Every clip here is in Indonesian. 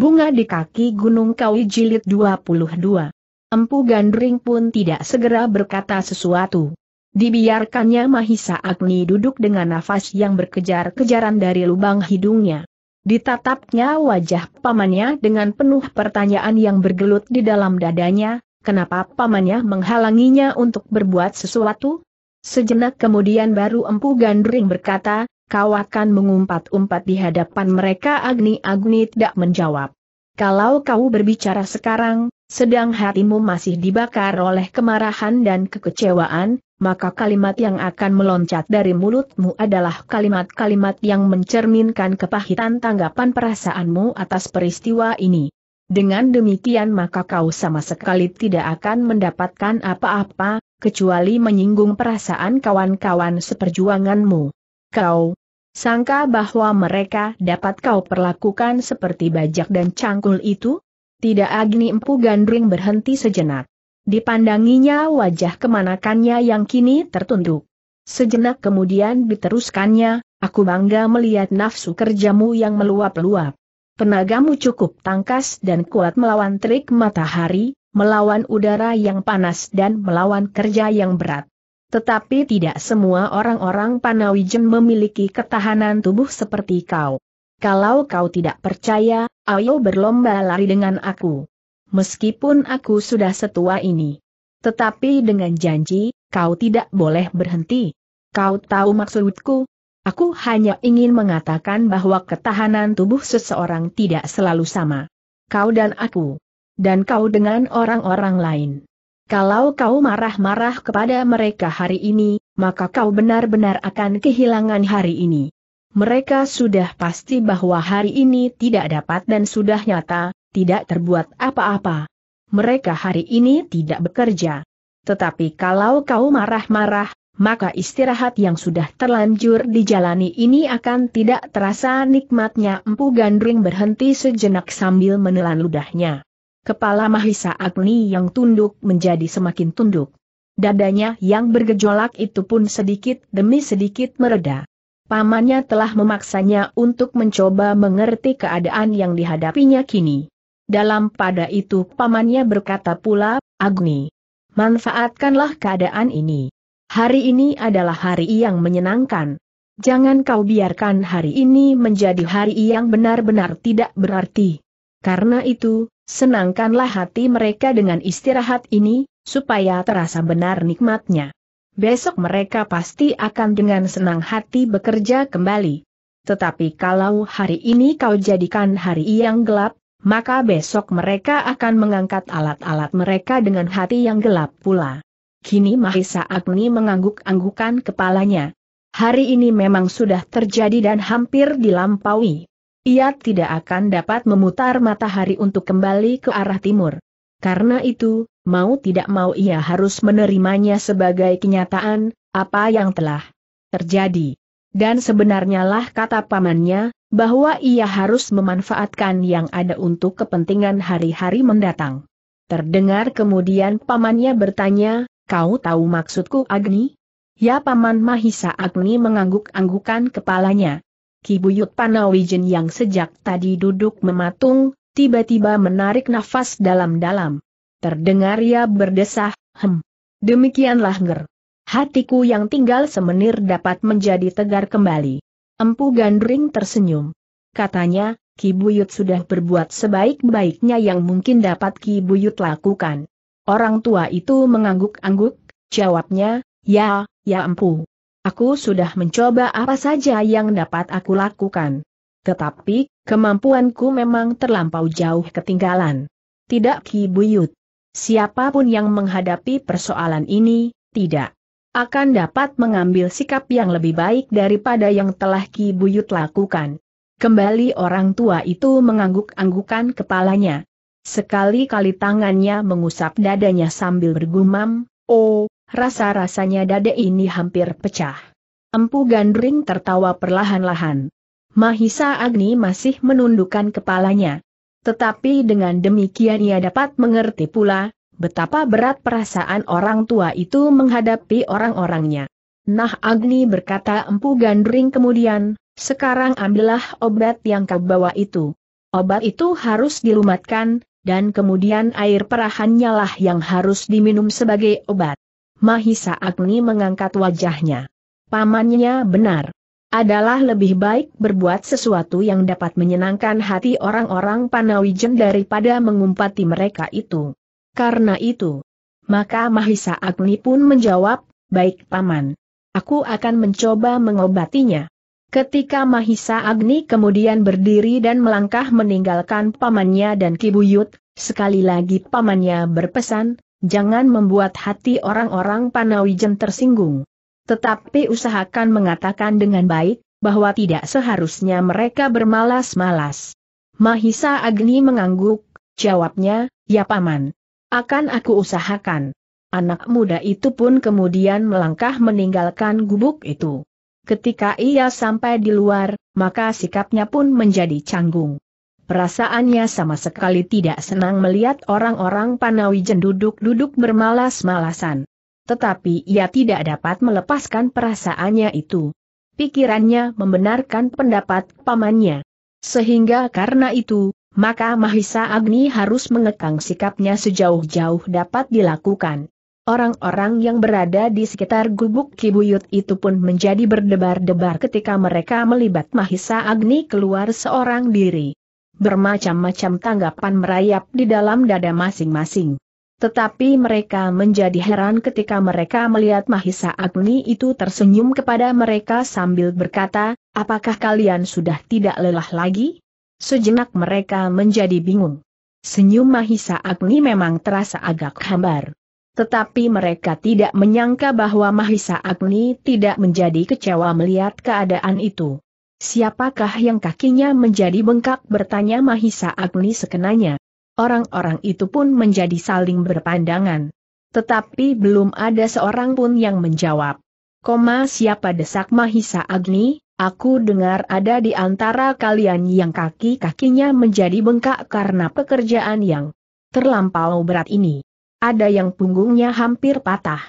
Bunga di kaki Gunung Kawi Jilid 22. Empu Gandring pun tidak segera berkata sesuatu. Dibiarkannya Mahisa Agni duduk dengan nafas yang berkejar-kejaran dari lubang hidungnya. Ditatapnya wajah pamannya dengan penuh pertanyaan yang bergelut di dalam dadanya, kenapa pamannya menghalanginya untuk berbuat sesuatu? Sejenak kemudian baru Empu Gandring berkata, kau akan mengumpat-umpat di hadapan mereka Agni-Agni tidak menjawab. Kalau kau berbicara sekarang, sedang hatimu masih dibakar oleh kemarahan dan kekecewaan, maka kalimat yang akan meloncat dari mulutmu adalah kalimat-kalimat yang mencerminkan kepahitan tanggapan perasaanmu atas peristiwa ini. Dengan demikian maka kau sama sekali tidak akan mendapatkan apa-apa, kecuali menyinggung perasaan kawan-kawan seperjuanganmu. Kau, Sangka bahwa mereka dapat kau perlakukan seperti bajak dan cangkul itu? Tidak Agni Empu Gandring berhenti sejenak. Dipandanginya wajah kemanakannya yang kini tertunduk. Sejenak kemudian diteruskannya, aku bangga melihat nafsu kerjamu yang meluap-luap. Tenagamu cukup tangkas dan kuat melawan trik matahari, melawan udara yang panas dan melawan kerja yang berat. Tetapi tidak semua orang-orang Panawijen memiliki ketahanan tubuh seperti kau. Kalau kau tidak percaya, ayo berlomba lari dengan aku. Meskipun aku sudah setua ini. Tetapi dengan janji, kau tidak boleh berhenti. Kau tahu maksudku? Aku hanya ingin mengatakan bahwa ketahanan tubuh seseorang tidak selalu sama. Kau dan aku. Dan kau dengan orang-orang lain. Kalau kau marah-marah kepada mereka hari ini, maka kau benar-benar akan kehilangan hari ini. Mereka sudah pasti bahwa hari ini tidak dapat dan sudah nyata, tidak terbuat apa-apa. Mereka hari ini tidak bekerja. Tetapi kalau kau marah-marah, maka istirahat yang sudah terlanjur dijalani ini akan tidak terasa nikmatnya empu gandring berhenti sejenak sambil menelan ludahnya kepala Mahisa Agni yang tunduk menjadi semakin tunduk. Dadanya yang bergejolak itu pun sedikit demi sedikit mereda. Pamannya telah memaksanya untuk mencoba mengerti keadaan yang dihadapinya kini. Dalam pada itu pamannya berkata pula, Agni, manfaatkanlah keadaan ini. Hari ini adalah hari yang menyenangkan. Jangan kau biarkan hari ini menjadi hari yang benar-benar tidak berarti. Karena itu, Senangkanlah hati mereka dengan istirahat ini, supaya terasa benar nikmatnya. Besok mereka pasti akan dengan senang hati bekerja kembali. Tetapi kalau hari ini kau jadikan hari yang gelap, maka besok mereka akan mengangkat alat-alat mereka dengan hati yang gelap pula. Kini Mahisa Agni mengangguk-anggukan kepalanya. Hari ini memang sudah terjadi dan hampir dilampaui. Ia tidak akan dapat memutar matahari untuk kembali ke arah timur. Karena itu, mau tidak mau ia harus menerimanya sebagai kenyataan, apa yang telah terjadi. Dan sebenarnya lah kata pamannya, bahwa ia harus memanfaatkan yang ada untuk kepentingan hari-hari mendatang. Terdengar kemudian pamannya bertanya, kau tahu maksudku Agni? Ya Paman Mahisa Agni mengangguk-anggukan kepalanya. Kibuyut Panawijen yang sejak tadi duduk mematung, tiba-tiba menarik nafas dalam-dalam. Terdengar ia berdesah, hem. Demikianlah nger. Hatiku yang tinggal semenir dapat menjadi tegar kembali. Empu Gandring tersenyum. Katanya, Kibuyut sudah berbuat sebaik-baiknya yang mungkin dapat Kibuyut lakukan. Orang tua itu mengangguk-angguk, jawabnya, ya, ya empu. Aku sudah mencoba apa saja yang dapat aku lakukan. Tetapi, kemampuanku memang terlampau jauh ketinggalan. Tidak Ki Buyut. Siapapun yang menghadapi persoalan ini, tidak akan dapat mengambil sikap yang lebih baik daripada yang telah Ki Buyut lakukan. Kembali orang tua itu mengangguk-anggukan kepalanya. Sekali-kali tangannya mengusap dadanya sambil bergumam, Oh, Rasa-rasanya dada ini hampir pecah. Empu Gandring tertawa perlahan-lahan. Mahisa Agni masih menundukkan kepalanya. Tetapi dengan demikian ia dapat mengerti pula, betapa berat perasaan orang tua itu menghadapi orang-orangnya. Nah Agni berkata Empu Gandring kemudian, sekarang ambillah obat yang kau bawa itu. Obat itu harus dilumatkan, dan kemudian air perahannya lah yang harus diminum sebagai obat. Mahisa Agni mengangkat wajahnya. Pamannya benar. Adalah lebih baik berbuat sesuatu yang dapat menyenangkan hati orang-orang Panawijen daripada mengumpati mereka itu. Karena itu, maka Mahisa Agni pun menjawab, baik paman. Aku akan mencoba mengobatinya. Ketika Mahisa Agni kemudian berdiri dan melangkah meninggalkan pamannya dan Kibuyut, sekali lagi pamannya berpesan, Jangan membuat hati orang-orang Panawijen tersinggung. Tetapi usahakan mengatakan dengan baik, bahwa tidak seharusnya mereka bermalas-malas. Mahisa Agni mengangguk, jawabnya, ya paman. Akan aku usahakan. Anak muda itu pun kemudian melangkah meninggalkan gubuk itu. Ketika ia sampai di luar, maka sikapnya pun menjadi canggung perasaannya sama sekali tidak senang melihat orang-orang Panawijen duduk-duduk bermalas-malasan. Tetapi ia tidak dapat melepaskan perasaannya itu. Pikirannya membenarkan pendapat pamannya. Sehingga karena itu, maka Mahisa Agni harus mengekang sikapnya sejauh-jauh dapat dilakukan. Orang-orang yang berada di sekitar gubuk Kibuyut itu pun menjadi berdebar-debar ketika mereka melibat Mahisa Agni keluar seorang diri bermacam-macam tanggapan merayap di dalam dada masing-masing. Tetapi mereka menjadi heran ketika mereka melihat Mahisa Agni itu tersenyum kepada mereka sambil berkata, apakah kalian sudah tidak lelah lagi? Sejenak mereka menjadi bingung. Senyum Mahisa Agni memang terasa agak hambar. Tetapi mereka tidak menyangka bahwa Mahisa Agni tidak menjadi kecewa melihat keadaan itu. Siapakah yang kakinya menjadi bengkak bertanya Mahisa Agni sekenanya. Orang-orang itu pun menjadi saling berpandangan. Tetapi belum ada seorang pun yang menjawab. Koma siapa desak Mahisa Agni, aku dengar ada di antara kalian yang kaki-kakinya menjadi bengkak karena pekerjaan yang terlampau berat ini. Ada yang punggungnya hampir patah.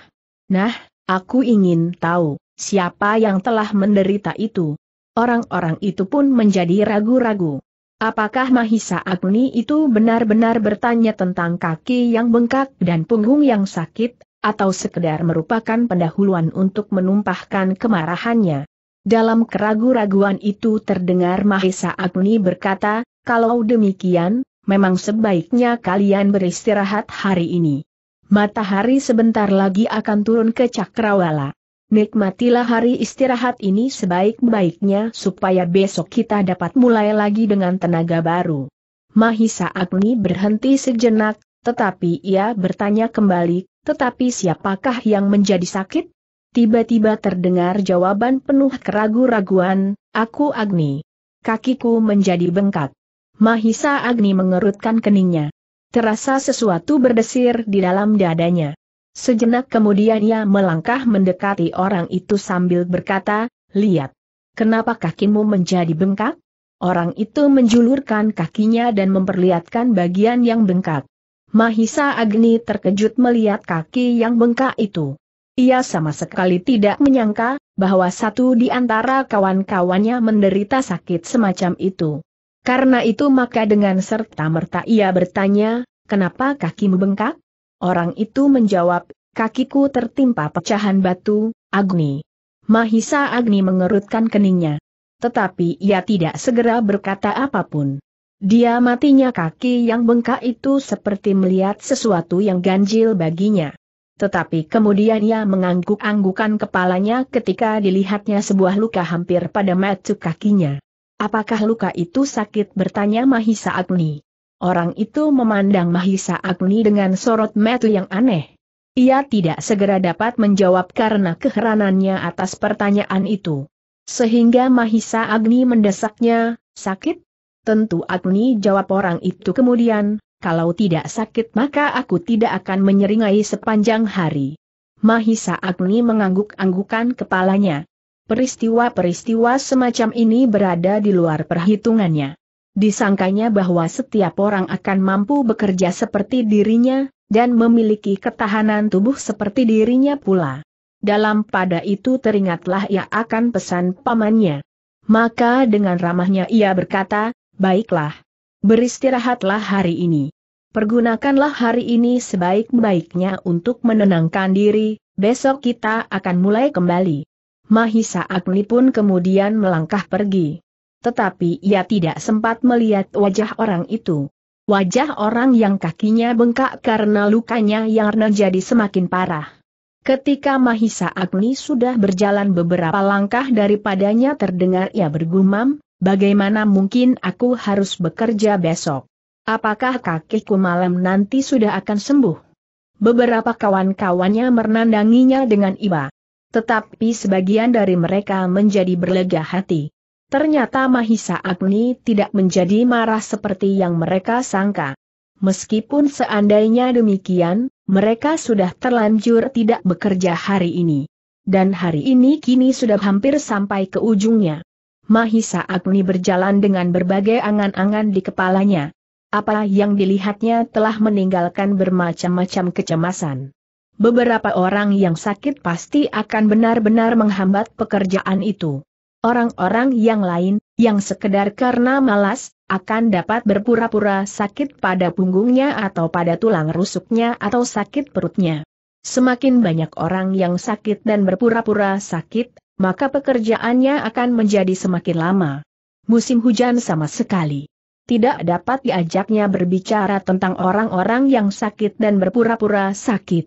Nah, aku ingin tahu, siapa yang telah menderita itu? Orang-orang itu pun menjadi ragu-ragu. Apakah Mahisa Agni itu benar-benar bertanya tentang kaki yang bengkak dan punggung yang sakit, atau sekedar merupakan pendahuluan untuk menumpahkan kemarahannya? Dalam keragu-raguan itu terdengar Mahisa Agni berkata, kalau demikian, memang sebaiknya kalian beristirahat hari ini. Matahari sebentar lagi akan turun ke Cakrawala. Nikmatilah hari istirahat ini sebaik-baiknya supaya besok kita dapat mulai lagi dengan tenaga baru. Mahisa Agni berhenti sejenak, tetapi ia bertanya kembali, tetapi siapakah yang menjadi sakit? Tiba-tiba terdengar jawaban penuh keraguan. raguan aku Agni. Kakiku menjadi bengkak. Mahisa Agni mengerutkan keningnya. Terasa sesuatu berdesir di dalam dadanya. Sejenak kemudian ia melangkah mendekati orang itu sambil berkata, lihat. Kenapa kakimu menjadi bengkak? Orang itu menjulurkan kakinya dan memperlihatkan bagian yang bengkak. Mahisa Agni terkejut melihat kaki yang bengkak itu. Ia sama sekali tidak menyangka bahwa satu di antara kawan-kawannya menderita sakit semacam itu. Karena itu maka dengan serta-merta ia bertanya, kenapa kakimu bengkak? Orang itu menjawab, kakiku tertimpa pecahan batu, Agni. Mahisa Agni mengerutkan keningnya. Tetapi ia tidak segera berkata apapun. Dia matinya kaki yang bengkak itu seperti melihat sesuatu yang ganjil baginya. Tetapi kemudian ia mengangguk-anggukan kepalanya ketika dilihatnya sebuah luka hampir pada matuk kakinya. Apakah luka itu sakit bertanya Mahisa Agni. Orang itu memandang Mahisa Agni dengan sorot mata yang aneh. Ia tidak segera dapat menjawab karena keheranannya atas pertanyaan itu. Sehingga Mahisa Agni mendesaknya, sakit? Tentu Agni jawab orang itu kemudian, kalau tidak sakit maka aku tidak akan menyeringai sepanjang hari. Mahisa Agni mengangguk-anggukan kepalanya. Peristiwa-peristiwa semacam ini berada di luar perhitungannya. Disangkanya bahwa setiap orang akan mampu bekerja seperti dirinya, dan memiliki ketahanan tubuh seperti dirinya pula. Dalam pada itu teringatlah ia akan pesan pamannya. Maka dengan ramahnya ia berkata, baiklah. Beristirahatlah hari ini. Pergunakanlah hari ini sebaik-baiknya untuk menenangkan diri, besok kita akan mulai kembali. Mahisa Agni pun kemudian melangkah pergi tetapi ia tidak sempat melihat wajah orang itu. Wajah orang yang kakinya bengkak karena lukanya yang jadi semakin parah. Ketika Mahisa Agni sudah berjalan beberapa langkah daripadanya terdengar ia bergumam, bagaimana mungkin aku harus bekerja besok? Apakah kakiku malam nanti sudah akan sembuh? Beberapa kawan-kawannya menandanginya dengan iba. Tetapi sebagian dari mereka menjadi berlega hati. Ternyata Mahisa Agni tidak menjadi marah seperti yang mereka sangka. Meskipun seandainya demikian, mereka sudah terlanjur tidak bekerja hari ini. Dan hari ini kini sudah hampir sampai ke ujungnya. Mahisa Agni berjalan dengan berbagai angan-angan di kepalanya. Apa yang dilihatnya telah meninggalkan bermacam-macam kecemasan. Beberapa orang yang sakit pasti akan benar-benar menghambat pekerjaan itu. Orang-orang yang lain, yang sekedar karena malas, akan dapat berpura-pura sakit pada punggungnya atau pada tulang rusuknya atau sakit perutnya. Semakin banyak orang yang sakit dan berpura-pura sakit, maka pekerjaannya akan menjadi semakin lama. Musim hujan sama sekali. Tidak dapat diajaknya berbicara tentang orang-orang yang sakit dan berpura-pura sakit.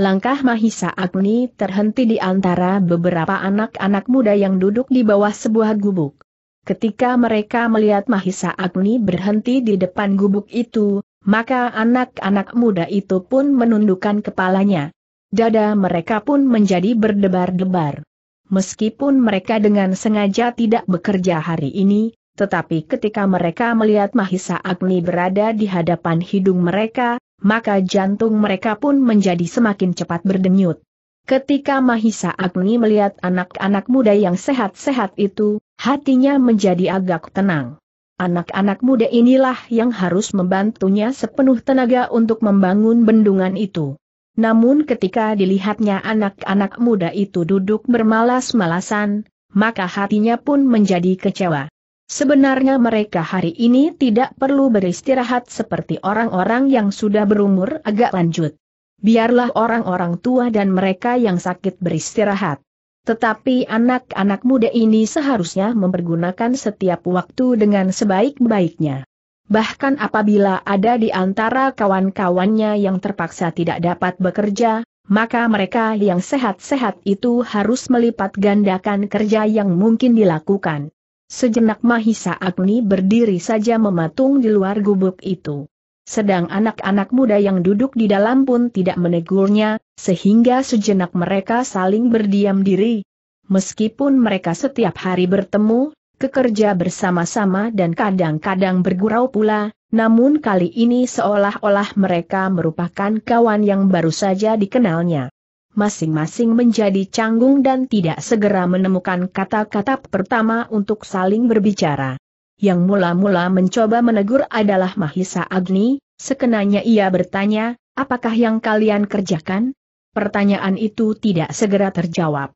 Langkah Mahisa Agni terhenti di antara beberapa anak-anak muda yang duduk di bawah sebuah gubuk. Ketika mereka melihat Mahisa Agni berhenti di depan gubuk itu, maka anak-anak muda itu pun menundukkan kepalanya. Dada mereka pun menjadi berdebar-debar. Meskipun mereka dengan sengaja tidak bekerja hari ini, tetapi ketika mereka melihat Mahisa Agni berada di hadapan hidung mereka, maka jantung mereka pun menjadi semakin cepat berdenyut. Ketika Mahisa Agni melihat anak-anak muda yang sehat-sehat itu, hatinya menjadi agak tenang. Anak-anak muda inilah yang harus membantunya sepenuh tenaga untuk membangun bendungan itu. Namun ketika dilihatnya anak-anak muda itu duduk bermalas-malasan, maka hatinya pun menjadi kecewa. Sebenarnya mereka hari ini tidak perlu beristirahat seperti orang-orang yang sudah berumur agak lanjut. Biarlah orang-orang tua dan mereka yang sakit beristirahat. Tetapi anak-anak muda ini seharusnya mempergunakan setiap waktu dengan sebaik-baiknya. Bahkan apabila ada di antara kawan-kawannya yang terpaksa tidak dapat bekerja, maka mereka yang sehat-sehat itu harus melipat gandakan kerja yang mungkin dilakukan. Sejenak Mahisa Agni berdiri saja mematung di luar gubuk itu. Sedang anak-anak muda yang duduk di dalam pun tidak menegurnya, sehingga sejenak mereka saling berdiam diri. Meskipun mereka setiap hari bertemu, bekerja bersama-sama dan kadang-kadang bergurau pula, namun kali ini seolah-olah mereka merupakan kawan yang baru saja dikenalnya masing-masing menjadi canggung dan tidak segera menemukan kata-kata pertama untuk saling berbicara. Yang mula-mula mencoba menegur adalah Mahisa Agni, sekenanya ia bertanya, apakah yang kalian kerjakan? Pertanyaan itu tidak segera terjawab.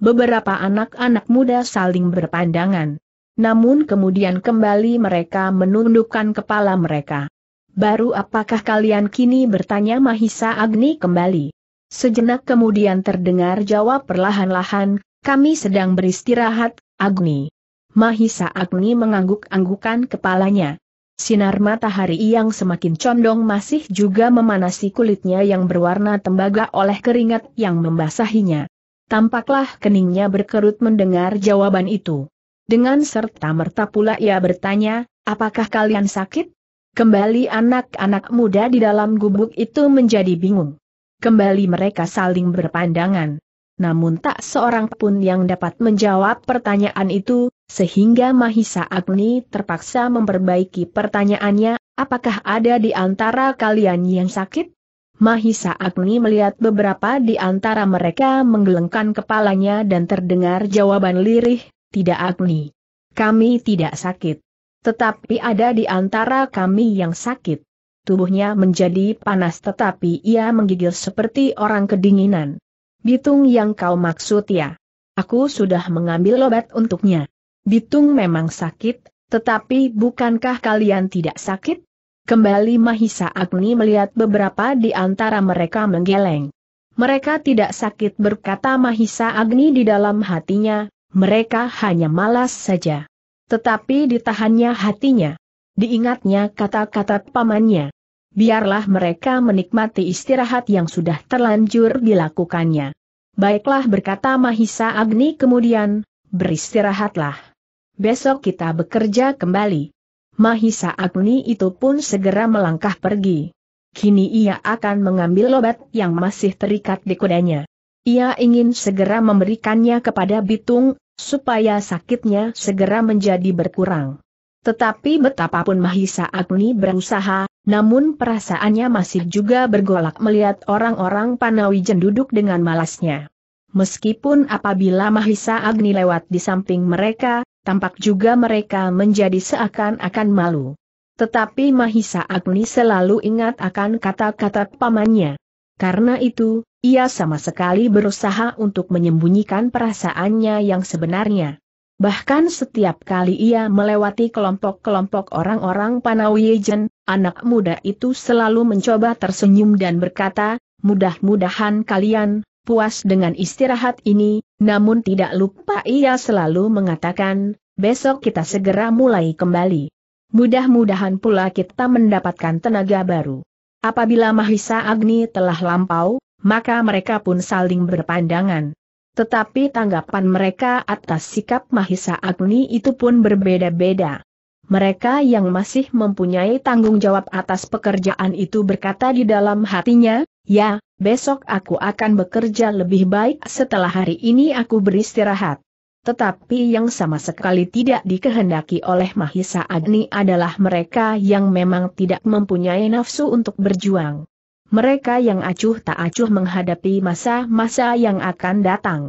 Beberapa anak-anak muda saling berpandangan. Namun kemudian kembali mereka menundukkan kepala mereka. Baru apakah kalian kini bertanya Mahisa Agni kembali? Sejenak kemudian terdengar jawab perlahan-lahan, kami sedang beristirahat, Agni. Mahisa Agni mengangguk-anggukan kepalanya. Sinar matahari yang semakin condong masih juga memanasi kulitnya yang berwarna tembaga oleh keringat yang membasahinya. Tampaklah keningnya berkerut mendengar jawaban itu. Dengan serta merta pula ia bertanya, apakah kalian sakit? Kembali anak-anak muda di dalam gubuk itu menjadi bingung. Kembali mereka saling berpandangan. Namun tak seorang pun yang dapat menjawab pertanyaan itu, sehingga Mahisa Agni terpaksa memperbaiki pertanyaannya, apakah ada di antara kalian yang sakit? Mahisa Agni melihat beberapa di antara mereka menggelengkan kepalanya dan terdengar jawaban lirih, tidak Agni. Kami tidak sakit. Tetapi ada di antara kami yang sakit tubuhnya menjadi panas tetapi ia menggigil seperti orang kedinginan. Bitung yang kau maksud ya. Aku sudah mengambil obat untuknya. Bitung memang sakit, tetapi bukankah kalian tidak sakit? Kembali Mahisa Agni melihat beberapa di antara mereka menggeleng. Mereka tidak sakit berkata Mahisa Agni di dalam hatinya, mereka hanya malas saja. Tetapi ditahannya hatinya. Diingatnya kata-kata pamannya. Biarlah mereka menikmati istirahat yang sudah terlanjur dilakukannya. Baiklah berkata Mahisa Agni kemudian, beristirahatlah. Besok kita bekerja kembali. Mahisa Agni itu pun segera melangkah pergi. Kini ia akan mengambil obat yang masih terikat di kudanya. Ia ingin segera memberikannya kepada Bitung, supaya sakitnya segera menjadi berkurang. Tetapi betapapun Mahisa Agni berusaha, namun perasaannya masih juga bergolak melihat orang-orang Panawijen duduk dengan malasnya. Meskipun apabila Mahisa Agni lewat di samping mereka, tampak juga mereka menjadi seakan-akan malu. Tetapi Mahisa Agni selalu ingat akan kata-kata pamannya. Karena itu, ia sama sekali berusaha untuk menyembunyikan perasaannya yang sebenarnya. Bahkan setiap kali ia melewati kelompok-kelompok orang-orang Panawijen, anak muda itu selalu mencoba tersenyum dan berkata, mudah-mudahan kalian puas dengan istirahat ini, namun tidak lupa ia selalu mengatakan, besok kita segera mulai kembali. Mudah-mudahan pula kita mendapatkan tenaga baru. Apabila Mahisa Agni telah lampau, maka mereka pun saling berpandangan. Tetapi tanggapan mereka atas sikap Mahisa Agni itu pun berbeda-beda. Mereka yang masih mempunyai tanggung jawab atas pekerjaan itu berkata di dalam hatinya, ya, besok aku akan bekerja lebih baik setelah hari ini aku beristirahat. Tetapi yang sama sekali tidak dikehendaki oleh Mahisa Agni adalah mereka yang memang tidak mempunyai nafsu untuk berjuang. Mereka yang acuh tak acuh menghadapi masa-masa yang akan datang.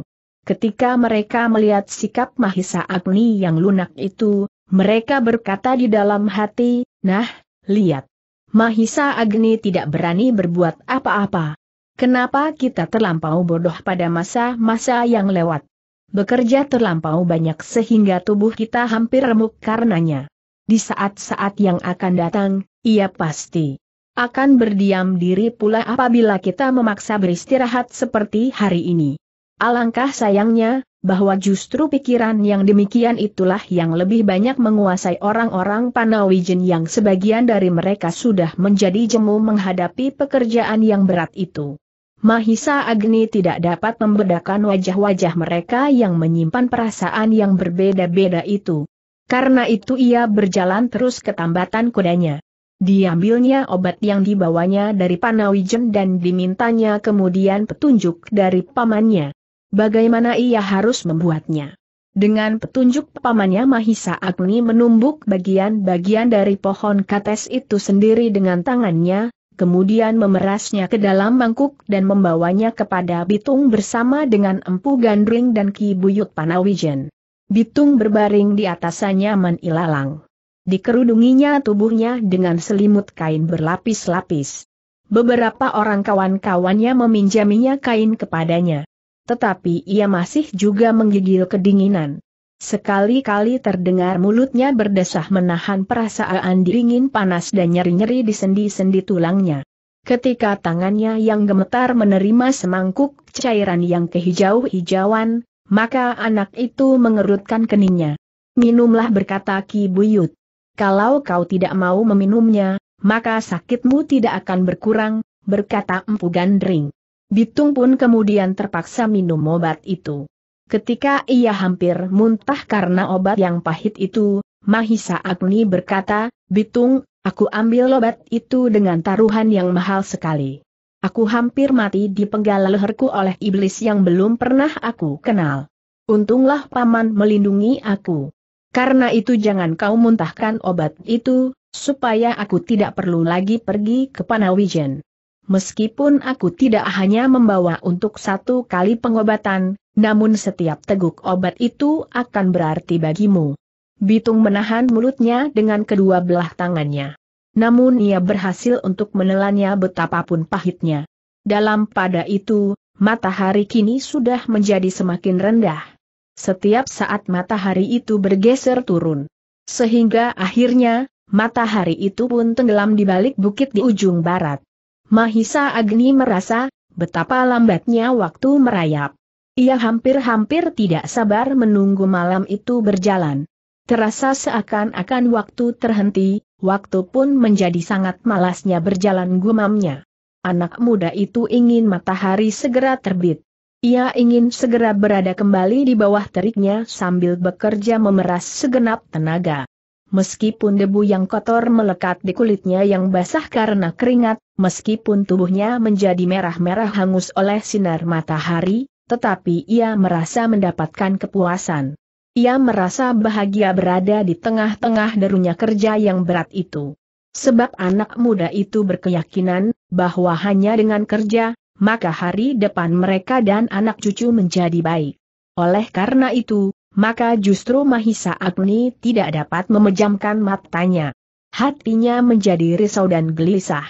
Ketika mereka melihat sikap Mahisa Agni yang lunak itu, mereka berkata di dalam hati, nah, lihat. Mahisa Agni tidak berani berbuat apa-apa. Kenapa kita terlampau bodoh pada masa-masa yang lewat? Bekerja terlampau banyak sehingga tubuh kita hampir remuk karenanya. Di saat-saat yang akan datang, ia pasti akan berdiam diri pula apabila kita memaksa beristirahat seperti hari ini. Alangkah sayangnya, bahwa justru pikiran yang demikian itulah yang lebih banyak menguasai orang-orang Panawijen yang sebagian dari mereka sudah menjadi jemu menghadapi pekerjaan yang berat itu. Mahisa Agni tidak dapat membedakan wajah-wajah mereka yang menyimpan perasaan yang berbeda-beda itu. Karena itu ia berjalan terus ke tambatan kudanya. Diambilnya obat yang dibawanya dari Panawijen dan dimintanya kemudian petunjuk dari pamannya. Bagaimana ia harus membuatnya? Dengan petunjuk pamannya Mahisa Agni menumbuk bagian-bagian dari pohon kates itu sendiri dengan tangannya, kemudian memerasnya ke dalam mangkuk dan membawanya kepada Bitung bersama dengan Empu Gandring dan Ki Buyut Panawijen. Bitung berbaring di atasannya menilalang. Dikerudunginya tubuhnya dengan selimut kain berlapis-lapis. Beberapa orang kawan-kawannya meminjaminya kain kepadanya. Tetapi ia masih juga menggigil kedinginan. Sekali-kali terdengar mulutnya berdesah menahan perasaan dingin panas dan nyeri-nyeri di sendi-sendi tulangnya. Ketika tangannya yang gemetar menerima semangkuk cairan yang kehijau-hijauan, maka anak itu mengerutkan keningnya. Minumlah berkata Ki Buyut. Kalau kau tidak mau meminumnya, maka sakitmu tidak akan berkurang, berkata Empu Gandring. Bitung pun kemudian terpaksa minum obat itu. Ketika ia hampir muntah karena obat yang pahit itu, Mahisa Agni berkata, Bitung, aku ambil obat itu dengan taruhan yang mahal sekali. Aku hampir mati di penggal leherku oleh iblis yang belum pernah aku kenal. Untunglah paman melindungi aku. Karena itu jangan kau muntahkan obat itu, supaya aku tidak perlu lagi pergi ke Panawijen. Meskipun aku tidak hanya membawa untuk satu kali pengobatan, namun setiap teguk obat itu akan berarti bagimu. Bitung menahan mulutnya dengan kedua belah tangannya. Namun ia berhasil untuk menelannya betapapun pahitnya. Dalam pada itu, matahari kini sudah menjadi semakin rendah. Setiap saat matahari itu bergeser turun. Sehingga akhirnya, matahari itu pun tenggelam di balik bukit di ujung barat. Mahisa Agni merasa, betapa lambatnya waktu merayap. Ia hampir-hampir tidak sabar menunggu malam itu berjalan. Terasa seakan-akan waktu terhenti, waktu pun menjadi sangat malasnya berjalan gumamnya. Anak muda itu ingin matahari segera terbit. Ia ingin segera berada kembali di bawah teriknya sambil bekerja memeras segenap tenaga. Meskipun debu yang kotor melekat di kulitnya yang basah karena keringat, meskipun tubuhnya menjadi merah-merah hangus oleh sinar matahari, tetapi ia merasa mendapatkan kepuasan. Ia merasa bahagia berada di tengah-tengah derunya kerja yang berat itu. Sebab anak muda itu berkeyakinan, bahwa hanya dengan kerja, maka hari depan mereka dan anak cucu menjadi baik. Oleh karena itu, maka justru Mahisa Agni tidak dapat memejamkan matanya. Hatinya menjadi risau dan gelisah.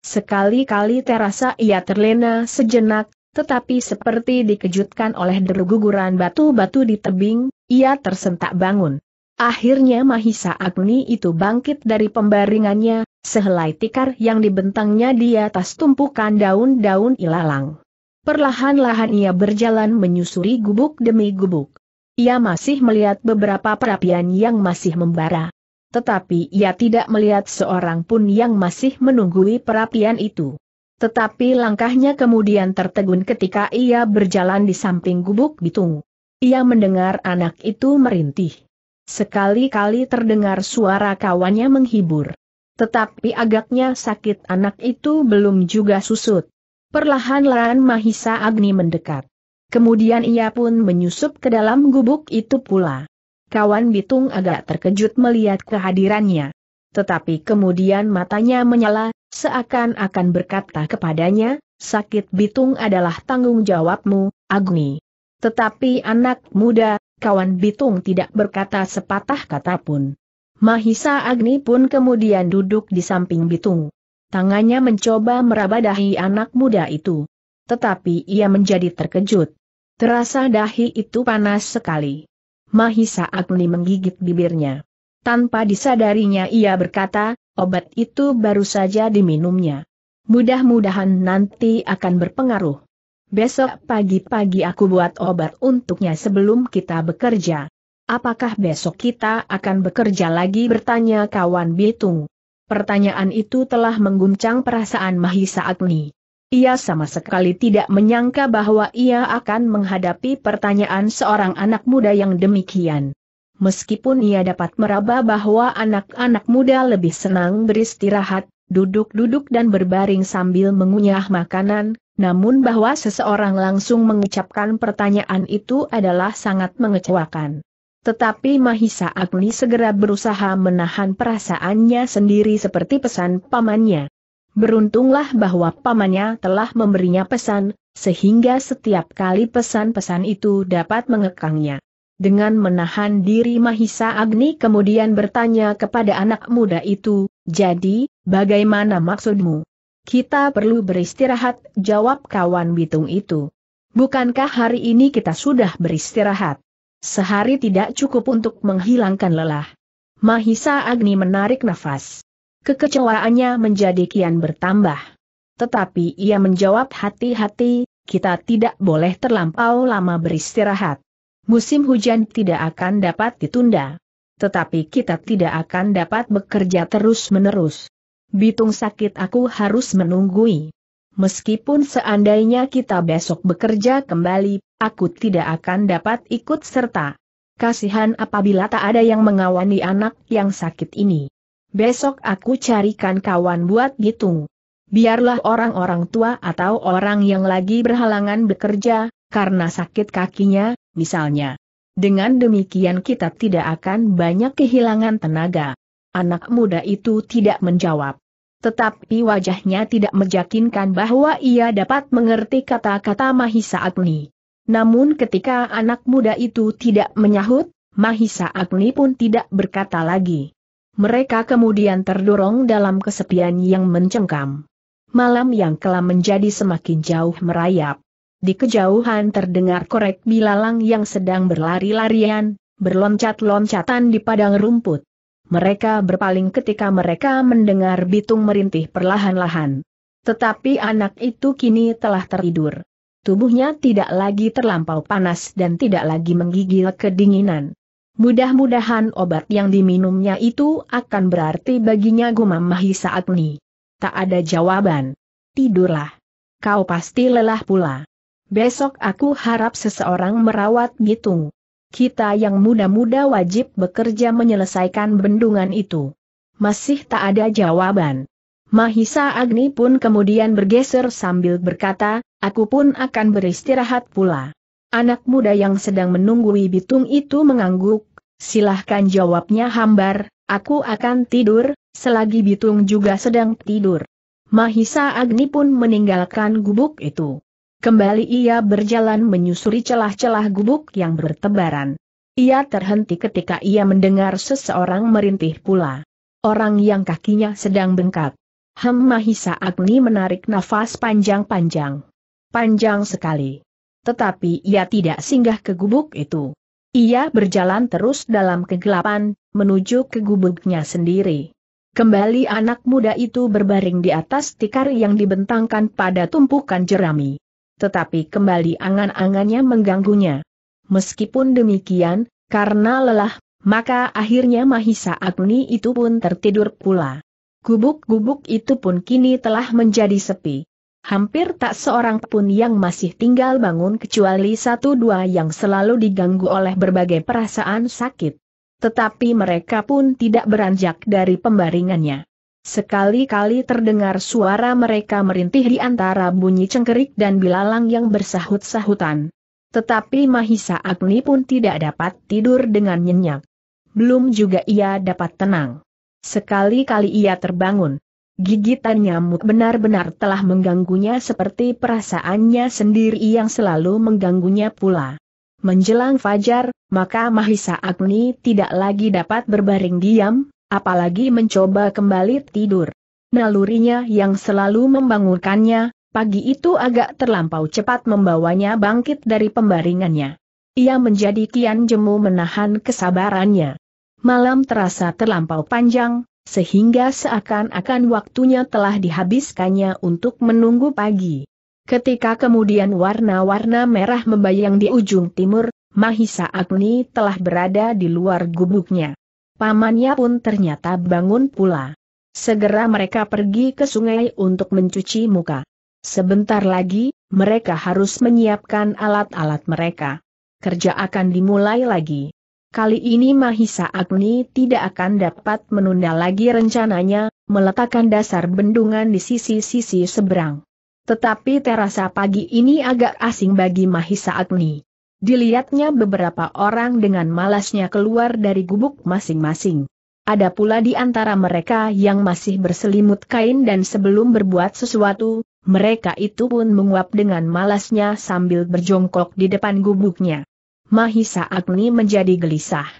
Sekali-kali terasa ia terlena sejenak, tetapi seperti dikejutkan oleh deru guguran batu-batu di tebing, ia tersentak bangun. Akhirnya Mahisa Agni itu bangkit dari pembaringannya, sehelai tikar yang dibentangnya di atas tumpukan daun-daun ilalang. Perlahan-lahan ia berjalan menyusuri gubuk demi gubuk. Ia masih melihat beberapa perapian yang masih membara. Tetapi ia tidak melihat seorang pun yang masih menunggui perapian itu. Tetapi langkahnya kemudian tertegun ketika ia berjalan di samping gubuk bitung. Ia mendengar anak itu merintih. Sekali-kali terdengar suara kawannya menghibur. Tetapi agaknya sakit anak itu belum juga susut. Perlahan-lahan Mahisa Agni mendekat. Kemudian ia pun menyusup ke dalam gubuk itu pula. Kawan Bitung agak terkejut melihat kehadirannya. Tetapi kemudian matanya menyala, seakan-akan berkata kepadanya, sakit Bitung adalah tanggung jawabmu, Agni. Tetapi anak muda, kawan Bitung tidak berkata sepatah kata pun. Mahisa Agni pun kemudian duduk di samping Bitung. Tangannya mencoba meraba dahi anak muda itu. Tetapi ia menjadi terkejut. Terasa dahi itu panas sekali. Mahisa Agni menggigit bibirnya. Tanpa disadarinya ia berkata, obat itu baru saja diminumnya. Mudah-mudahan nanti akan berpengaruh. Besok pagi-pagi aku buat obat untuknya sebelum kita bekerja. Apakah besok kita akan bekerja lagi bertanya kawan Bitung. Pertanyaan itu telah mengguncang perasaan Mahisa Agni. Ia sama sekali tidak menyangka bahwa ia akan menghadapi pertanyaan seorang anak muda yang demikian. Meskipun ia dapat meraba bahwa anak-anak muda lebih senang beristirahat, duduk-duduk dan berbaring sambil mengunyah makanan, namun bahwa seseorang langsung mengucapkan pertanyaan itu adalah sangat mengecewakan. Tetapi Mahisa Agni segera berusaha menahan perasaannya sendiri seperti pesan pamannya. Beruntunglah bahwa pamannya telah memberinya pesan, sehingga setiap kali pesan-pesan itu dapat mengekangnya. Dengan menahan diri Mahisa Agni kemudian bertanya kepada anak muda itu, jadi, Bagaimana maksudmu? Kita perlu beristirahat, jawab kawan bitung itu. Bukankah hari ini kita sudah beristirahat? Sehari tidak cukup untuk menghilangkan lelah. Mahisa Agni menarik nafas. Kekecewaannya menjadi kian bertambah. Tetapi ia menjawab hati-hati, kita tidak boleh terlampau lama beristirahat. Musim hujan tidak akan dapat ditunda. Tetapi kita tidak akan dapat bekerja terus-menerus. Bitung sakit aku harus menunggui. Meskipun seandainya kita besok bekerja kembali, aku tidak akan dapat ikut serta. Kasihan apabila tak ada yang mengawani anak yang sakit ini. Besok aku carikan kawan buat Bitung. Biarlah orang-orang tua atau orang yang lagi berhalangan bekerja, karena sakit kakinya, misalnya. Dengan demikian kita tidak akan banyak kehilangan tenaga. Anak muda itu tidak menjawab. Tetapi wajahnya tidak meyakinkan bahwa ia dapat mengerti kata-kata Mahisa Agni. Namun ketika anak muda itu tidak menyahut, Mahisa Agni pun tidak berkata lagi. Mereka kemudian terdorong dalam kesepian yang mencengkam. Malam yang kelam menjadi semakin jauh merayap. Di kejauhan terdengar korek bilalang yang sedang berlari-larian, berloncat-loncatan di padang rumput mereka berpaling ketika mereka mendengar Bitung merintih perlahan-lahan. Tetapi anak itu kini telah tertidur. Tubuhnya tidak lagi terlampau panas dan tidak lagi menggigil kedinginan. Mudah-mudahan obat yang diminumnya itu akan berarti baginya gumam Mahi saat ini. Tak ada jawaban. Tidurlah. Kau pasti lelah pula. Besok aku harap seseorang merawat Bitung kita yang muda-muda wajib bekerja menyelesaikan bendungan itu. Masih tak ada jawaban. Mahisa Agni pun kemudian bergeser sambil berkata, aku pun akan beristirahat pula. Anak muda yang sedang menunggu Bitung itu mengangguk, silahkan jawabnya hambar, aku akan tidur, selagi Bitung juga sedang tidur. Mahisa Agni pun meninggalkan gubuk itu. Kembali ia berjalan menyusuri celah-celah gubuk yang bertebaran. Ia terhenti ketika ia mendengar seseorang merintih pula. Orang yang kakinya sedang bengkak. Hem Mahisa Agni menarik nafas panjang-panjang. Panjang sekali. Tetapi ia tidak singgah ke gubuk itu. Ia berjalan terus dalam kegelapan, menuju ke gubuknya sendiri. Kembali anak muda itu berbaring di atas tikar yang dibentangkan pada tumpukan jerami tetapi kembali angan-angannya mengganggunya. Meskipun demikian, karena lelah, maka akhirnya Mahisa Agni itu pun tertidur pula. Gubuk-gubuk itu pun kini telah menjadi sepi. Hampir tak seorang pun yang masih tinggal bangun kecuali satu dua yang selalu diganggu oleh berbagai perasaan sakit. Tetapi mereka pun tidak beranjak dari pembaringannya. Sekali-kali terdengar suara mereka merintih di antara bunyi cengkerik dan bilalang yang bersahut-sahutan. Tetapi Mahisa Agni pun tidak dapat tidur dengan nyenyak. Belum juga ia dapat tenang. Sekali-kali ia terbangun. Gigitan nyamuk benar-benar telah mengganggunya seperti perasaannya sendiri yang selalu mengganggunya pula. Menjelang fajar, maka Mahisa Agni tidak lagi dapat berbaring diam, apalagi mencoba kembali tidur. Nalurinya yang selalu membangunkannya, pagi itu agak terlampau cepat membawanya bangkit dari pembaringannya. Ia menjadi kian jemu menahan kesabarannya. Malam terasa terlampau panjang, sehingga seakan-akan waktunya telah dihabiskannya untuk menunggu pagi. Ketika kemudian warna-warna merah membayang di ujung timur, Mahisa Agni telah berada di luar gubuknya. Pamannya pun ternyata bangun pula. Segera mereka pergi ke sungai untuk mencuci muka. Sebentar lagi, mereka harus menyiapkan alat-alat mereka. Kerja akan dimulai lagi. Kali ini Mahisa Agni tidak akan dapat menunda lagi rencananya, meletakkan dasar bendungan di sisi-sisi seberang. Tetapi terasa pagi ini agak asing bagi Mahisa Agni. Dilihatnya beberapa orang dengan malasnya keluar dari gubuk masing-masing. Ada pula di antara mereka yang masih berselimut kain dan sebelum berbuat sesuatu, mereka itu pun menguap dengan malasnya sambil berjongkok di depan gubuknya. Mahisa Agni menjadi gelisah.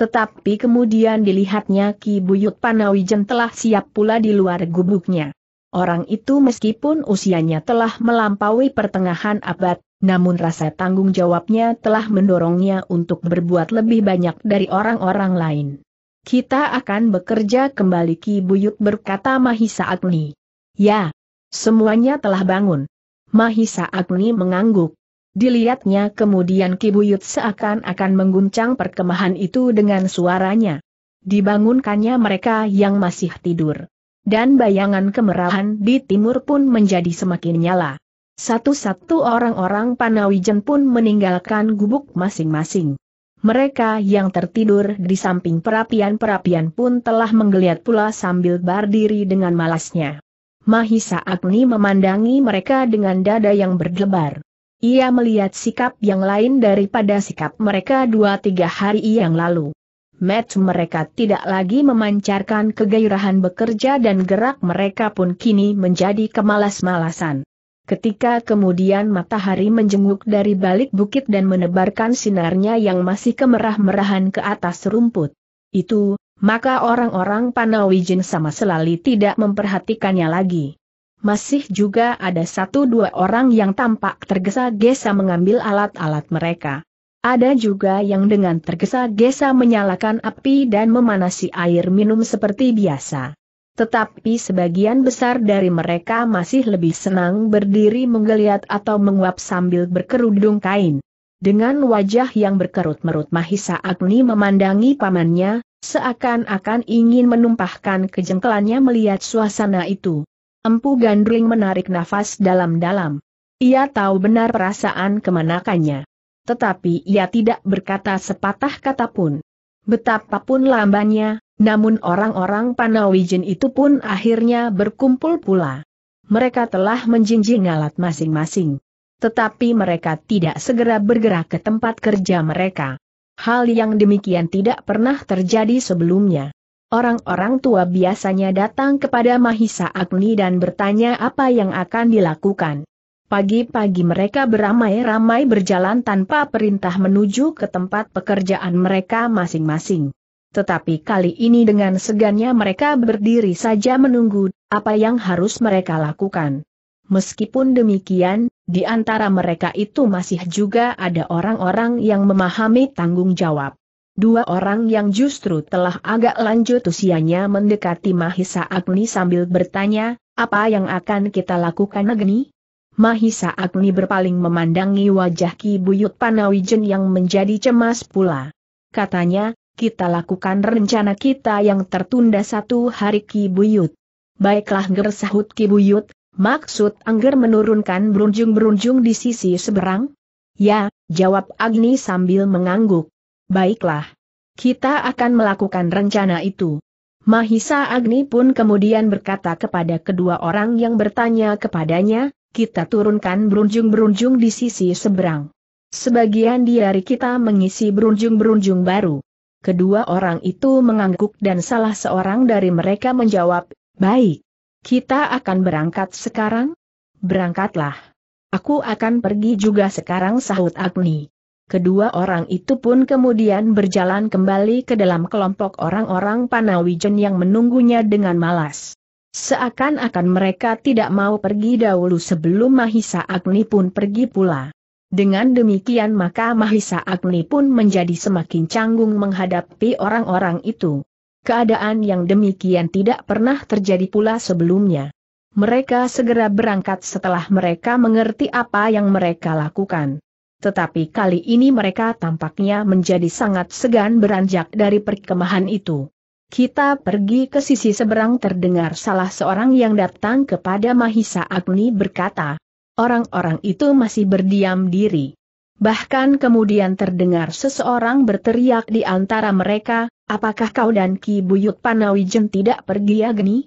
Tetapi kemudian dilihatnya Ki Buyut Panawijen telah siap pula di luar gubuknya. Orang itu meskipun usianya telah melampaui pertengahan abad, namun rasa tanggung jawabnya telah mendorongnya untuk berbuat lebih banyak dari orang-orang lain. Kita akan bekerja kembali Ki Buyut berkata Mahisa Agni. Ya, semuanya telah bangun. Mahisa Agni mengangguk. Dilihatnya kemudian Ki Buyut seakan-akan mengguncang perkemahan itu dengan suaranya. Dibangunkannya mereka yang masih tidur. Dan bayangan kemerahan di timur pun menjadi semakin nyala. Satu-satu orang-orang Panawijen pun meninggalkan gubuk masing-masing. Mereka yang tertidur di samping perapian-perapian pun telah menggeliat pula sambil berdiri dengan malasnya. Mahisa Agni memandangi mereka dengan dada yang berdebar. Ia melihat sikap yang lain daripada sikap mereka dua tiga hari yang lalu. Match mereka tidak lagi memancarkan kegairahan bekerja dan gerak mereka pun kini menjadi kemalas-malasan. Ketika kemudian matahari menjenguk dari balik bukit dan menebarkan sinarnya yang masih kemerah-merahan ke atas rumput. Itu, maka orang-orang Panawijin sama selalu tidak memperhatikannya lagi. Masih juga ada satu dua orang yang tampak tergesa-gesa mengambil alat-alat mereka. Ada juga yang dengan tergesa-gesa menyalakan api dan memanasi air minum seperti biasa. Tetapi sebagian besar dari mereka masih lebih senang berdiri menggeliat atau menguap sambil berkerudung kain. Dengan wajah yang berkerut-merut Mahisa Agni memandangi pamannya, seakan-akan ingin menumpahkan kejengkelannya melihat suasana itu. Empu Gandring menarik nafas dalam-dalam. Ia tahu benar perasaan kemanakannya. Tetapi ia tidak berkata sepatah kata pun. Betapapun lambannya, namun orang-orang Panawijen itu pun akhirnya berkumpul pula. Mereka telah menjinjing alat masing-masing. Tetapi mereka tidak segera bergerak ke tempat kerja mereka. Hal yang demikian tidak pernah terjadi sebelumnya. Orang-orang tua biasanya datang kepada Mahisa Agni dan bertanya apa yang akan dilakukan. Pagi-pagi mereka beramai-ramai berjalan tanpa perintah menuju ke tempat pekerjaan mereka masing-masing tetapi kali ini dengan segannya mereka berdiri saja menunggu apa yang harus mereka lakukan. Meskipun demikian, di antara mereka itu masih juga ada orang-orang yang memahami tanggung jawab. Dua orang yang justru telah agak lanjut usianya mendekati Mahisa Agni sambil bertanya, apa yang akan kita lakukan Agni? Mahisa Agni berpaling memandangi wajah Ki Buyut Panawijen yang menjadi cemas pula. Katanya, kita lakukan rencana kita yang tertunda satu hari Ki Buyut. Baiklah ger sahut Ki Buyut, maksud Angger menurunkan berunjung-berunjung di sisi seberang? Ya, jawab Agni sambil mengangguk. Baiklah. Kita akan melakukan rencana itu. Mahisa Agni pun kemudian berkata kepada kedua orang yang bertanya kepadanya, kita turunkan berunjung-berunjung di sisi seberang. Sebagian diari kita mengisi berunjung-berunjung baru. Kedua orang itu mengangguk dan salah seorang dari mereka menjawab, Baik. Kita akan berangkat sekarang? Berangkatlah. Aku akan pergi juga sekarang sahut Agni. Kedua orang itu pun kemudian berjalan kembali ke dalam kelompok orang-orang Panawijen yang menunggunya dengan malas. Seakan-akan mereka tidak mau pergi dahulu sebelum Mahisa Agni pun pergi pula. Dengan demikian maka Mahisa Agni pun menjadi semakin canggung menghadapi orang-orang itu. Keadaan yang demikian tidak pernah terjadi pula sebelumnya. Mereka segera berangkat setelah mereka mengerti apa yang mereka lakukan. Tetapi kali ini mereka tampaknya menjadi sangat segan beranjak dari perkemahan itu. Kita pergi ke sisi seberang terdengar salah seorang yang datang kepada Mahisa Agni berkata, orang-orang itu masih berdiam diri. Bahkan kemudian terdengar seseorang berteriak di antara mereka, apakah kau dan Ki Buyut Panawijen tidak pergi Agni?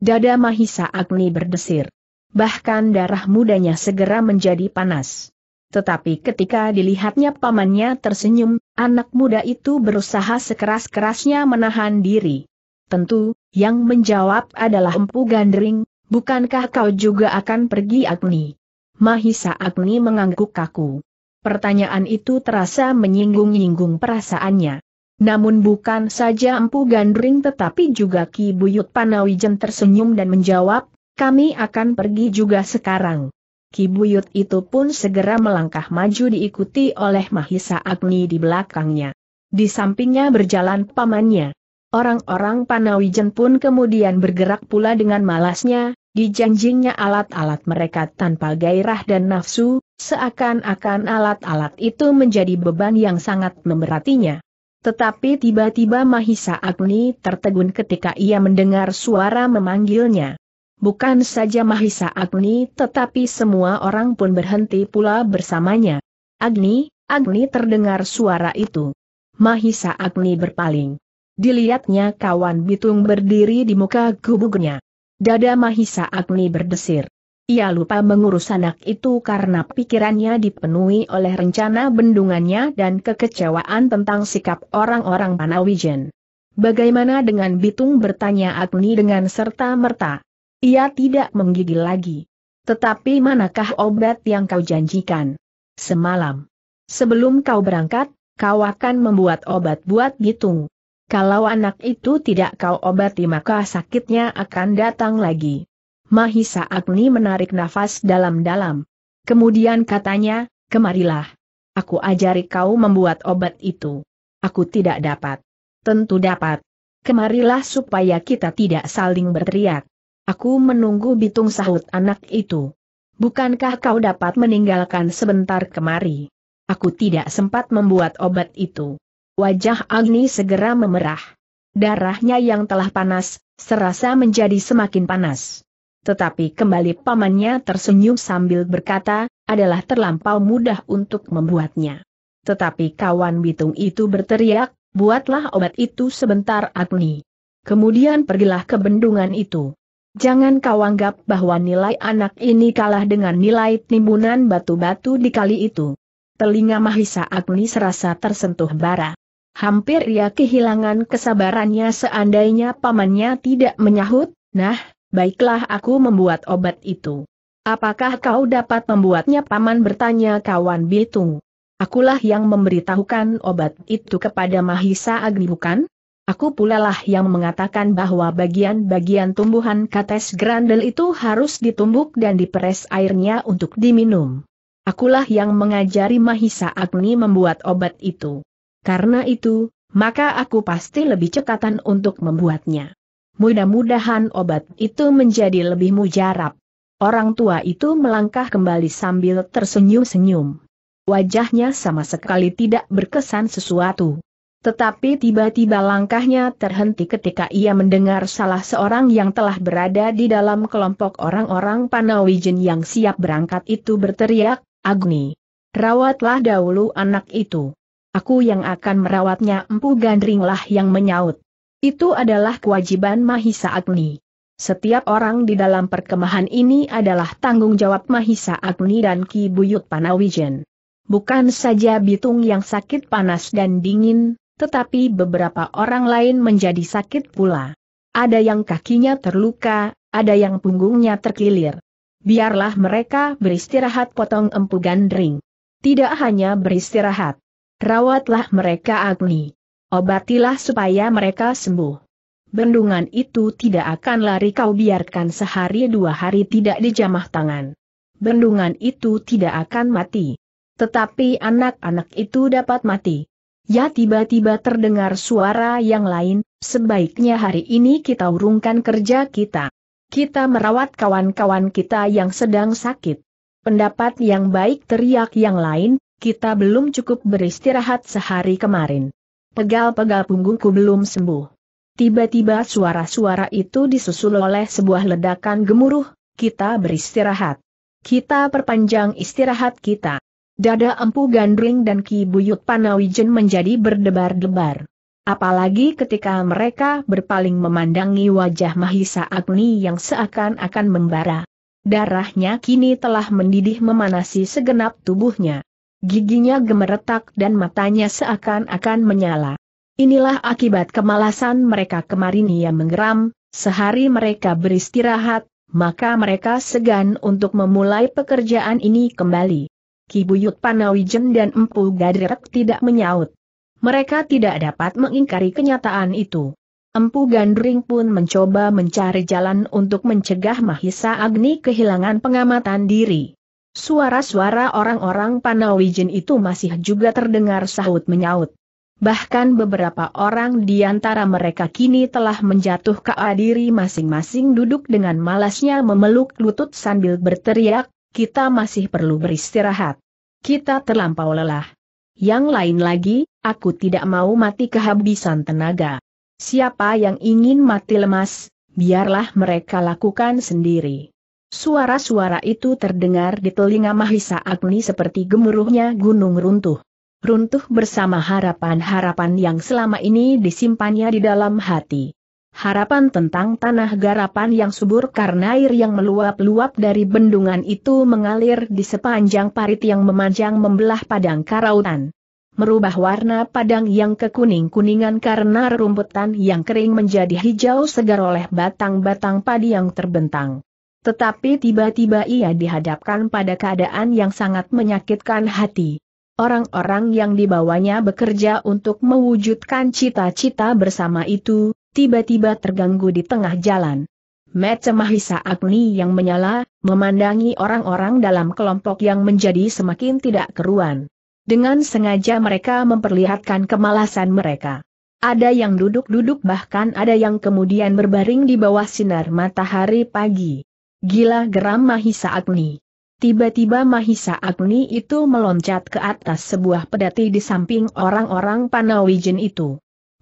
Ya, Dada Mahisa Agni berdesir. Bahkan darah mudanya segera menjadi panas. Tetapi ketika dilihatnya pamannya tersenyum, anak muda itu berusaha sekeras-kerasnya menahan diri. Tentu, yang menjawab adalah Empu Gandring, bukankah kau juga akan pergi Agni? Mahisa Agni mengangguk kaku. Pertanyaan itu terasa menyinggung-nyinggung perasaannya. Namun bukan saja Empu Gandring tetapi juga Ki Buyut Panawijen tersenyum dan menjawab, kami akan pergi juga sekarang. Ki Buyut itu pun segera melangkah maju diikuti oleh Mahisa Agni di belakangnya. Di sampingnya berjalan pamannya. Orang-orang Panawijen pun kemudian bergerak pula dengan malasnya, Dijanjinya alat-alat mereka tanpa gairah dan nafsu, seakan-akan alat-alat itu menjadi beban yang sangat memberatinya. Tetapi tiba-tiba Mahisa Agni tertegun ketika ia mendengar suara memanggilnya. Bukan saja Mahisa Agni tetapi semua orang pun berhenti pula bersamanya. Agni, Agni terdengar suara itu. Mahisa Agni berpaling. Dilihatnya kawan Bitung berdiri di muka gubuknya. Dada Mahisa Agni berdesir. Ia lupa mengurus anak itu karena pikirannya dipenuhi oleh rencana bendungannya dan kekecewaan tentang sikap orang-orang Panawijen. Bagaimana dengan Bitung bertanya Agni dengan serta-merta? Ia tidak menggigil lagi. Tetapi manakah obat yang kau janjikan? Semalam. Sebelum kau berangkat, kau akan membuat obat buat Bitung. Kalau anak itu tidak kau obati maka sakitnya akan datang lagi. Mahisa Agni menarik nafas dalam-dalam. Kemudian katanya, kemarilah. Aku ajari kau membuat obat itu. Aku tidak dapat. Tentu dapat. Kemarilah supaya kita tidak saling berteriak. Aku menunggu bitung sahut anak itu. Bukankah kau dapat meninggalkan sebentar kemari? Aku tidak sempat membuat obat itu. Wajah Agni segera memerah. Darahnya yang telah panas, serasa menjadi semakin panas. Tetapi kembali pamannya tersenyum sambil berkata, adalah terlampau mudah untuk membuatnya. Tetapi kawan bitung itu berteriak, buatlah obat itu sebentar Agni. Kemudian pergilah ke bendungan itu. Jangan kau anggap bahwa nilai anak ini kalah dengan nilai timbunan batu-batu di kali itu. Telinga Mahisa Agni serasa tersentuh bara. Hampir ia kehilangan kesabarannya seandainya pamannya tidak menyahut, nah, baiklah aku membuat obat itu. Apakah kau dapat membuatnya paman bertanya kawan Bitung. Akulah yang memberitahukan obat itu kepada Mahisa Agni bukan? Aku pula lah yang mengatakan bahwa bagian-bagian tumbuhan kates grandel itu harus ditumbuk dan diperes airnya untuk diminum. Akulah yang mengajari Mahisa Agni membuat obat itu. Karena itu, maka aku pasti lebih cekatan untuk membuatnya. Mudah-mudahan obat itu menjadi lebih mujarab. Orang tua itu melangkah kembali sambil tersenyum-senyum. Wajahnya sama sekali tidak berkesan sesuatu. Tetapi tiba-tiba langkahnya terhenti ketika ia mendengar salah seorang yang telah berada di dalam kelompok orang-orang Panawijen yang siap berangkat itu berteriak, Agni. Rawatlah dahulu anak itu. Aku yang akan merawatnya empu gandringlah yang menyaut. Itu adalah kewajiban Mahisa Agni. Setiap orang di dalam perkemahan ini adalah tanggung jawab Mahisa Agni dan Ki Buyut Panawijen. Bukan saja Bitung yang sakit panas dan dingin, tetapi beberapa orang lain menjadi sakit pula. Ada yang kakinya terluka, ada yang punggungnya terkilir. Biarlah mereka beristirahat potong empu gandring. Tidak hanya beristirahat, Rawatlah mereka Agni. Obatilah supaya mereka sembuh. Bendungan itu tidak akan lari kau biarkan sehari dua hari tidak dijamah tangan. Bendungan itu tidak akan mati. Tetapi anak-anak itu dapat mati. Ya tiba-tiba terdengar suara yang lain, sebaiknya hari ini kita urungkan kerja kita. Kita merawat kawan-kawan kita yang sedang sakit. Pendapat yang baik teriak yang lain, kita belum cukup beristirahat sehari kemarin. Pegal-pegal punggungku belum sembuh. Tiba-tiba suara-suara itu disusul oleh sebuah ledakan gemuruh, kita beristirahat. Kita perpanjang istirahat kita. Dada Empu Gandring dan Ki Buyut Panawijen menjadi berdebar-debar. Apalagi ketika mereka berpaling memandangi wajah Mahisa Agni yang seakan-akan membara. Darahnya kini telah mendidih memanasi segenap tubuhnya. Giginya gemeretak dan matanya seakan-akan menyala. Inilah akibat kemalasan mereka kemarin ia menggeram, sehari mereka beristirahat, maka mereka segan untuk memulai pekerjaan ini kembali. Kibuyut Panawijen dan Empu Gadrek tidak menyaut. Mereka tidak dapat mengingkari kenyataan itu. Empu Gandring pun mencoba mencari jalan untuk mencegah Mahisa Agni kehilangan pengamatan diri. Suara-suara orang-orang Panawijin itu masih juga terdengar sahut menyaut. Bahkan beberapa orang di antara mereka kini telah menjatuh ke adiri masing-masing duduk dengan malasnya memeluk lutut sambil berteriak, kita masih perlu beristirahat. Kita terlampau lelah. Yang lain lagi, aku tidak mau mati kehabisan tenaga. Siapa yang ingin mati lemas, biarlah mereka lakukan sendiri. Suara-suara itu terdengar di telinga Mahisa Agni seperti gemuruhnya gunung runtuh. Runtuh bersama harapan-harapan yang selama ini disimpannya di dalam hati. Harapan tentang tanah garapan yang subur karena air yang meluap-luap dari bendungan itu mengalir di sepanjang parit yang memanjang membelah padang karautan. Merubah warna padang yang kekuning-kuningan karena rumputan yang kering menjadi hijau segar oleh batang-batang padi yang terbentang. Tetapi tiba-tiba ia dihadapkan pada keadaan yang sangat menyakitkan hati. Orang-orang yang dibawanya bekerja untuk mewujudkan cita-cita bersama itu, tiba-tiba terganggu di tengah jalan. Mece Mahisa Agni yang menyala, memandangi orang-orang dalam kelompok yang menjadi semakin tidak keruan. Dengan sengaja mereka memperlihatkan kemalasan mereka. Ada yang duduk-duduk bahkan ada yang kemudian berbaring di bawah sinar matahari pagi. Gila geram Mahisa Agni. Tiba-tiba Mahisa Agni itu meloncat ke atas sebuah pedati di samping orang-orang Panawijen itu.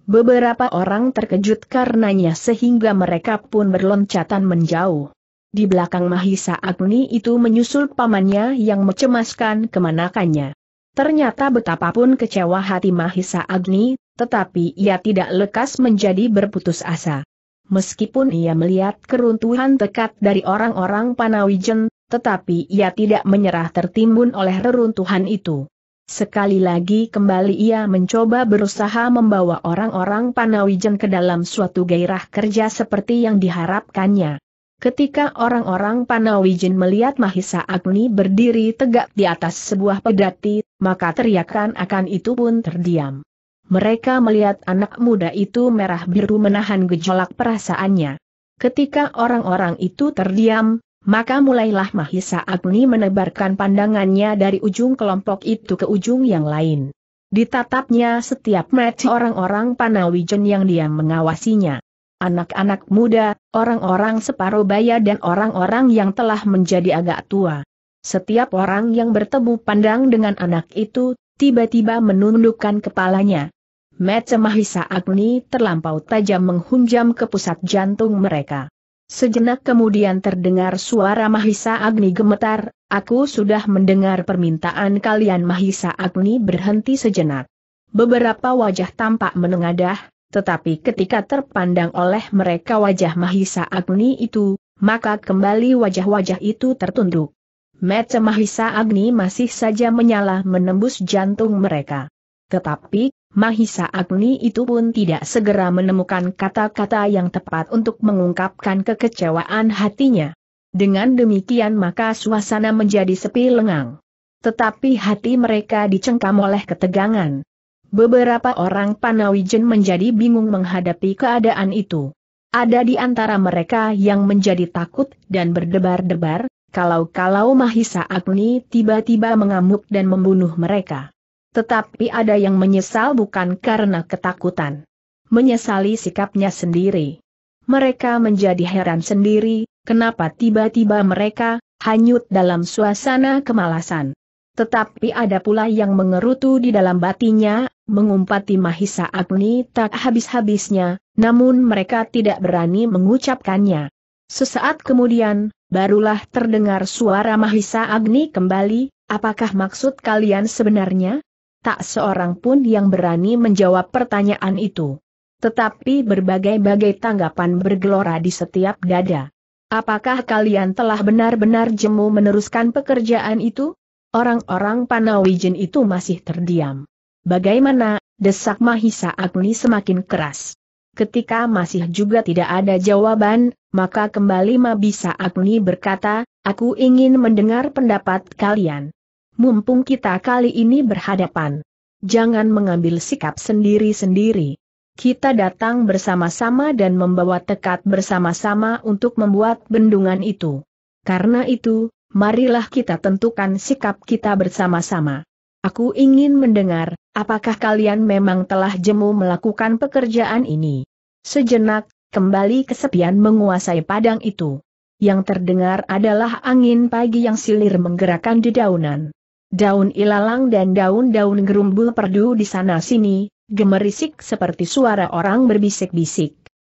Beberapa orang terkejut karenanya sehingga mereka pun berloncatan menjauh. Di belakang Mahisa Agni itu menyusul pamannya yang mencemaskan kemanakannya. Ternyata betapapun kecewa hati Mahisa Agni, tetapi ia tidak lekas menjadi berputus asa. Meskipun ia melihat keruntuhan tekat dari orang-orang Panawijen, tetapi ia tidak menyerah tertimbun oleh reruntuhan itu. Sekali lagi kembali ia mencoba berusaha membawa orang-orang Panawijen ke dalam suatu gairah kerja seperti yang diharapkannya. Ketika orang-orang Panawijen melihat Mahisa Agni berdiri tegak di atas sebuah pedati, maka teriakan akan itu pun terdiam. Mereka melihat anak muda itu merah biru menahan gejolak perasaannya. Ketika orang-orang itu terdiam, maka mulailah Mahisa Agni menebarkan pandangannya dari ujung kelompok itu ke ujung yang lain. Ditatapnya setiap match orang-orang Panawijen yang diam mengawasinya. Anak-anak muda, orang-orang separuh baya dan orang-orang yang telah menjadi agak tua. Setiap orang yang bertemu pandang dengan anak itu, tiba-tiba menundukkan kepalanya. Mata Mahisa Agni terlampau tajam menghunjam ke pusat jantung mereka. Sejenak kemudian terdengar suara Mahisa Agni gemetar, aku sudah mendengar permintaan kalian Mahisa Agni berhenti sejenak. Beberapa wajah tampak menengadah, tetapi ketika terpandang oleh mereka wajah Mahisa Agni itu, maka kembali wajah-wajah itu tertunduk. Mata Mahisa Agni masih saja menyala menembus jantung mereka. Tetapi Mahisa Agni itu pun tidak segera menemukan kata-kata yang tepat untuk mengungkapkan kekecewaan hatinya. Dengan demikian maka suasana menjadi sepi lengang. Tetapi hati mereka dicengkam oleh ketegangan. Beberapa orang Panawijen menjadi bingung menghadapi keadaan itu. Ada di antara mereka yang menjadi takut dan berdebar-debar, kalau-kalau Mahisa Agni tiba-tiba mengamuk dan membunuh mereka. Tetapi ada yang menyesal bukan karena ketakutan. Menyesali sikapnya sendiri. Mereka menjadi heran sendiri, kenapa tiba-tiba mereka hanyut dalam suasana kemalasan. Tetapi ada pula yang mengerutu di dalam batinya, mengumpati Mahisa Agni tak habis-habisnya, namun mereka tidak berani mengucapkannya. Sesaat kemudian, barulah terdengar suara Mahisa Agni kembali, apakah maksud kalian sebenarnya? tak seorang pun yang berani menjawab pertanyaan itu. Tetapi berbagai-bagai tanggapan bergelora di setiap dada. Apakah kalian telah benar-benar jemu meneruskan pekerjaan itu? Orang-orang Panawijen itu masih terdiam. Bagaimana, desak Mahisa Agni semakin keras. Ketika masih juga tidak ada jawaban, maka kembali Mabisa Agni berkata, aku ingin mendengar pendapat kalian mumpung kita kali ini berhadapan. Jangan mengambil sikap sendiri-sendiri. Kita datang bersama-sama dan membawa tekad bersama-sama untuk membuat bendungan itu. Karena itu, marilah kita tentukan sikap kita bersama-sama. Aku ingin mendengar, apakah kalian memang telah jemu melakukan pekerjaan ini? Sejenak, kembali kesepian menguasai padang itu. Yang terdengar adalah angin pagi yang silir menggerakkan dedaunan. Daun ilalang dan daun-daun gerumbul perdu di sana-sini, gemerisik seperti suara orang berbisik-bisik.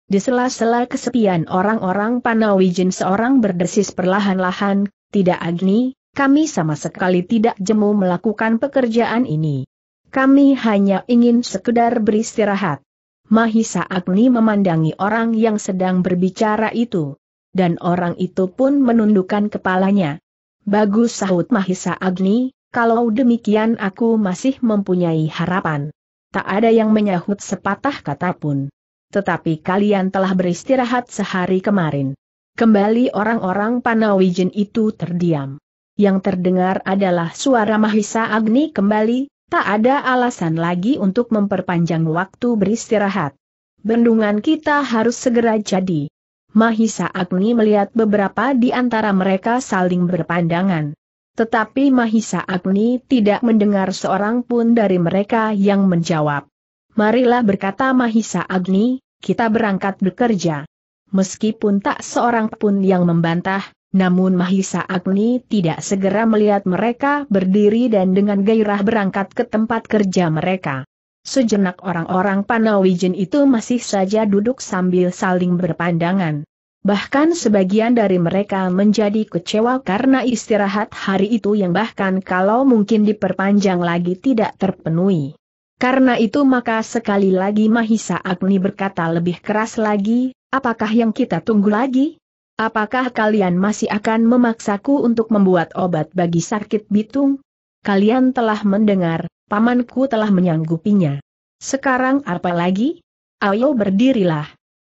Di sela-sela kesepian orang-orang Panawijin seorang berdesis perlahan-lahan, tidak agni, kami sama sekali tidak jemu melakukan pekerjaan ini. Kami hanya ingin sekedar beristirahat. Mahisa Agni memandangi orang yang sedang berbicara itu. Dan orang itu pun menundukkan kepalanya. Bagus sahut Mahisa Agni, kalau demikian aku masih mempunyai harapan. Tak ada yang menyahut sepatah kata pun. Tetapi kalian telah beristirahat sehari kemarin. Kembali orang-orang Panawijen itu terdiam. Yang terdengar adalah suara Mahisa Agni kembali, tak ada alasan lagi untuk memperpanjang waktu beristirahat. Bendungan kita harus segera jadi. Mahisa Agni melihat beberapa di antara mereka saling berpandangan. Tetapi Mahisa Agni tidak mendengar seorang pun dari mereka yang menjawab. Marilah berkata Mahisa Agni, kita berangkat bekerja. Meskipun tak seorang pun yang membantah, namun Mahisa Agni tidak segera melihat mereka berdiri dan dengan gairah berangkat ke tempat kerja mereka. Sejenak orang-orang Panawijen itu masih saja duduk sambil saling berpandangan. Bahkan sebagian dari mereka menjadi kecewa karena istirahat hari itu yang bahkan kalau mungkin diperpanjang lagi tidak terpenuhi. Karena itu maka sekali lagi Mahisa Agni berkata lebih keras lagi, apakah yang kita tunggu lagi? Apakah kalian masih akan memaksaku untuk membuat obat bagi sakit bitung? Kalian telah mendengar, pamanku telah menyanggupinya. Sekarang apa lagi? Ayo berdirilah.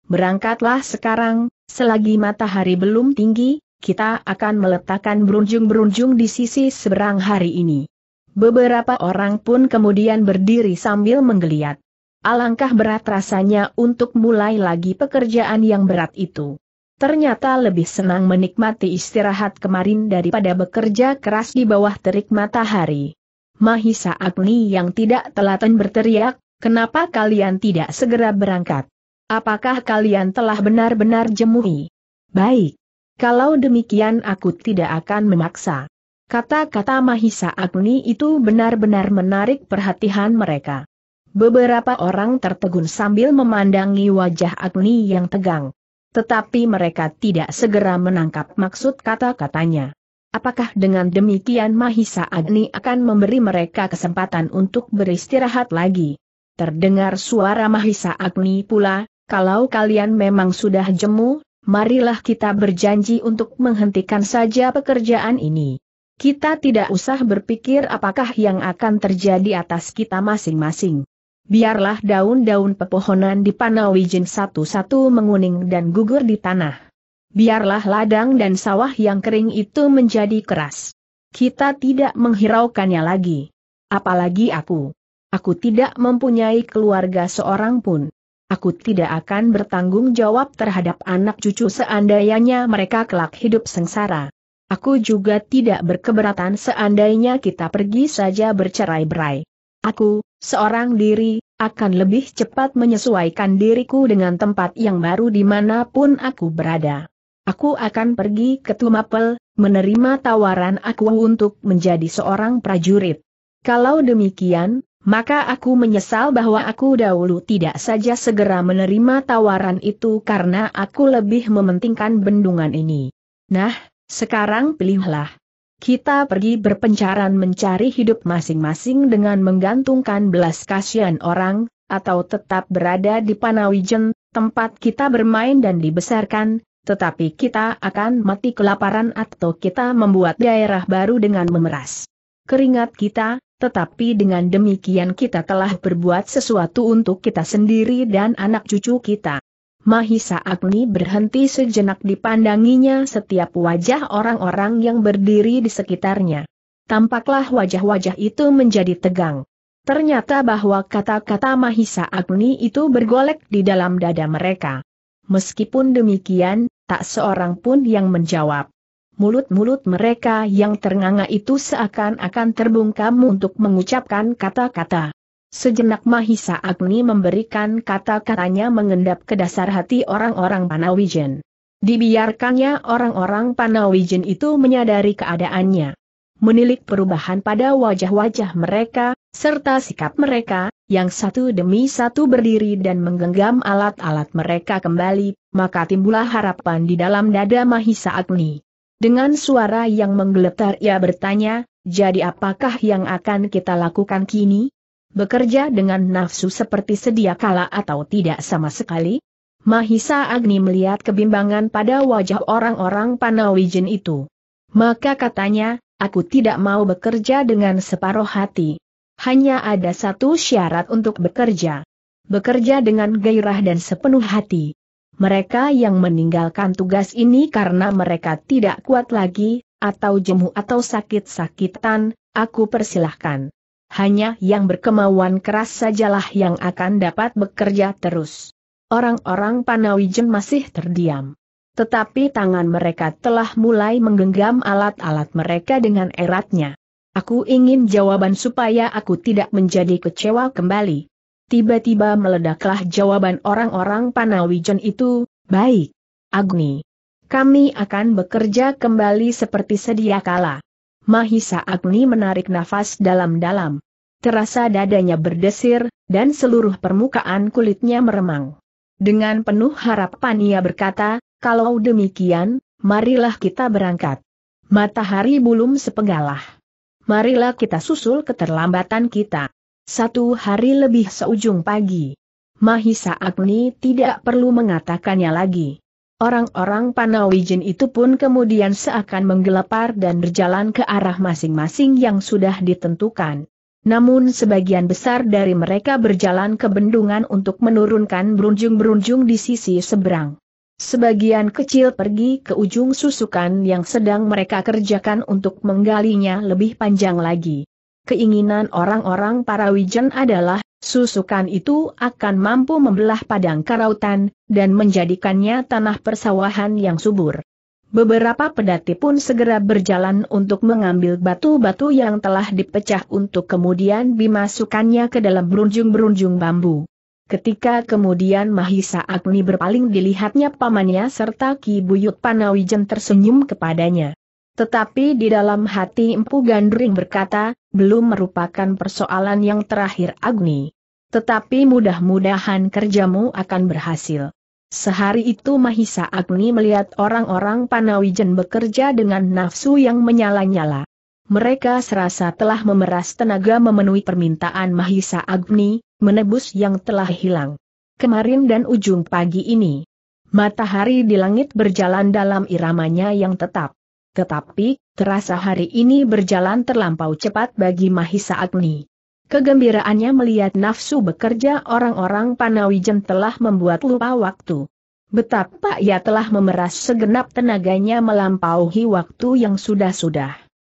Berangkatlah sekarang, Selagi matahari belum tinggi, kita akan meletakkan berunjung-berunjung di sisi seberang hari ini. Beberapa orang pun kemudian berdiri sambil menggeliat. Alangkah berat rasanya untuk mulai lagi pekerjaan yang berat itu. Ternyata lebih senang menikmati istirahat kemarin daripada bekerja keras di bawah terik matahari. Mahisa Agni yang tidak telaten berteriak, kenapa kalian tidak segera berangkat? Apakah kalian telah benar-benar jemuhi? Baik. Kalau demikian aku tidak akan memaksa. Kata-kata Mahisa Agni itu benar-benar menarik perhatian mereka. Beberapa orang tertegun sambil memandangi wajah Agni yang tegang. Tetapi mereka tidak segera menangkap maksud kata-katanya. Apakah dengan demikian Mahisa Agni akan memberi mereka kesempatan untuk beristirahat lagi? Terdengar suara Mahisa Agni pula, kalau kalian memang sudah jemu, marilah kita berjanji untuk menghentikan saja pekerjaan ini. Kita tidak usah berpikir apakah yang akan terjadi atas kita masing-masing. Biarlah daun-daun pepohonan di Panawijin satu-satu menguning dan gugur di tanah. Biarlah ladang dan sawah yang kering itu menjadi keras. Kita tidak menghiraukannya lagi. Apalagi aku. Aku tidak mempunyai keluarga seorang pun aku tidak akan bertanggung jawab terhadap anak cucu seandainya mereka kelak hidup sengsara. Aku juga tidak berkeberatan seandainya kita pergi saja bercerai-berai. Aku, seorang diri, akan lebih cepat menyesuaikan diriku dengan tempat yang baru dimanapun aku berada. Aku akan pergi ke Tumapel, menerima tawaran aku untuk menjadi seorang prajurit. Kalau demikian, maka aku menyesal bahwa aku dahulu tidak saja segera menerima tawaran itu karena aku lebih mementingkan bendungan ini. Nah, sekarang pilihlah. Kita pergi berpencaran mencari hidup masing-masing dengan menggantungkan belas kasihan orang, atau tetap berada di Panawijen, tempat kita bermain dan dibesarkan, tetapi kita akan mati kelaparan atau kita membuat daerah baru dengan memeras keringat kita, tetapi dengan demikian kita telah berbuat sesuatu untuk kita sendiri dan anak cucu kita. Mahisa Agni berhenti sejenak dipandanginya setiap wajah orang-orang yang berdiri di sekitarnya. Tampaklah wajah-wajah itu menjadi tegang. Ternyata bahwa kata-kata Mahisa Agni itu bergolek di dalam dada mereka. Meskipun demikian, tak seorang pun yang menjawab. Mulut-mulut mereka yang ternganga itu seakan-akan terbungkam untuk mengucapkan kata-kata. Sejenak Mahisa Agni memberikan kata-katanya mengendap ke dasar hati orang-orang Panawijen. Dibiarkannya orang-orang Panawijen itu menyadari keadaannya. Menilik perubahan pada wajah-wajah mereka, serta sikap mereka, yang satu demi satu berdiri dan menggenggam alat-alat mereka kembali, maka timbullah harapan di dalam dada Mahisa Agni. Dengan suara yang menggeletar ia bertanya, jadi apakah yang akan kita lakukan kini? Bekerja dengan nafsu seperti sedia kala atau tidak sama sekali? Mahisa Agni melihat kebimbangan pada wajah orang-orang Panawijen itu. Maka katanya, aku tidak mau bekerja dengan separuh hati. Hanya ada satu syarat untuk bekerja. Bekerja dengan gairah dan sepenuh hati mereka yang meninggalkan tugas ini karena mereka tidak kuat lagi, atau jemu atau sakit-sakitan, aku persilahkan. Hanya yang berkemauan keras sajalah yang akan dapat bekerja terus. Orang-orang Panawijen masih terdiam. Tetapi tangan mereka telah mulai menggenggam alat-alat mereka dengan eratnya. Aku ingin jawaban supaya aku tidak menjadi kecewa kembali. Tiba-tiba meledaklah jawaban orang-orang Panawijon itu, baik. Agni. Kami akan bekerja kembali seperti sedia kala. Mahisa Agni menarik nafas dalam-dalam. Terasa dadanya berdesir, dan seluruh permukaan kulitnya meremang. Dengan penuh harapan ia berkata, kalau demikian, marilah kita berangkat. Matahari belum sepenggalah. Marilah kita susul keterlambatan kita. Satu hari lebih seujung pagi. Mahisa Agni tidak perlu mengatakannya lagi. Orang-orang Panawijin itu pun kemudian seakan menggelepar dan berjalan ke arah masing-masing yang sudah ditentukan. Namun sebagian besar dari mereka berjalan ke bendungan untuk menurunkan berunjung-berunjung di sisi seberang. Sebagian kecil pergi ke ujung susukan yang sedang mereka kerjakan untuk menggalinya lebih panjang lagi keinginan orang-orang para wijen adalah, susukan itu akan mampu membelah padang karautan, dan menjadikannya tanah persawahan yang subur. Beberapa pedati pun segera berjalan untuk mengambil batu-batu yang telah dipecah untuk kemudian dimasukkannya ke dalam berunjung-berunjung bambu. Ketika kemudian Mahisa Agni berpaling dilihatnya pamannya serta Ki Buyut Panawijen tersenyum kepadanya. Tetapi di dalam hati Empu Gandring berkata, belum merupakan persoalan yang terakhir Agni. Tetapi mudah-mudahan kerjamu akan berhasil. Sehari itu Mahisa Agni melihat orang-orang Panawijen bekerja dengan nafsu yang menyala-nyala. Mereka serasa telah memeras tenaga memenuhi permintaan Mahisa Agni, menebus yang telah hilang. Kemarin dan ujung pagi ini, matahari di langit berjalan dalam iramanya yang tetap. Tetapi, terasa hari ini berjalan terlampau cepat bagi Mahisa Agni. Kegembiraannya melihat nafsu bekerja orang-orang Panawijen telah membuat lupa waktu. Betapa ia telah memeras segenap tenaganya melampaui waktu yang sudah-sudah.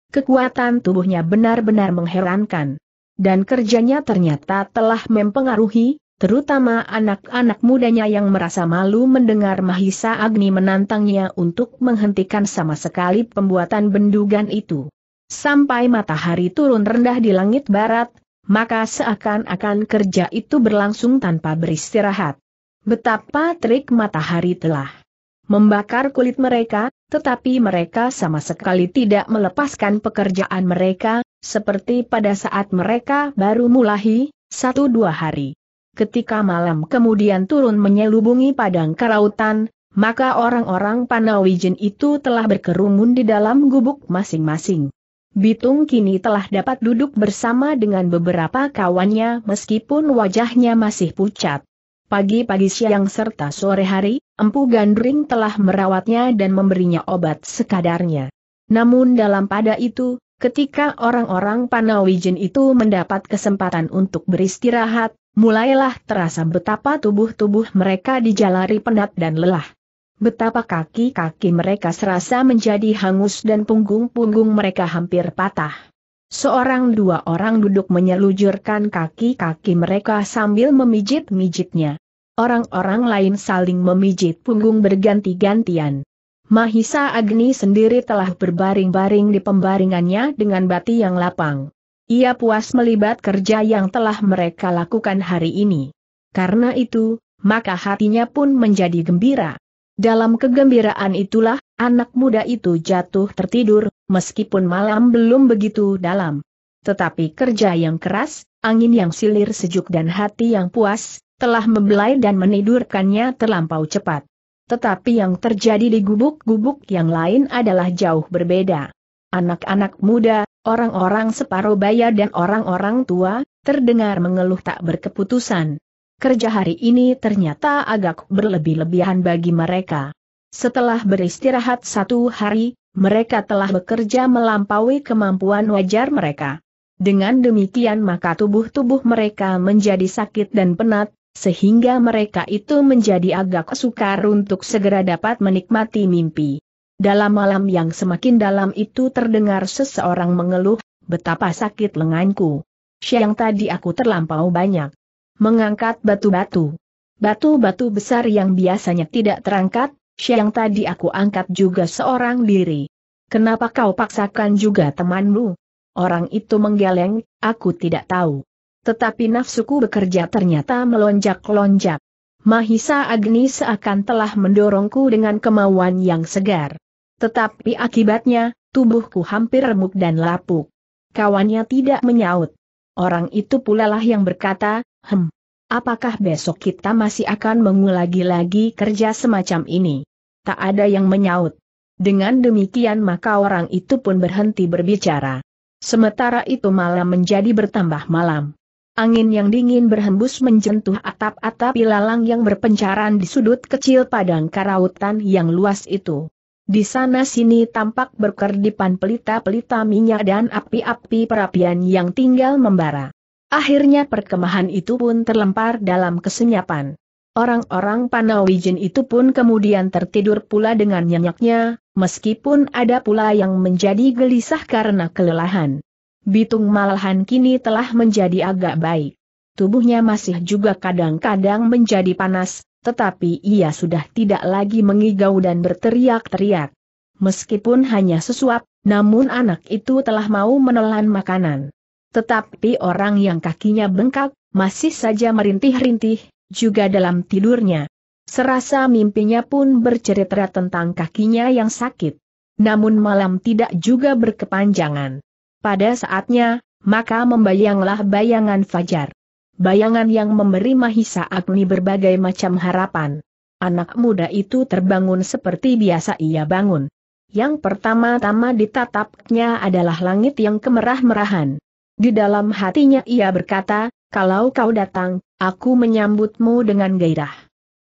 Kekuatan tubuhnya benar-benar mengherankan. Dan kerjanya ternyata telah mempengaruhi, terutama anak-anak mudanya yang merasa malu mendengar Mahisa Agni menantangnya untuk menghentikan sama sekali pembuatan bendugan itu. Sampai matahari turun rendah di langit barat, maka seakan-akan kerja itu berlangsung tanpa beristirahat. Betapa trik matahari telah membakar kulit mereka, tetapi mereka sama sekali tidak melepaskan pekerjaan mereka, seperti pada saat mereka baru mulai, satu dua hari. Ketika malam kemudian turun menyelubungi padang karautan, maka orang-orang Panawijen itu telah berkerumun di dalam gubuk masing-masing. Bitung kini telah dapat duduk bersama dengan beberapa kawannya meskipun wajahnya masih pucat. Pagi-pagi siang serta sore hari, Empu Gandring telah merawatnya dan memberinya obat sekadarnya. Namun dalam pada itu, ketika orang-orang Panawijen itu mendapat kesempatan untuk beristirahat, Mulailah terasa betapa tubuh-tubuh mereka dijalari penat dan lelah. Betapa kaki-kaki mereka serasa menjadi hangus dan punggung-punggung mereka hampir patah. Seorang dua orang duduk menyelujurkan kaki-kaki mereka sambil memijit-mijitnya. Orang-orang lain saling memijit punggung berganti-gantian. Mahisa Agni sendiri telah berbaring-baring di pembaringannya dengan bati yang lapang. Ia puas melibat kerja yang telah mereka lakukan hari ini. Karena itu, maka hatinya pun menjadi gembira. Dalam kegembiraan itulah, anak muda itu jatuh tertidur, meskipun malam belum begitu dalam. Tetapi kerja yang keras, angin yang silir sejuk dan hati yang puas, telah membelai dan menidurkannya terlampau cepat. Tetapi yang terjadi di gubuk-gubuk yang lain adalah jauh berbeda. Anak-anak muda, orang-orang separuh baya dan orang-orang tua, terdengar mengeluh tak berkeputusan. Kerja hari ini ternyata agak berlebih-lebihan bagi mereka. Setelah beristirahat satu hari, mereka telah bekerja melampaui kemampuan wajar mereka. Dengan demikian maka tubuh-tubuh mereka menjadi sakit dan penat, sehingga mereka itu menjadi agak sukar untuk segera dapat menikmati mimpi. Dalam malam yang semakin dalam itu terdengar seseorang mengeluh, betapa sakit lenganku. Siang tadi aku terlampau banyak. Mengangkat batu-batu. Batu-batu besar yang biasanya tidak terangkat, siang tadi aku angkat juga seorang diri. Kenapa kau paksakan juga temanmu? Orang itu menggeleng, aku tidak tahu. Tetapi nafsuku bekerja ternyata melonjak-lonjak. Mahisa Agni seakan telah mendorongku dengan kemauan yang segar. Tetapi akibatnya, tubuhku hampir remuk dan lapuk. Kawannya tidak menyaut. Orang itu pula lah yang berkata, hem, apakah besok kita masih akan mengulangi lagi kerja semacam ini? Tak ada yang menyaut. Dengan demikian maka orang itu pun berhenti berbicara. Sementara itu malam menjadi bertambah malam. Angin yang dingin berhembus menjentuh atap-atap ilalang yang berpencaran di sudut kecil padang karautan yang luas itu. Di sana-sini tampak berkerdipan pelita-pelita minyak dan api-api perapian yang tinggal membara. Akhirnya perkemahan itu pun terlempar dalam kesenyapan. Orang-orang Panawijen itu pun kemudian tertidur pula dengan nyenyaknya, meskipun ada pula yang menjadi gelisah karena kelelahan. Bitung malahan kini telah menjadi agak baik. Tubuhnya masih juga kadang-kadang menjadi panas, tetapi ia sudah tidak lagi mengigau dan berteriak-teriak. Meskipun hanya sesuap, namun anak itu telah mau menelan makanan. Tetapi orang yang kakinya bengkak, masih saja merintih-rintih, juga dalam tidurnya. Serasa mimpinya pun bercerita tentang kakinya yang sakit. Namun malam tidak juga berkepanjangan. Pada saatnya, maka membayanglah bayangan fajar bayangan yang memberi Mahisa Agni berbagai macam harapan. Anak muda itu terbangun seperti biasa ia bangun. Yang pertama-tama ditatapnya adalah langit yang kemerah-merahan. Di dalam hatinya ia berkata, kalau kau datang, aku menyambutmu dengan gairah.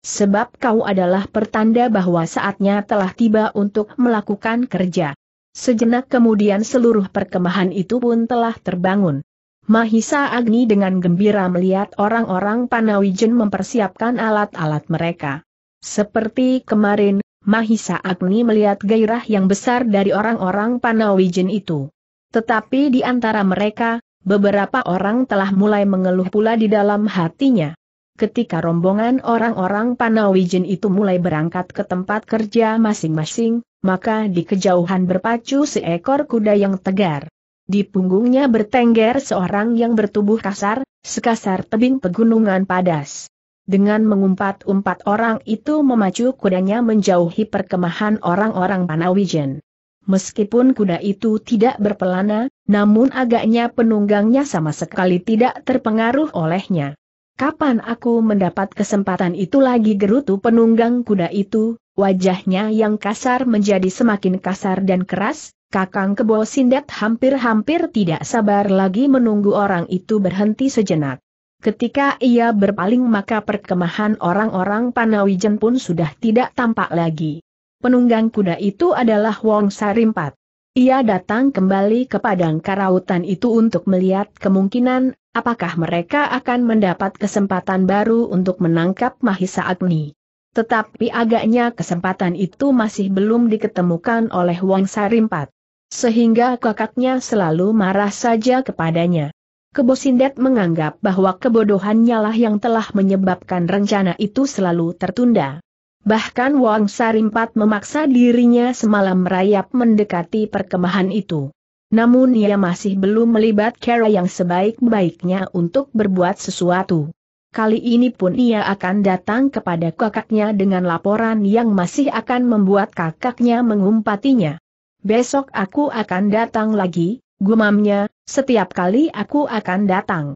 Sebab kau adalah pertanda bahwa saatnya telah tiba untuk melakukan kerja. Sejenak kemudian seluruh perkemahan itu pun telah terbangun. Mahisa Agni dengan gembira melihat orang-orang Panawijen mempersiapkan alat-alat mereka. Seperti kemarin, Mahisa Agni melihat gairah yang besar dari orang-orang Panawijen itu. Tetapi di antara mereka, beberapa orang telah mulai mengeluh pula di dalam hatinya. Ketika rombongan orang-orang Panawijen itu mulai berangkat ke tempat kerja masing-masing, maka di kejauhan berpacu seekor kuda yang tegar. Di punggungnya bertengger seorang yang bertubuh kasar, sekasar tebing pegunungan padas. Dengan mengumpat-umpat orang itu memacu kudanya menjauhi perkemahan orang-orang Panawijen. Meskipun kuda itu tidak berpelana, namun agaknya penunggangnya sama sekali tidak terpengaruh olehnya. Kapan aku mendapat kesempatan itu lagi gerutu penunggang kuda itu, wajahnya yang kasar menjadi semakin kasar dan keras, Kakang Kebo Sindet hampir-hampir tidak sabar lagi menunggu orang itu berhenti sejenak. Ketika ia berpaling maka perkemahan orang-orang Panawijen pun sudah tidak tampak lagi. Penunggang kuda itu adalah Wong Sarimpat. Ia datang kembali ke padang karautan itu untuk melihat kemungkinan apakah mereka akan mendapat kesempatan baru untuk menangkap Mahisa Agni. Tetapi agaknya kesempatan itu masih belum diketemukan oleh Wong Sarimpat. Sehingga kakaknya selalu marah saja kepadanya. Kebo Sindet menganggap bahwa kebodohannya lah yang telah menyebabkan rencana itu selalu tertunda. Bahkan Wang Sarimpat memaksa dirinya semalam merayap mendekati perkemahan itu. Namun ia masih belum melibat Kara yang sebaik-baiknya untuk berbuat sesuatu. Kali ini pun ia akan datang kepada kakaknya dengan laporan yang masih akan membuat kakaknya mengumpatinya. Besok aku akan datang lagi, gumamnya, setiap kali aku akan datang.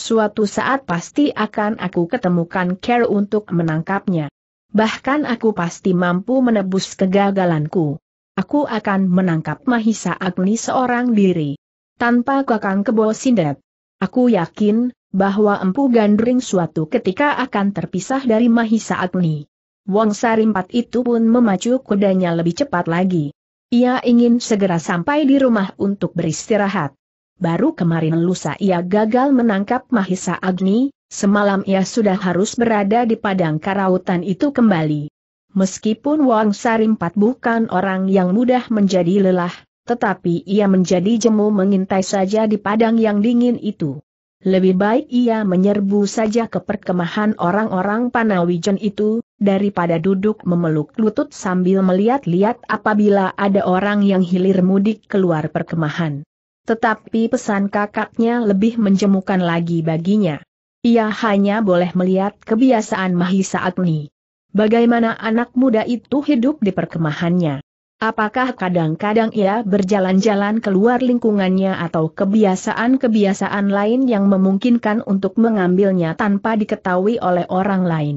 Suatu saat pasti akan aku ketemukan Care untuk menangkapnya. Bahkan aku pasti mampu menebus kegagalanku. Aku akan menangkap Mahisa Agni seorang diri. Tanpa kakang kebo sindet. Aku yakin, bahwa Empu Gandring suatu ketika akan terpisah dari Mahisa Agni. Wong Sarimpat itu pun memacu kudanya lebih cepat lagi. Ia ingin segera sampai di rumah untuk beristirahat. Baru kemarin lusa ia gagal menangkap Mahisa Agni, semalam ia sudah harus berada di padang karautan itu kembali. Meskipun Wang Sarimpat bukan orang yang mudah menjadi lelah, tetapi ia menjadi jemu mengintai saja di padang yang dingin itu. Lebih baik ia menyerbu saja ke perkemahan orang-orang Panawijen itu, daripada duduk memeluk lutut sambil melihat-lihat apabila ada orang yang hilir mudik keluar perkemahan. Tetapi pesan kakaknya lebih menjemukan lagi baginya. Ia hanya boleh melihat kebiasaan Mahisa Agni. Bagaimana anak muda itu hidup di perkemahannya. Apakah kadang-kadang ia berjalan-jalan keluar lingkungannya atau kebiasaan-kebiasaan lain yang memungkinkan untuk mengambilnya tanpa diketahui oleh orang lain?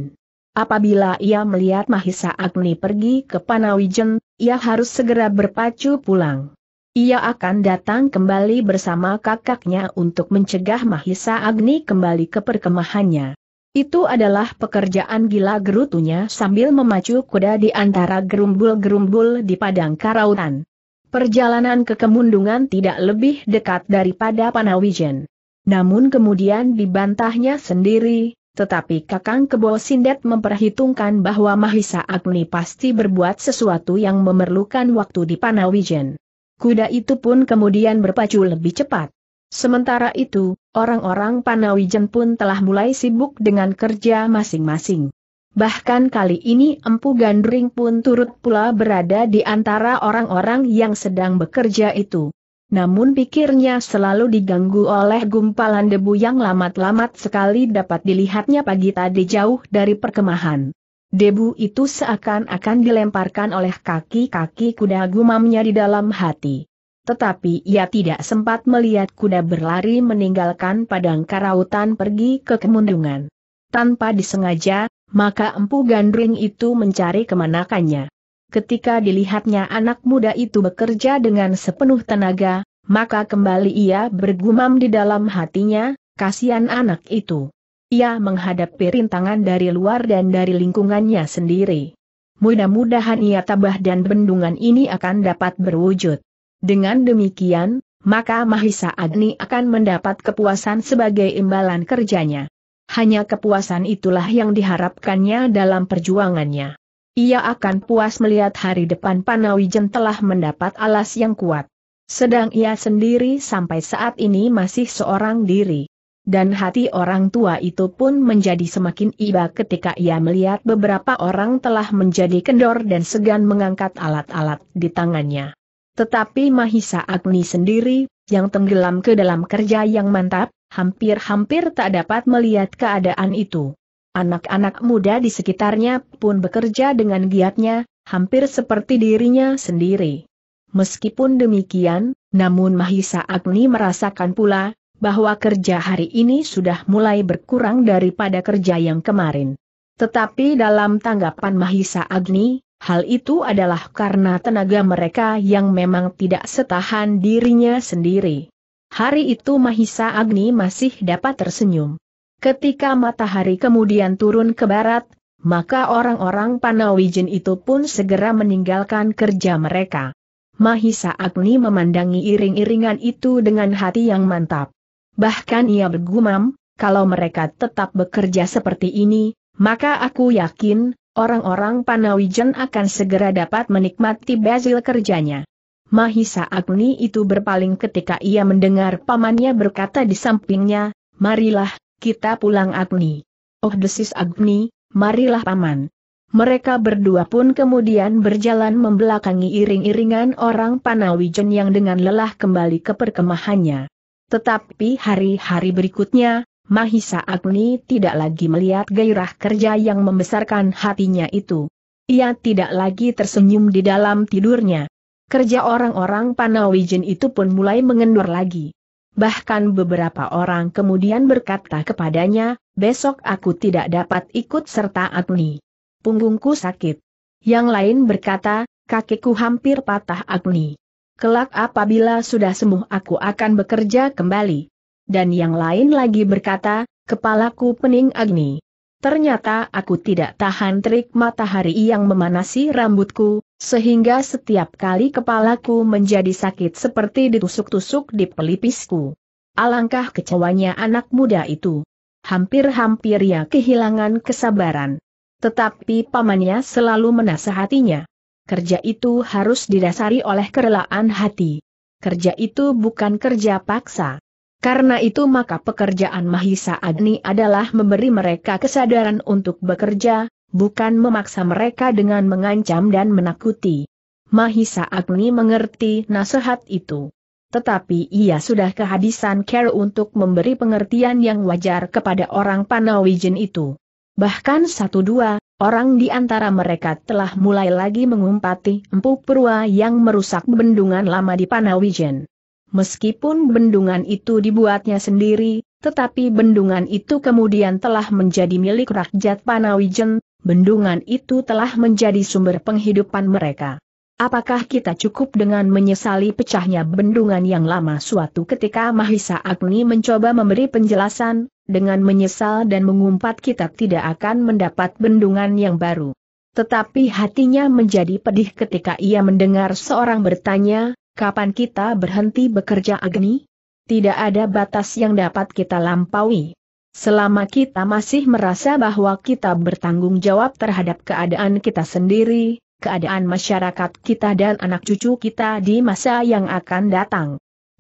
Apabila ia melihat Mahisa Agni pergi ke Panawijen, ia harus segera berpacu pulang. Ia akan datang kembali bersama kakaknya untuk mencegah Mahisa Agni kembali ke perkemahannya. Itu adalah pekerjaan gila gerutunya sambil memacu kuda di antara gerumbul-gerumbul di padang karautan. Perjalanan ke kemundungan tidak lebih dekat daripada Panawijen. Namun kemudian dibantahnya sendiri, tetapi Kakang Kebo Sindet memperhitungkan bahwa Mahisa Agni pasti berbuat sesuatu yang memerlukan waktu di Panawijen. Kuda itu pun kemudian berpacu lebih cepat. Sementara itu, orang-orang Panawijen pun telah mulai sibuk dengan kerja masing-masing. Bahkan kali ini Empu Gandring pun turut pula berada di antara orang-orang yang sedang bekerja itu. Namun pikirnya selalu diganggu oleh gumpalan debu yang lamat-lamat sekali dapat dilihatnya pagi tadi jauh dari perkemahan. Debu itu seakan-akan dilemparkan oleh kaki-kaki kuda gumamnya di dalam hati. Tetapi ia tidak sempat melihat kuda berlari meninggalkan padang karautan pergi ke kemundungan. Tanpa disengaja, maka empu gandring itu mencari kemanakannya. Ketika dilihatnya anak muda itu bekerja dengan sepenuh tenaga, maka kembali ia bergumam di dalam hatinya, kasihan anak itu. Ia menghadapi rintangan dari luar dan dari lingkungannya sendiri. Mudah-mudahan ia tabah dan bendungan ini akan dapat berwujud. Dengan demikian, maka Mahisa Agni akan mendapat kepuasan sebagai imbalan kerjanya. Hanya kepuasan itulah yang diharapkannya dalam perjuangannya. Ia akan puas melihat hari depan Panawijen telah mendapat alas yang kuat. Sedang ia sendiri sampai saat ini masih seorang diri. Dan hati orang tua itu pun menjadi semakin iba ketika ia melihat beberapa orang telah menjadi kendor dan segan mengangkat alat-alat di tangannya. Tetapi Mahisa Agni sendiri, yang tenggelam ke dalam kerja yang mantap, hampir-hampir tak dapat melihat keadaan itu. Anak-anak muda di sekitarnya pun bekerja dengan giatnya, hampir seperti dirinya sendiri. Meskipun demikian, namun Mahisa Agni merasakan pula, bahwa kerja hari ini sudah mulai berkurang daripada kerja yang kemarin. Tetapi dalam tanggapan Mahisa Agni, Hal itu adalah karena tenaga mereka yang memang tidak setahan dirinya sendiri. Hari itu Mahisa Agni masih dapat tersenyum. Ketika matahari kemudian turun ke barat, maka orang-orang Panawijin itu pun segera meninggalkan kerja mereka. Mahisa Agni memandangi iring-iringan itu dengan hati yang mantap. Bahkan ia bergumam, kalau mereka tetap bekerja seperti ini, maka aku yakin, orang-orang Panawijen akan segera dapat menikmati Basil kerjanya. Mahisa Agni itu berpaling ketika ia mendengar pamannya berkata di sampingnya, Marilah, kita pulang Agni. Oh desis Agni, marilah paman. Mereka berdua pun kemudian berjalan membelakangi iring-iringan orang Panawijen yang dengan lelah kembali ke perkemahannya. Tetapi hari-hari berikutnya, Mahisa Agni tidak lagi melihat gairah kerja yang membesarkan hatinya itu. Ia tidak lagi tersenyum di dalam tidurnya. Kerja orang-orang Panawijen itu pun mulai mengendur lagi. Bahkan beberapa orang kemudian berkata kepadanya, besok aku tidak dapat ikut serta Agni. Punggungku sakit. Yang lain berkata, kakiku hampir patah Agni. Kelak apabila sudah sembuh aku akan bekerja kembali dan yang lain lagi berkata, kepalaku pening agni. Ternyata aku tidak tahan trik matahari yang memanasi rambutku, sehingga setiap kali kepalaku menjadi sakit seperti ditusuk-tusuk di pelipisku. Alangkah kecewanya anak muda itu. Hampir-hampir ia kehilangan kesabaran. Tetapi pamannya selalu menasehatinya. Kerja itu harus didasari oleh kerelaan hati. Kerja itu bukan kerja paksa. Karena itu maka pekerjaan Mahisa Agni adalah memberi mereka kesadaran untuk bekerja, bukan memaksa mereka dengan mengancam dan menakuti. Mahisa Agni mengerti nasihat itu. Tetapi ia sudah kehabisan care untuk memberi pengertian yang wajar kepada orang Panawijen itu. Bahkan satu dua, orang di antara mereka telah mulai lagi mengumpati empu perua yang merusak bendungan lama di Panawijen. Meskipun bendungan itu dibuatnya sendiri, tetapi bendungan itu kemudian telah menjadi milik rakyat Panawijen, bendungan itu telah menjadi sumber penghidupan mereka. Apakah kita cukup dengan menyesali pecahnya bendungan yang lama suatu ketika Mahisa Agni mencoba memberi penjelasan, dengan menyesal dan mengumpat kita tidak akan mendapat bendungan yang baru. Tetapi hatinya menjadi pedih ketika ia mendengar seorang bertanya, kapan kita berhenti bekerja Agni? Tidak ada batas yang dapat kita lampaui. Selama kita masih merasa bahwa kita bertanggung jawab terhadap keadaan kita sendiri, keadaan masyarakat kita dan anak cucu kita di masa yang akan datang.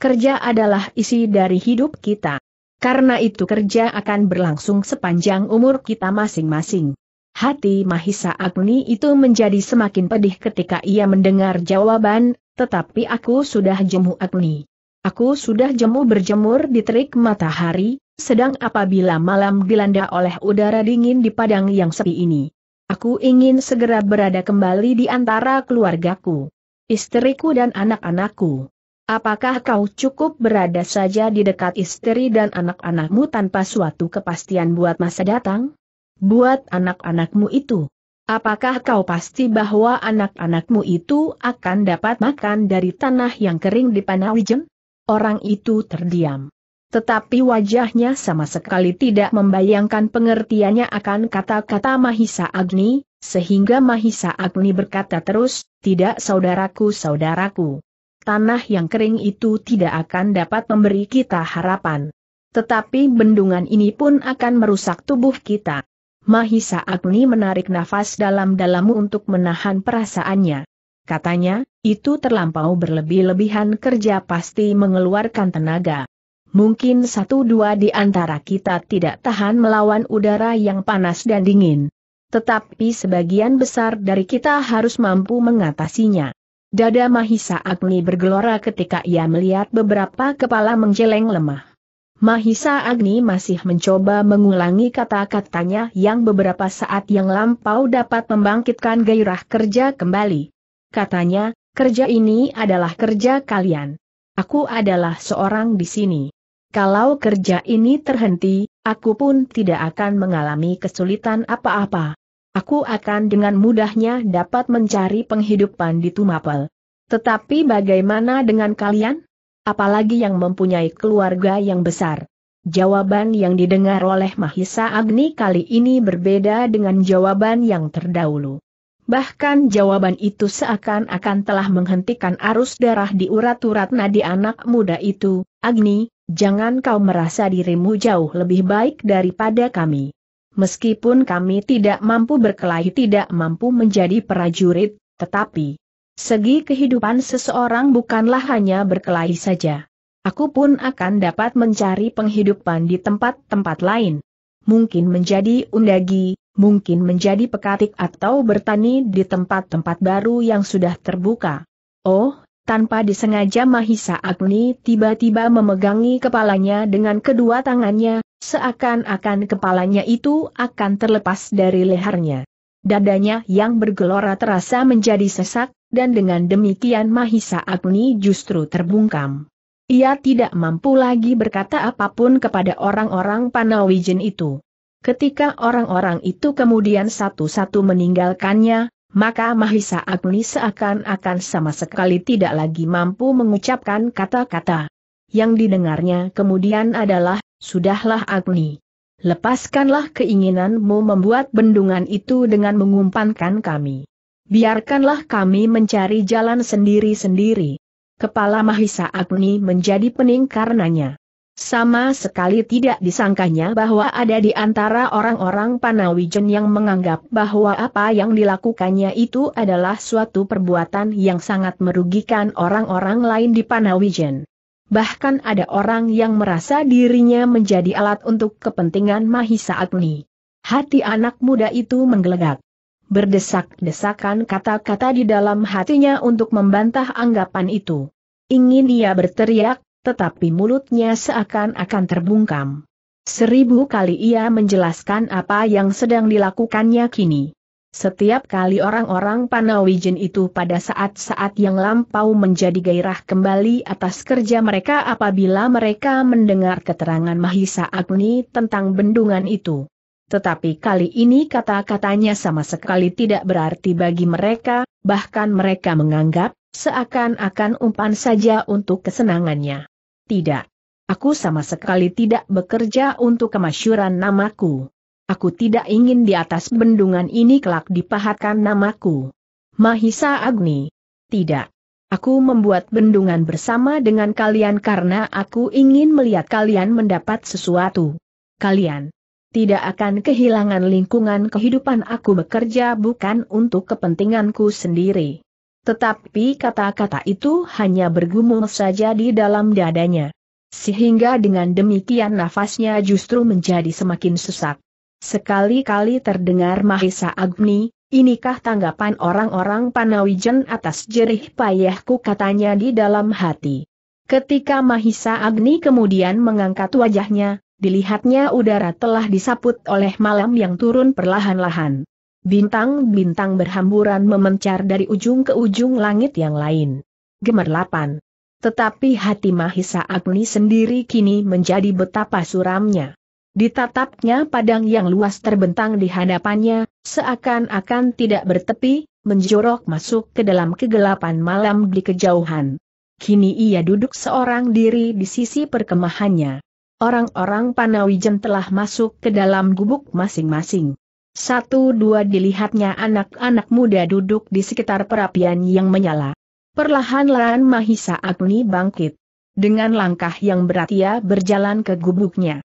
Kerja adalah isi dari hidup kita. Karena itu kerja akan berlangsung sepanjang umur kita masing-masing. Hati Mahisa Agni itu menjadi semakin pedih ketika ia mendengar jawaban tetapi aku sudah jemu agni. Aku sudah jemu berjemur di terik matahari, sedang apabila malam dilanda oleh udara dingin di padang yang sepi ini. Aku ingin segera berada kembali di antara keluargaku, istriku dan anak-anakku. Apakah kau cukup berada saja di dekat istri dan anak-anakmu tanpa suatu kepastian buat masa datang? Buat anak-anakmu itu. Apakah kau pasti bahwa anak-anakmu itu akan dapat makan dari tanah yang kering di Panawijen? Orang itu terdiam. Tetapi wajahnya sama sekali tidak membayangkan pengertiannya akan kata-kata Mahisa Agni, sehingga Mahisa Agni berkata terus, tidak saudaraku-saudaraku. Tanah yang kering itu tidak akan dapat memberi kita harapan. Tetapi bendungan ini pun akan merusak tubuh kita. Mahisa Agni menarik nafas dalam-dalam untuk menahan perasaannya. Katanya, itu terlampau berlebih-lebihan kerja pasti mengeluarkan tenaga. Mungkin satu dua di antara kita tidak tahan melawan udara yang panas dan dingin. Tetapi sebagian besar dari kita harus mampu mengatasinya. Dada Mahisa Agni bergelora ketika ia melihat beberapa kepala menjeleng lemah. Mahisa Agni masih mencoba mengulangi kata-katanya yang beberapa saat yang lampau dapat membangkitkan gairah kerja kembali. Katanya, kerja ini adalah kerja kalian. Aku adalah seorang di sini. Kalau kerja ini terhenti, aku pun tidak akan mengalami kesulitan apa-apa. Aku akan dengan mudahnya dapat mencari penghidupan di Tumapel. Tetapi bagaimana dengan kalian? apalagi yang mempunyai keluarga yang besar. Jawaban yang didengar oleh Mahisa Agni kali ini berbeda dengan jawaban yang terdahulu. Bahkan jawaban itu seakan-akan telah menghentikan arus darah di urat-urat nadi anak muda itu, Agni, jangan kau merasa dirimu jauh lebih baik daripada kami. Meskipun kami tidak mampu berkelahi tidak mampu menjadi prajurit, tetapi, Segi kehidupan seseorang bukanlah hanya berkelahi saja. Aku pun akan dapat mencari penghidupan di tempat-tempat lain. Mungkin menjadi undagi, mungkin menjadi pekatik atau bertani di tempat-tempat baru yang sudah terbuka. Oh, tanpa disengaja Mahisa Agni tiba-tiba memegangi kepalanya dengan kedua tangannya, seakan-akan kepalanya itu akan terlepas dari lehernya. Dadanya yang bergelora terasa menjadi sesak, dan dengan demikian Mahisa Agni justru terbungkam. Ia tidak mampu lagi berkata apapun kepada orang-orang Panawijen itu. Ketika orang-orang itu kemudian satu-satu meninggalkannya, maka Mahisa Agni seakan-akan sama sekali tidak lagi mampu mengucapkan kata-kata. Yang didengarnya kemudian adalah, Sudahlah Agni. Lepaskanlah keinginanmu membuat bendungan itu dengan mengumpankan kami. Biarkanlah kami mencari jalan sendiri-sendiri. Kepala Mahisa Agni menjadi pening karenanya. Sama sekali tidak disangkanya bahwa ada di antara orang-orang Panawijen yang menganggap bahwa apa yang dilakukannya itu adalah suatu perbuatan yang sangat merugikan orang-orang lain di Panawijen. Bahkan ada orang yang merasa dirinya menjadi alat untuk kepentingan Mahisa Agni. Hati anak muda itu menggelegak berdesak-desakan kata-kata di dalam hatinya untuk membantah anggapan itu. Ingin ia berteriak, tetapi mulutnya seakan-akan terbungkam. Seribu kali ia menjelaskan apa yang sedang dilakukannya kini. Setiap kali orang-orang Panawijen itu pada saat-saat yang lampau menjadi gairah kembali atas kerja mereka apabila mereka mendengar keterangan Mahisa Agni tentang bendungan itu tetapi kali ini kata-katanya sama sekali tidak berarti bagi mereka, bahkan mereka menganggap, seakan-akan umpan saja untuk kesenangannya. Tidak. Aku sama sekali tidak bekerja untuk kemasyuran namaku. Aku tidak ingin di atas bendungan ini kelak dipahatkan namaku. Mahisa Agni. Tidak. Aku membuat bendungan bersama dengan kalian karena aku ingin melihat kalian mendapat sesuatu. Kalian tidak akan kehilangan lingkungan kehidupan aku bekerja bukan untuk kepentinganku sendiri. Tetapi kata-kata itu hanya bergumul saja di dalam dadanya. Sehingga dengan demikian nafasnya justru menjadi semakin sesak. Sekali-kali terdengar Mahisa Agni, inikah tanggapan orang-orang Panawijen atas jerih payahku katanya di dalam hati. Ketika Mahisa Agni kemudian mengangkat wajahnya, Dilihatnya udara telah disaput oleh malam yang turun perlahan-lahan. Bintang-bintang berhamburan memencar dari ujung ke ujung langit yang lain. Gemerlapan. Tetapi hati Mahisa Agni sendiri kini menjadi betapa suramnya. Ditatapnya padang yang luas terbentang di hadapannya, seakan-akan tidak bertepi, menjorok masuk ke dalam kegelapan malam di kejauhan. Kini ia duduk seorang diri di sisi perkemahannya orang-orang Panawijen telah masuk ke dalam gubuk masing-masing. Satu-dua dilihatnya anak-anak muda duduk di sekitar perapian yang menyala. Perlahan-lahan Mahisa Agni bangkit. Dengan langkah yang berat ia berjalan ke gubuknya.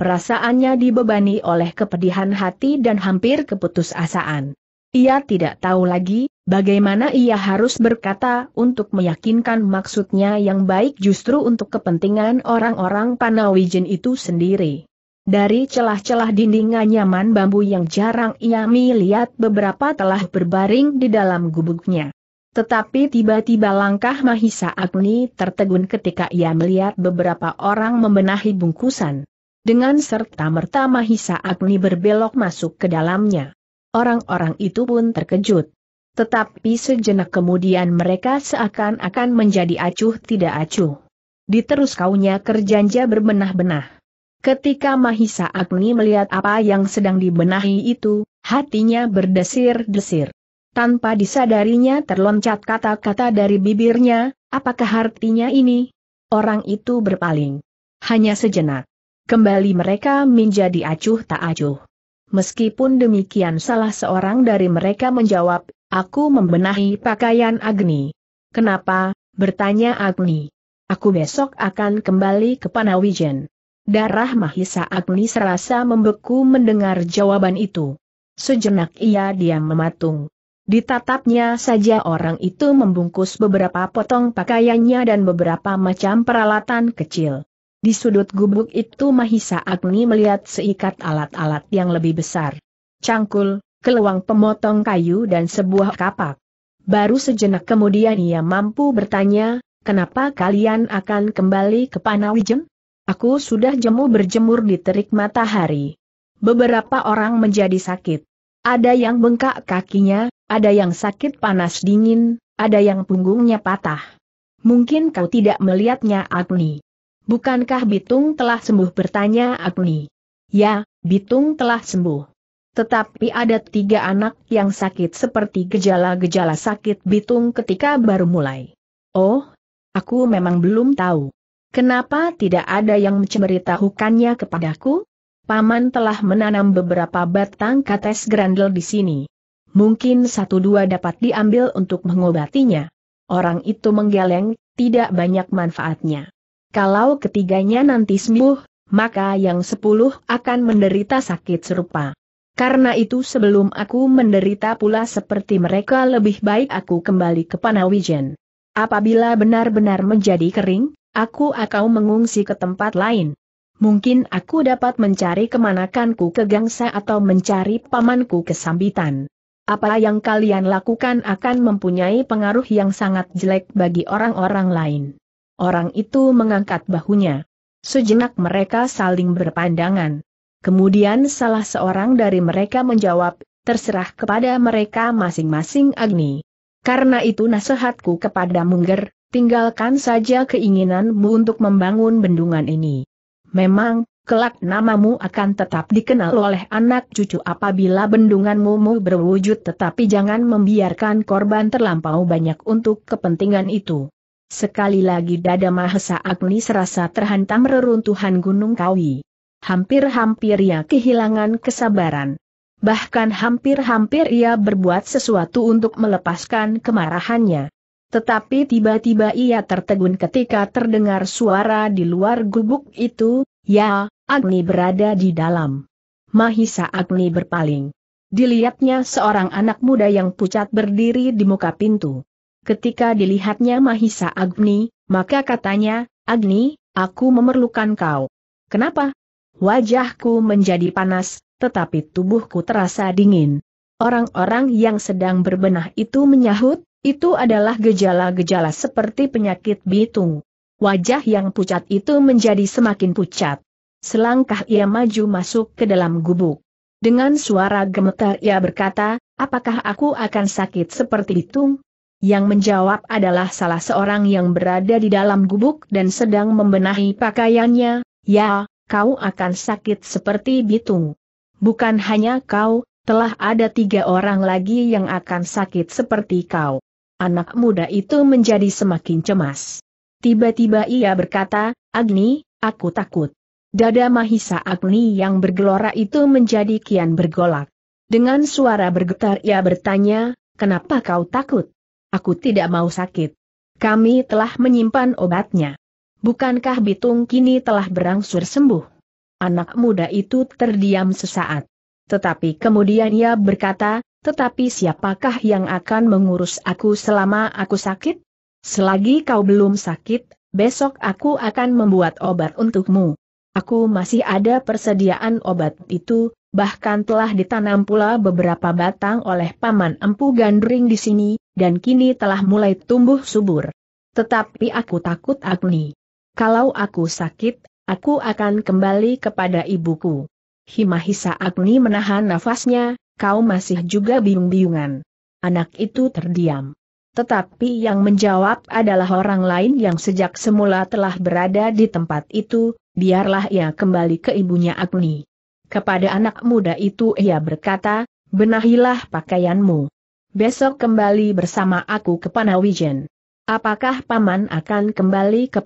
Perasaannya dibebani oleh kepedihan hati dan hampir keputusasaan. Ia tidak tahu lagi, Bagaimana ia harus berkata untuk meyakinkan maksudnya yang baik justru untuk kepentingan orang-orang Panawijen itu sendiri. Dari celah-celah dinding anyaman bambu yang jarang ia melihat beberapa telah berbaring di dalam gubuknya. Tetapi tiba-tiba langkah Mahisa Agni tertegun ketika ia melihat beberapa orang membenahi bungkusan. Dengan serta-merta Mahisa Agni berbelok masuk ke dalamnya. Orang-orang itu pun terkejut. Tetapi sejenak kemudian mereka seakan-akan menjadi acuh tidak acuh. Diterus kaunya kerjanja berbenah-benah. Ketika Mahisa Agni melihat apa yang sedang dibenahi itu, hatinya berdesir-desir. Tanpa disadarinya terloncat kata-kata dari bibirnya, apakah artinya ini? Orang itu berpaling. Hanya sejenak. Kembali mereka menjadi acuh tak acuh. Meskipun demikian salah seorang dari mereka menjawab, Aku membenahi pakaian Agni. Kenapa? bertanya Agni. Aku besok akan kembali ke Panawijen. Darah Mahisa Agni serasa membeku mendengar jawaban itu. Sejenak ia diam mematung. Ditatapnya saja orang itu membungkus beberapa potong pakaiannya dan beberapa macam peralatan kecil. Di sudut gubuk itu Mahisa Agni melihat seikat alat-alat yang lebih besar. Cangkul, keluang pemotong kayu dan sebuah kapak. Baru sejenak kemudian ia mampu bertanya, kenapa kalian akan kembali ke Panawijem? Aku sudah jemu berjemur di terik matahari. Beberapa orang menjadi sakit. Ada yang bengkak kakinya, ada yang sakit panas dingin, ada yang punggungnya patah. Mungkin kau tidak melihatnya Agni. Bukankah Bitung telah sembuh bertanya Agni? Ya, Bitung telah sembuh. Tetapi ada tiga anak yang sakit seperti gejala-gejala sakit bitung ketika baru mulai. Oh, aku memang belum tahu. Kenapa tidak ada yang menceritahukannya kepadaku? Paman telah menanam beberapa batang kates grandel di sini. Mungkin satu dua dapat diambil untuk mengobatinya. Orang itu menggeleng, tidak banyak manfaatnya. Kalau ketiganya nanti sembuh, maka yang sepuluh akan menderita sakit serupa. Karena itu sebelum aku menderita pula seperti mereka lebih baik aku kembali ke Panawijen. Apabila benar-benar menjadi kering, aku akan mengungsi ke tempat lain. Mungkin aku dapat mencari kemanakanku ke Gangsa atau mencari pamanku ke Sambitan. Apa yang kalian lakukan akan mempunyai pengaruh yang sangat jelek bagi orang-orang lain. Orang itu mengangkat bahunya. Sejenak mereka saling berpandangan. Kemudian salah seorang dari mereka menjawab, terserah kepada mereka masing-masing Agni. Karena itu nasihatku kepada Mungger, tinggalkan saja keinginanmu untuk membangun bendungan ini. Memang, kelak namamu akan tetap dikenal oleh anak cucu apabila bendunganmu berwujud tetapi jangan membiarkan korban terlampau banyak untuk kepentingan itu. Sekali lagi dada Mahesa Agni serasa terhantam reruntuhan Gunung Kawi hampir-hampir ia kehilangan kesabaran. Bahkan hampir-hampir ia berbuat sesuatu untuk melepaskan kemarahannya. Tetapi tiba-tiba ia tertegun ketika terdengar suara di luar gubuk itu, ya, Agni berada di dalam. Mahisa Agni berpaling. Dilihatnya seorang anak muda yang pucat berdiri di muka pintu. Ketika dilihatnya Mahisa Agni, maka katanya, Agni, aku memerlukan kau. Kenapa? Wajahku menjadi panas, tetapi tubuhku terasa dingin. Orang-orang yang sedang berbenah itu menyahut, itu adalah gejala-gejala seperti penyakit bitung. Wajah yang pucat itu menjadi semakin pucat. Selangkah ia maju masuk ke dalam gubuk. Dengan suara gemetar ia berkata, apakah aku akan sakit seperti itu? Yang menjawab adalah salah seorang yang berada di dalam gubuk dan sedang membenahi pakaiannya, ya, kau akan sakit seperti bitung. Bukan hanya kau, telah ada tiga orang lagi yang akan sakit seperti kau. Anak muda itu menjadi semakin cemas. Tiba-tiba ia berkata, Agni, aku takut. Dada Mahisa Agni yang bergelora itu menjadi kian bergolak. Dengan suara bergetar ia bertanya, kenapa kau takut? Aku tidak mau sakit. Kami telah menyimpan obatnya. Bukankah Bitung kini telah berangsur sembuh? Anak muda itu terdiam sesaat. Tetapi kemudian ia berkata, tetapi siapakah yang akan mengurus aku selama aku sakit? Selagi kau belum sakit, besok aku akan membuat obat untukmu. Aku masih ada persediaan obat itu, bahkan telah ditanam pula beberapa batang oleh paman empu gandring di sini, dan kini telah mulai tumbuh subur. Tetapi aku takut Agni. Kalau aku sakit, aku akan kembali kepada ibuku. Himahisa Agni menahan nafasnya, kau masih juga bingung-bingungan. Anak itu terdiam. Tetapi yang menjawab adalah orang lain yang sejak semula telah berada di tempat itu, biarlah ia kembali ke ibunya Agni. Kepada anak muda itu ia berkata, benahilah pakaianmu. Besok kembali bersama aku ke Panawijen. Apakah Paman akan kembali ke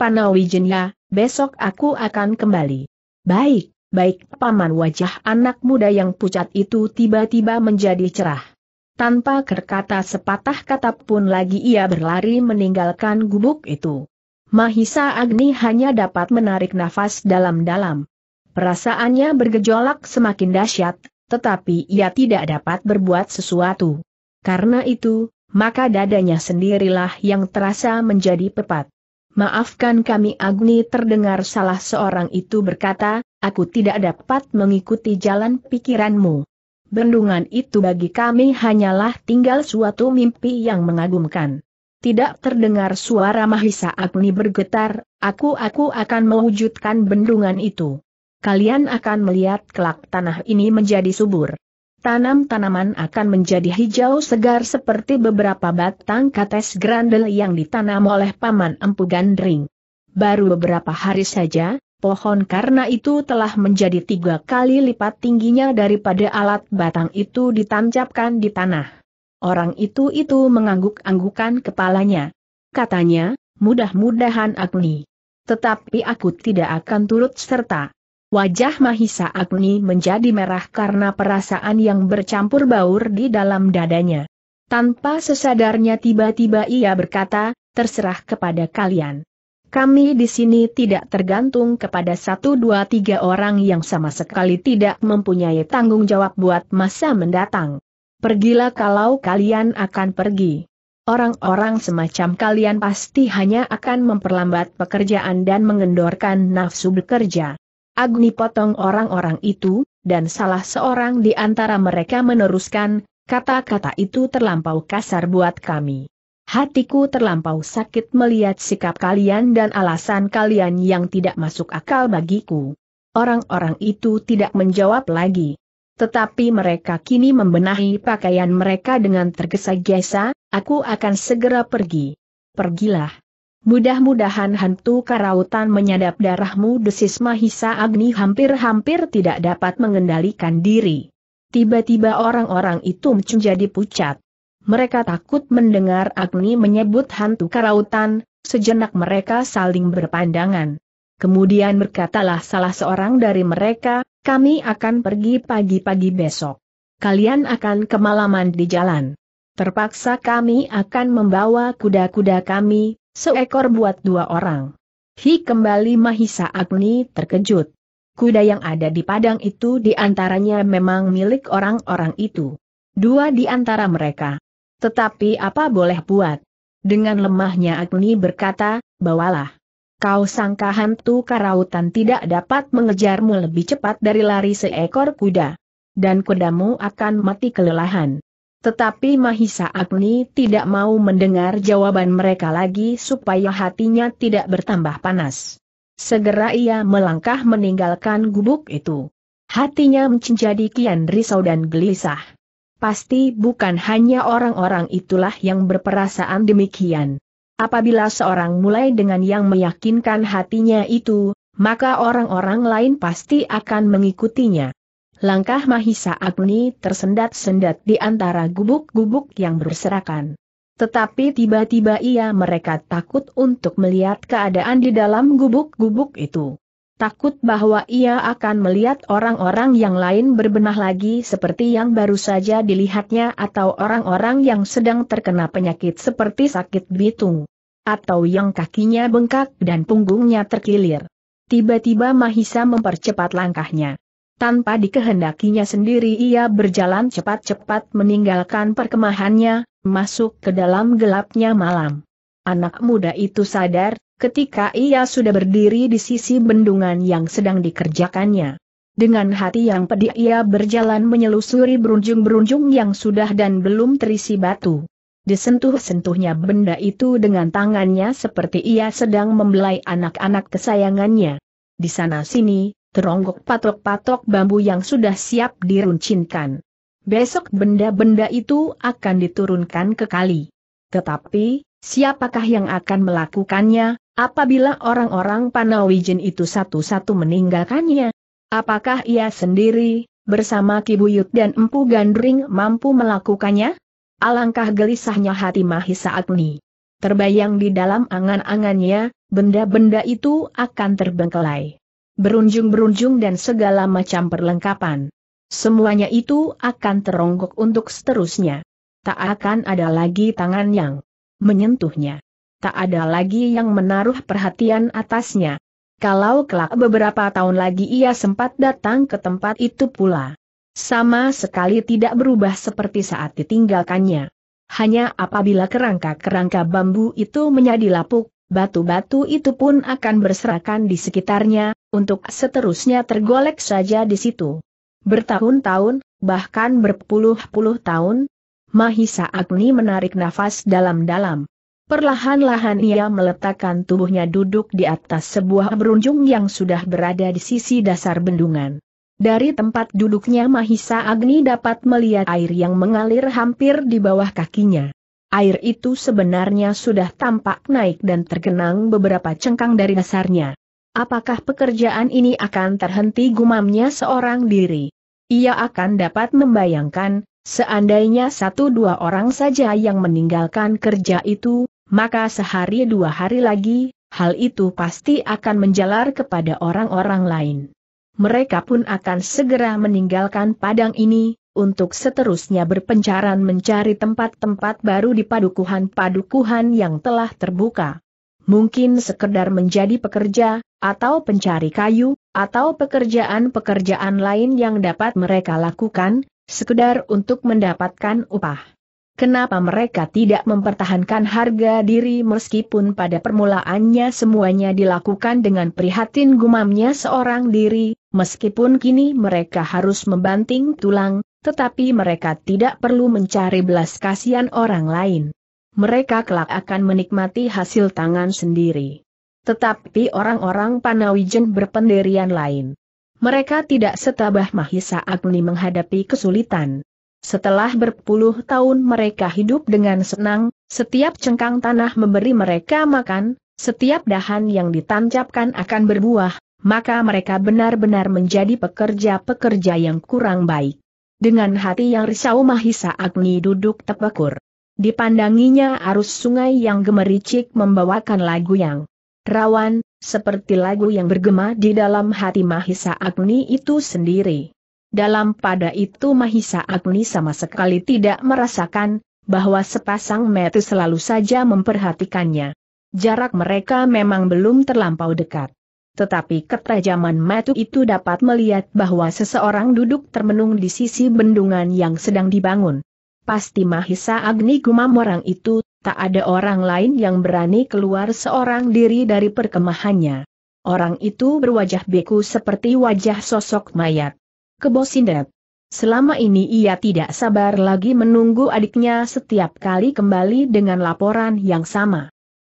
ya? Besok aku akan kembali. Baik, baik Paman wajah anak muda yang pucat itu tiba-tiba menjadi cerah. Tanpa berkata sepatah kata pun lagi ia berlari meninggalkan gubuk itu. Mahisa Agni hanya dapat menarik nafas dalam-dalam. Perasaannya bergejolak semakin dahsyat, tetapi ia tidak dapat berbuat sesuatu. Karena itu, maka dadanya sendirilah yang terasa menjadi pepat. Maafkan kami Agni terdengar salah seorang itu berkata, aku tidak dapat mengikuti jalan pikiranmu. Bendungan itu bagi kami hanyalah tinggal suatu mimpi yang mengagumkan. Tidak terdengar suara Mahisa Agni bergetar, aku-aku akan mewujudkan bendungan itu. Kalian akan melihat kelak tanah ini menjadi subur. Tanam-tanaman akan menjadi hijau segar seperti beberapa batang kates grandel yang ditanam oleh Paman Empu Gandring. Baru beberapa hari saja, pohon karena itu telah menjadi tiga kali lipat tingginya daripada alat batang itu ditancapkan di tanah. Orang itu-itu mengangguk-anggukan kepalanya. Katanya, mudah-mudahan Agni. Tetapi aku tidak akan turut serta. Wajah Mahisa Agni menjadi merah karena perasaan yang bercampur baur di dalam dadanya. Tanpa sesadarnya tiba-tiba ia berkata, terserah kepada kalian. Kami di sini tidak tergantung kepada satu dua tiga orang yang sama sekali tidak mempunyai tanggung jawab buat masa mendatang. Pergilah kalau kalian akan pergi. Orang-orang semacam kalian pasti hanya akan memperlambat pekerjaan dan mengendorkan nafsu bekerja. Agni potong orang-orang itu, dan salah seorang di antara mereka meneruskan, kata-kata itu terlampau kasar buat kami. Hatiku terlampau sakit melihat sikap kalian dan alasan kalian yang tidak masuk akal bagiku. Orang-orang itu tidak menjawab lagi. Tetapi mereka kini membenahi pakaian mereka dengan tergesa-gesa, aku akan segera pergi. Pergilah. Mudah-mudahan hantu karautan menyadap darahmu desis Mahisa Agni hampir-hampir tidak dapat mengendalikan diri. Tiba-tiba orang-orang itu menjadi pucat. Mereka takut mendengar Agni menyebut hantu karautan, sejenak mereka saling berpandangan. Kemudian berkatalah salah seorang dari mereka, kami akan pergi pagi-pagi besok. Kalian akan kemalaman di jalan. Terpaksa kami akan membawa kuda-kuda kami, Seekor buat dua orang. Hi kembali Mahisa Agni terkejut. Kuda yang ada di padang itu di antaranya memang milik orang-orang itu. Dua di antara mereka. Tetapi apa boleh buat? Dengan lemahnya Agni berkata, bawalah. Kau sangka hantu karautan tidak dapat mengejarmu lebih cepat dari lari seekor kuda. Dan kudamu akan mati kelelahan. Tetapi Mahisa Agni tidak mau mendengar jawaban mereka lagi supaya hatinya tidak bertambah panas. Segera ia melangkah meninggalkan gubuk itu. Hatinya menjadi kian risau dan gelisah. Pasti bukan hanya orang-orang itulah yang berperasaan demikian. Apabila seorang mulai dengan yang meyakinkan hatinya itu, maka orang-orang lain pasti akan mengikutinya. Langkah Mahisa Agni tersendat-sendat di antara gubuk-gubuk yang berserakan. Tetapi tiba-tiba ia mereka takut untuk melihat keadaan di dalam gubuk-gubuk itu. Takut bahwa ia akan melihat orang-orang yang lain berbenah lagi seperti yang baru saja dilihatnya atau orang-orang yang sedang terkena penyakit seperti sakit bitung. Atau yang kakinya bengkak dan punggungnya terkilir. Tiba-tiba Mahisa mempercepat langkahnya. Tanpa dikehendakinya sendiri ia berjalan cepat-cepat meninggalkan perkemahannya, masuk ke dalam gelapnya malam. Anak muda itu sadar, ketika ia sudah berdiri di sisi bendungan yang sedang dikerjakannya. Dengan hati yang pedih ia berjalan menyelusuri berunjung-berunjung yang sudah dan belum terisi batu. Disentuh-sentuhnya benda itu dengan tangannya seperti ia sedang membelai anak-anak kesayangannya. Di sana sini, teronggok patok-patok bambu yang sudah siap diruncinkan. Besok benda-benda itu akan diturunkan ke kali. Tetapi, siapakah yang akan melakukannya, apabila orang-orang Panawijen itu satu-satu meninggalkannya? Apakah ia sendiri, bersama Kibuyut dan Empu Gandring mampu melakukannya? Alangkah gelisahnya hati Mahisa Agni. Terbayang di dalam angan-angannya, benda-benda itu akan terbengkelai berunjung-berunjung dan segala macam perlengkapan. Semuanya itu akan teronggok untuk seterusnya. Tak akan ada lagi tangan yang menyentuhnya. Tak ada lagi yang menaruh perhatian atasnya. Kalau kelak beberapa tahun lagi ia sempat datang ke tempat itu pula. Sama sekali tidak berubah seperti saat ditinggalkannya. Hanya apabila kerangka-kerangka bambu itu menjadi lapuk, batu-batu itu pun akan berserakan di sekitarnya, untuk seterusnya tergolek saja di situ. Bertahun-tahun, bahkan berpuluh-puluh tahun, Mahisa Agni menarik nafas dalam-dalam. Perlahan-lahan ia meletakkan tubuhnya duduk di atas sebuah berunjung yang sudah berada di sisi dasar bendungan. Dari tempat duduknya Mahisa Agni dapat melihat air yang mengalir hampir di bawah kakinya. Air itu sebenarnya sudah tampak naik dan tergenang beberapa cengkang dari dasarnya. Apakah pekerjaan ini akan terhenti gumamnya seorang diri? Ia akan dapat membayangkan, seandainya satu dua orang saja yang meninggalkan kerja itu, maka sehari dua hari lagi, hal itu pasti akan menjalar kepada orang-orang lain. Mereka pun akan segera meninggalkan padang ini, untuk seterusnya berpencaran mencari tempat-tempat baru di padukuhan-padukuhan yang telah terbuka. Mungkin sekedar menjadi pekerja, atau pencari kayu, atau pekerjaan-pekerjaan lain yang dapat mereka lakukan, sekedar untuk mendapatkan upah. Kenapa mereka tidak mempertahankan harga diri meskipun pada permulaannya semuanya dilakukan dengan prihatin gumamnya seorang diri, meskipun kini mereka harus membanting tulang, tetapi mereka tidak perlu mencari belas kasihan orang lain. Mereka kelak akan menikmati hasil tangan sendiri. Tetapi orang-orang Panawijen berpendirian lain. Mereka tidak setabah Mahisa Agni menghadapi kesulitan. Setelah berpuluh tahun mereka hidup dengan senang, setiap cengkang tanah memberi mereka makan, setiap dahan yang ditancapkan akan berbuah, maka mereka benar-benar menjadi pekerja-pekerja yang kurang baik. Dengan hati yang risau Mahisa Agni duduk tepekur. Dipandanginya arus sungai yang gemericik membawakan lagu yang rawan, seperti lagu yang bergema di dalam hati Mahisa Agni itu sendiri. Dalam pada itu Mahisa Agni sama sekali tidak merasakan, bahwa sepasang metu selalu saja memperhatikannya. Jarak mereka memang belum terlampau dekat. Tetapi ketajaman metu itu dapat melihat bahwa seseorang duduk termenung di sisi bendungan yang sedang dibangun. Pasti Mahisa Agni gumam orang itu tak ada orang lain yang berani keluar seorang diri dari perkemahannya. Orang itu berwajah beku seperti wajah sosok mayat. Kebosindet. Selama ini ia tidak sabar lagi menunggu adiknya setiap kali kembali dengan laporan yang sama.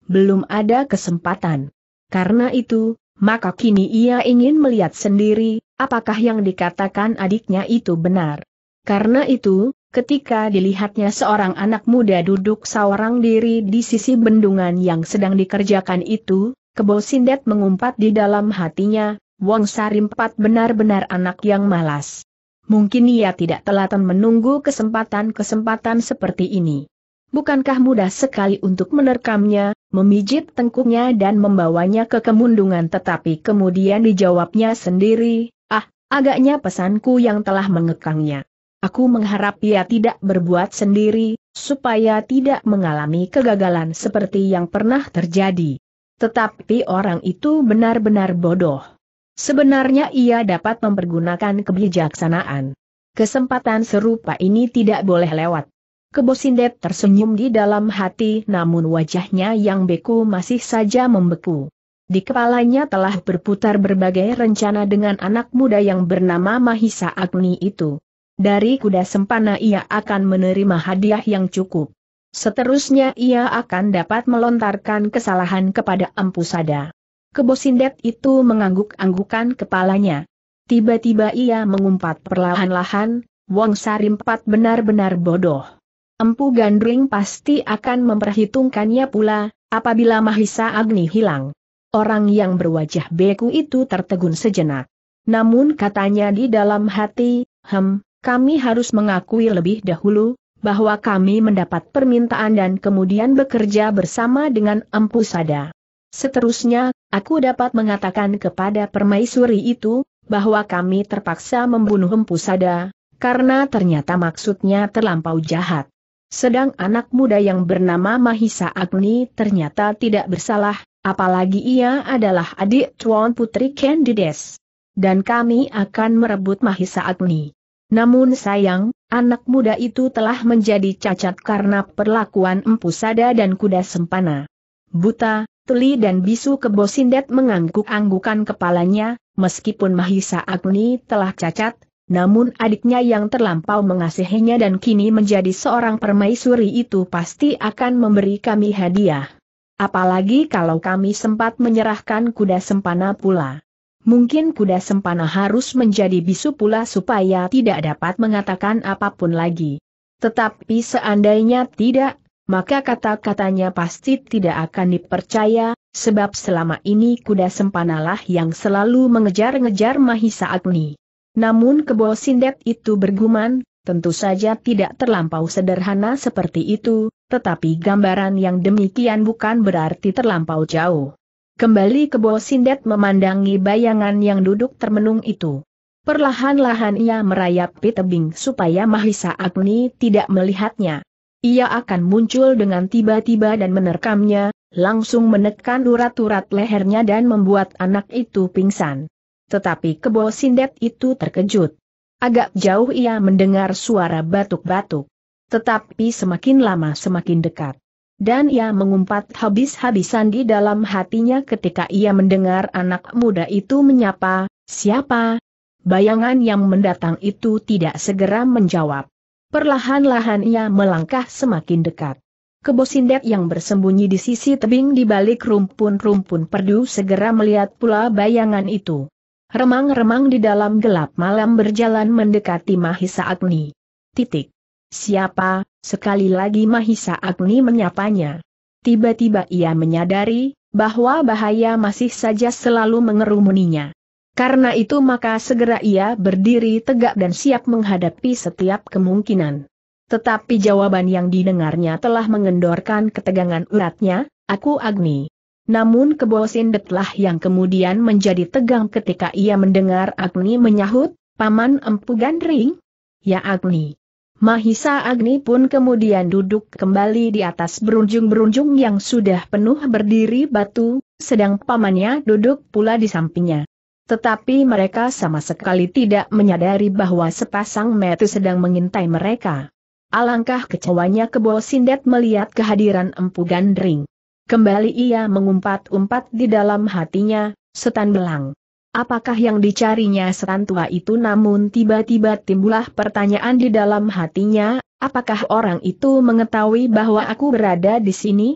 Belum ada kesempatan. Karena itu, maka kini ia ingin melihat sendiri, apakah yang dikatakan adiknya itu benar. Karena itu, ketika dilihatnya seorang anak muda duduk seorang diri di sisi bendungan yang sedang dikerjakan itu, kebo sindet mengumpat di dalam hatinya, Wong Sarimpat benar-benar anak yang malas. Mungkin ia tidak telaten menunggu kesempatan-kesempatan seperti ini. Bukankah mudah sekali untuk menerkamnya, memijit tengkuknya dan membawanya ke kemundungan tetapi kemudian dijawabnya sendiri, ah, agaknya pesanku yang telah mengekangnya. Aku mengharap ia tidak berbuat sendiri, supaya tidak mengalami kegagalan seperti yang pernah terjadi. Tetapi orang itu benar-benar bodoh. Sebenarnya ia dapat mempergunakan kebijaksanaan. Kesempatan serupa ini tidak boleh lewat. Kebosindet tersenyum di dalam hati namun wajahnya yang beku masih saja membeku. Di kepalanya telah berputar berbagai rencana dengan anak muda yang bernama Mahisa Agni itu. Dari kuda sempana ia akan menerima hadiah yang cukup. Seterusnya ia akan dapat melontarkan kesalahan kepada Empusada. Kebosindet itu mengangguk-anggukan kepalanya. Tiba-tiba ia mengumpat perlahan-lahan, Wong Sarimpat benar-benar bodoh. Empu Gandring pasti akan memperhitungkannya pula, apabila Mahisa Agni hilang. Orang yang berwajah beku itu tertegun sejenak. Namun katanya di dalam hati, hem, kami harus mengakui lebih dahulu, bahwa kami mendapat permintaan dan kemudian bekerja bersama dengan Empu Sada. Seterusnya, aku dapat mengatakan kepada permaisuri itu, bahwa kami terpaksa membunuh Empu Sada, karena ternyata maksudnya terlampau jahat. Sedang anak muda yang bernama Mahisa Agni ternyata tidak bersalah, apalagi ia adalah adik Tuan Putri Candides. Dan kami akan merebut Mahisa Agni. Namun sayang, anak muda itu telah menjadi cacat karena perlakuan empu sada dan kuda sempana. Buta, tuli dan bisu kebo sindet mengangguk-anggukan kepalanya, meskipun Mahisa Agni telah cacat, namun adiknya yang terlampau mengasihinya dan kini menjadi seorang permaisuri itu pasti akan memberi kami hadiah. Apalagi kalau kami sempat menyerahkan kuda sempana pula. Mungkin kuda sempana harus menjadi bisu pula supaya tidak dapat mengatakan apapun lagi. Tetapi seandainya tidak, maka kata-katanya pasti tidak akan dipercaya, sebab selama ini kuda sempanalah yang selalu mengejar-ngejar Mahisa Agni. Namun kebo sindet itu berguman, tentu saja tidak terlampau sederhana seperti itu, tetapi gambaran yang demikian bukan berarti terlampau jauh. Kembali ke bawah sindet memandangi bayangan yang duduk termenung itu. Perlahan-lahan ia merayap merayapi tebing supaya Mahisa Agni tidak melihatnya. Ia akan muncul dengan tiba-tiba dan menerkamnya, langsung menekan urat-urat lehernya dan membuat anak itu pingsan. Tetapi kebo sindet itu terkejut. Agak jauh ia mendengar suara batuk-batuk. Tetapi semakin lama semakin dekat. Dan ia mengumpat habis-habisan di dalam hatinya ketika ia mendengar anak muda itu menyapa, siapa? Bayangan yang mendatang itu tidak segera menjawab. Perlahan-lahan ia melangkah semakin dekat. Kebosindek yang bersembunyi di sisi tebing di balik rumpun-rumpun perdu segera melihat pula bayangan itu. Remang-remang di dalam gelap malam berjalan mendekati Mahisa Agni. Titik. Siapa, Sekali lagi Mahisa Agni menyapanya. Tiba-tiba ia menyadari, bahwa bahaya masih saja selalu mengerumuninya. Karena itu maka segera ia berdiri tegak dan siap menghadapi setiap kemungkinan. Tetapi jawaban yang didengarnya telah mengendorkan ketegangan uratnya, aku Agni. Namun kebosin detlah yang kemudian menjadi tegang ketika ia mendengar Agni menyahut, Paman Empu Gandring? Ya Agni. Mahisa Agni pun kemudian duduk kembali di atas berunjung-berunjung yang sudah penuh berdiri batu, sedang pamannya duduk pula di sampingnya. Tetapi mereka sama sekali tidak menyadari bahwa sepasang metu sedang mengintai mereka. Alangkah kecewanya Kebo Sindet melihat kehadiran Empu Gandring. Kembali ia mengumpat-umpat di dalam hatinya, setan belang apakah yang dicarinya setan tua itu namun tiba-tiba timbulah pertanyaan di dalam hatinya, apakah orang itu mengetahui bahwa aku berada di sini?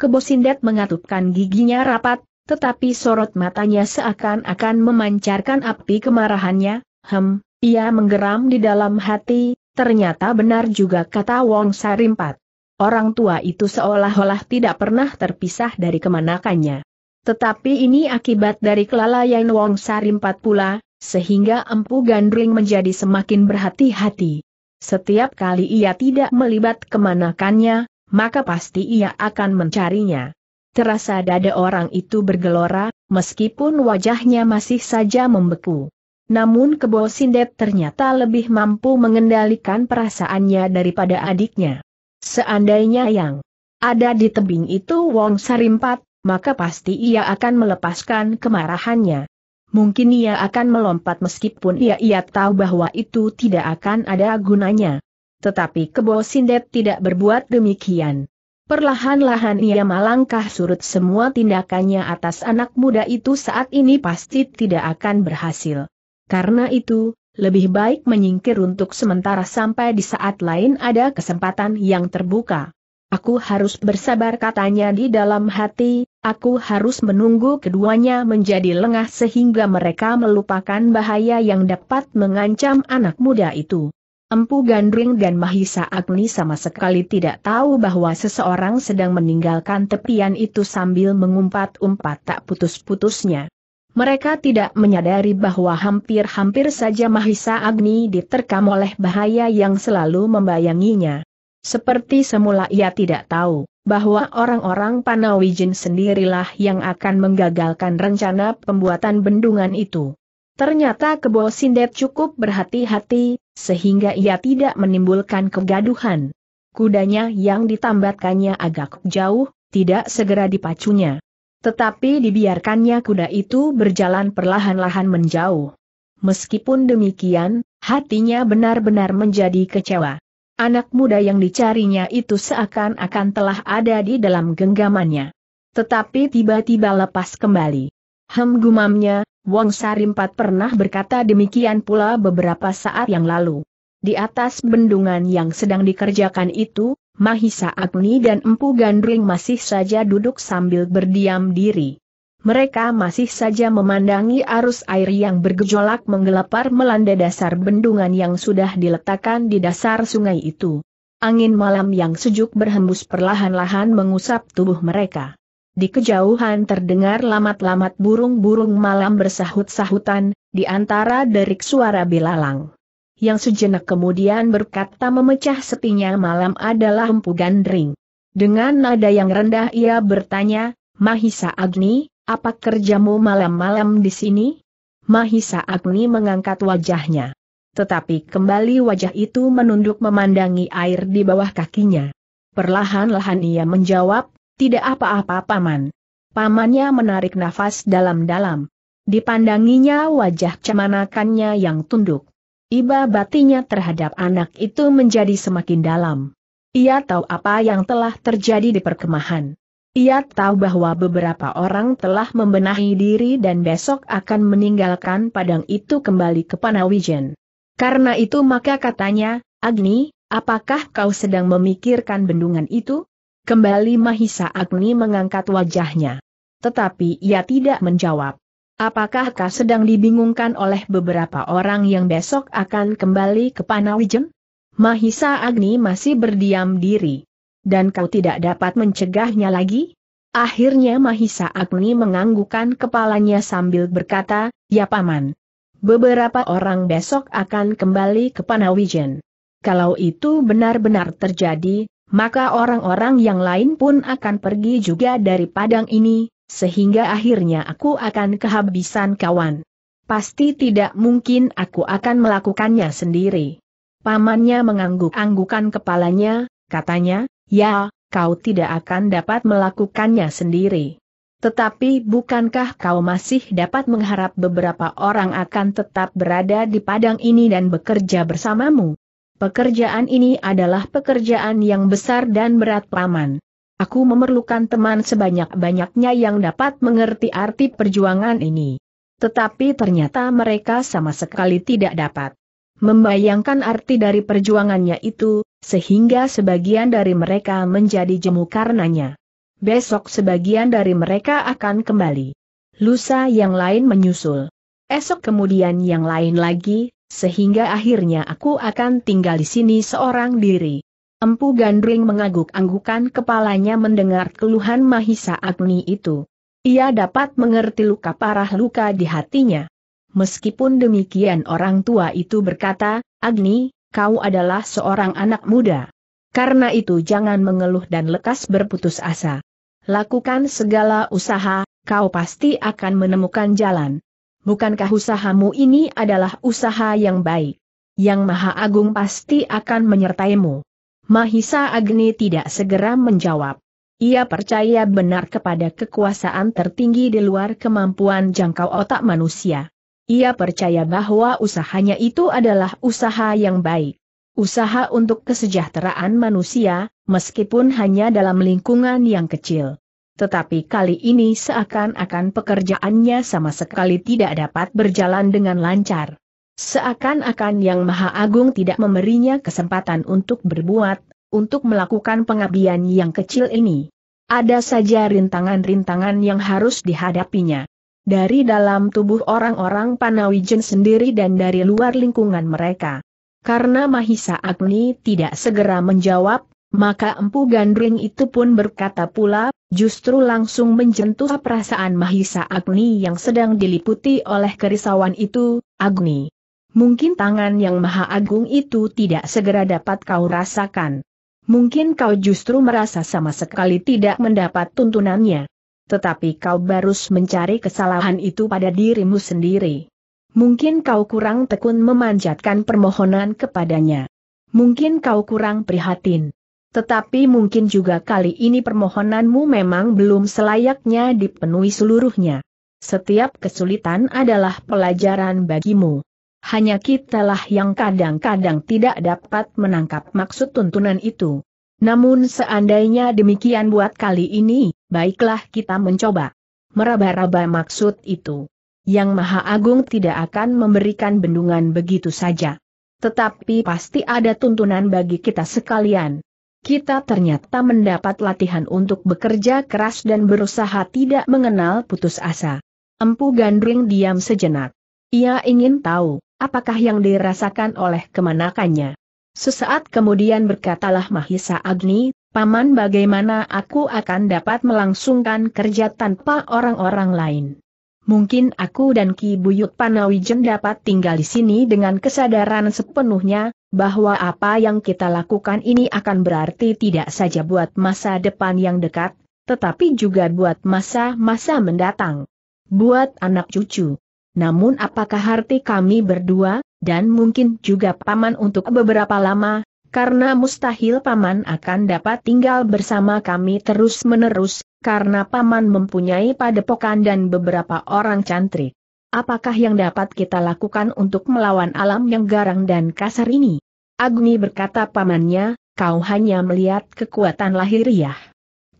Kebosindet mengatupkan giginya rapat, tetapi sorot matanya seakan-akan memancarkan api kemarahannya, hem, ia menggeram di dalam hati, ternyata benar juga kata Wong Sarimpat. Orang tua itu seolah-olah tidak pernah terpisah dari kemanakannya. Tetapi ini akibat dari kelalaian Wong Sarimpat pula, sehingga Empu Gandring menjadi semakin berhati-hati. Setiap kali ia tidak melibat kemanakannya, maka pasti ia akan mencarinya. Terasa dada orang itu bergelora, meskipun wajahnya masih saja membeku. Namun Kebo Sindet ternyata lebih mampu mengendalikan perasaannya daripada adiknya. Seandainya yang ada di tebing itu Wong Sarimpat, maka pasti ia akan melepaskan kemarahannya. Mungkin ia akan melompat meskipun ia ia tahu bahwa itu tidak akan ada gunanya. Tetapi Kebo Sindet tidak berbuat demikian. Perlahan-lahan ia melangkah surut semua tindakannya atas anak muda itu saat ini pasti tidak akan berhasil. Karena itu, lebih baik menyingkir untuk sementara sampai di saat lain ada kesempatan yang terbuka. Aku harus bersabar katanya di dalam hati, aku harus menunggu keduanya menjadi lengah sehingga mereka melupakan bahaya yang dapat mengancam anak muda itu. Empu Gandring dan Mahisa Agni sama sekali tidak tahu bahwa seseorang sedang meninggalkan tepian itu sambil mengumpat-umpat tak putus-putusnya. Mereka tidak menyadari bahwa hampir-hampir saja Mahisa Agni diterkam oleh bahaya yang selalu membayanginya. Seperti semula ia tidak tahu, bahwa orang-orang Panawijin sendirilah yang akan menggagalkan rencana pembuatan bendungan itu. Ternyata Kebo Sindet cukup berhati-hati, sehingga ia tidak menimbulkan kegaduhan. Kudanya yang ditambatkannya agak jauh, tidak segera dipacunya. Tetapi dibiarkannya kuda itu berjalan perlahan-lahan menjauh. Meskipun demikian, hatinya benar-benar menjadi kecewa. Anak muda yang dicarinya itu seakan-akan telah ada di dalam genggamannya. Tetapi tiba-tiba lepas kembali. Hem gumamnya, Wong Sarimpat pernah berkata demikian pula beberapa saat yang lalu. Di atas bendungan yang sedang dikerjakan itu, Mahisa Agni dan Empu Gandring masih saja duduk sambil berdiam diri mereka masih saja memandangi arus air yang bergejolak menggelepar melanda dasar bendungan yang sudah diletakkan di dasar sungai itu. Angin malam yang sejuk berhembus perlahan-lahan mengusap tubuh mereka. Di kejauhan terdengar lamat-lamat burung-burung malam bersahut-sahutan, di antara derik suara belalang. Yang sejenak kemudian berkata memecah sepinya malam adalah empu gandring. Dengan nada yang rendah ia bertanya, Mahisa Agni, apa kerjamu malam-malam di sini? Mahisa Agni mengangkat wajahnya. Tetapi kembali wajah itu menunduk memandangi air di bawah kakinya. Perlahan-lahan ia menjawab, tidak apa-apa paman. Pamannya menarik nafas dalam-dalam. Dipandanginya wajah cemanakannya yang tunduk. Iba batinya terhadap anak itu menjadi semakin dalam. Ia tahu apa yang telah terjadi di perkemahan. Ia tahu bahwa beberapa orang telah membenahi diri dan besok akan meninggalkan padang itu kembali ke Panawijen. Karena itu maka katanya, Agni, apakah kau sedang memikirkan bendungan itu? Kembali Mahisa Agni mengangkat wajahnya. Tetapi ia tidak menjawab. Apakah kau sedang dibingungkan oleh beberapa orang yang besok akan kembali ke Panawijen? Mahisa Agni masih berdiam diri. Dan kau tidak dapat mencegahnya lagi? Akhirnya Mahisa Agni menganggukkan kepalanya sambil berkata, Ya Paman. Beberapa orang besok akan kembali ke Panawijen. Kalau itu benar-benar terjadi, maka orang-orang yang lain pun akan pergi juga dari Padang ini, sehingga akhirnya aku akan kehabisan kawan. Pasti tidak mungkin aku akan melakukannya sendiri. Pamannya mengangguk-anggukan kepalanya, katanya, Ya, kau tidak akan dapat melakukannya sendiri. Tetapi bukankah kau masih dapat mengharap beberapa orang akan tetap berada di padang ini dan bekerja bersamamu? Pekerjaan ini adalah pekerjaan yang besar dan berat paman. Aku memerlukan teman sebanyak-banyaknya yang dapat mengerti arti perjuangan ini. Tetapi ternyata mereka sama sekali tidak dapat membayangkan arti dari perjuangannya itu, sehingga sebagian dari mereka menjadi jemu karenanya. Besok sebagian dari mereka akan kembali. Lusa yang lain menyusul. Esok kemudian yang lain lagi, sehingga akhirnya aku akan tinggal di sini seorang diri. Empu Gandring mengangguk-anggukan kepalanya mendengar keluhan Mahisa Agni itu. Ia dapat mengerti luka parah luka di hatinya. Meskipun demikian orang tua itu berkata, Agni, kau adalah seorang anak muda. Karena itu jangan mengeluh dan lekas berputus asa. Lakukan segala usaha, kau pasti akan menemukan jalan. Bukankah usahamu ini adalah usaha yang baik? Yang Maha Agung pasti akan menyertaimu. Mahisa Agni tidak segera menjawab. Ia percaya benar kepada kekuasaan tertinggi di luar kemampuan jangkau otak manusia. Ia percaya bahwa usahanya itu adalah usaha yang baik. Usaha untuk kesejahteraan manusia, meskipun hanya dalam lingkungan yang kecil. Tetapi kali ini seakan-akan pekerjaannya sama sekali tidak dapat berjalan dengan lancar. Seakan-akan Yang Maha Agung tidak memberinya kesempatan untuk berbuat, untuk melakukan pengabdian yang kecil ini. Ada saja rintangan-rintangan yang harus dihadapinya dari dalam tubuh orang-orang Panawijen sendiri dan dari luar lingkungan mereka. Karena Mahisa Agni tidak segera menjawab, maka Empu Gandring itu pun berkata pula, justru langsung menjentuh perasaan Mahisa Agni yang sedang diliputi oleh kerisauan itu, Agni. Mungkin tangan yang maha agung itu tidak segera dapat kau rasakan. Mungkin kau justru merasa sama sekali tidak mendapat tuntunannya tetapi kau barus mencari kesalahan itu pada dirimu sendiri. Mungkin kau kurang tekun memanjatkan permohonan kepadanya. Mungkin kau kurang prihatin. Tetapi mungkin juga kali ini permohonanmu memang belum selayaknya dipenuhi seluruhnya. Setiap kesulitan adalah pelajaran bagimu. Hanya kitalah yang kadang-kadang tidak dapat menangkap maksud tuntunan itu. Namun seandainya demikian buat kali ini, baiklah kita mencoba. Meraba-raba maksud itu. Yang Maha Agung tidak akan memberikan bendungan begitu saja. Tetapi pasti ada tuntunan bagi kita sekalian. Kita ternyata mendapat latihan untuk bekerja keras dan berusaha tidak mengenal putus asa. Empu Gandring diam sejenak. Ia ingin tahu, apakah yang dirasakan oleh kemanakannya. Sesaat kemudian berkatalah Mahisa Agni, Paman bagaimana aku akan dapat melangsungkan kerja tanpa orang-orang lain. Mungkin aku dan Ki Buyut Panawijen dapat tinggal di sini dengan kesadaran sepenuhnya, bahwa apa yang kita lakukan ini akan berarti tidak saja buat masa depan yang dekat, tetapi juga buat masa-masa mendatang. Buat anak cucu. Namun apakah arti kami berdua, dan mungkin juga paman untuk beberapa lama, karena mustahil paman akan dapat tinggal bersama kami terus-menerus, karena paman mempunyai padepokan dan beberapa orang cantrik. Apakah yang dapat kita lakukan untuk melawan alam yang garang dan kasar ini? Agni berkata pamannya, kau hanya melihat kekuatan lahiriah.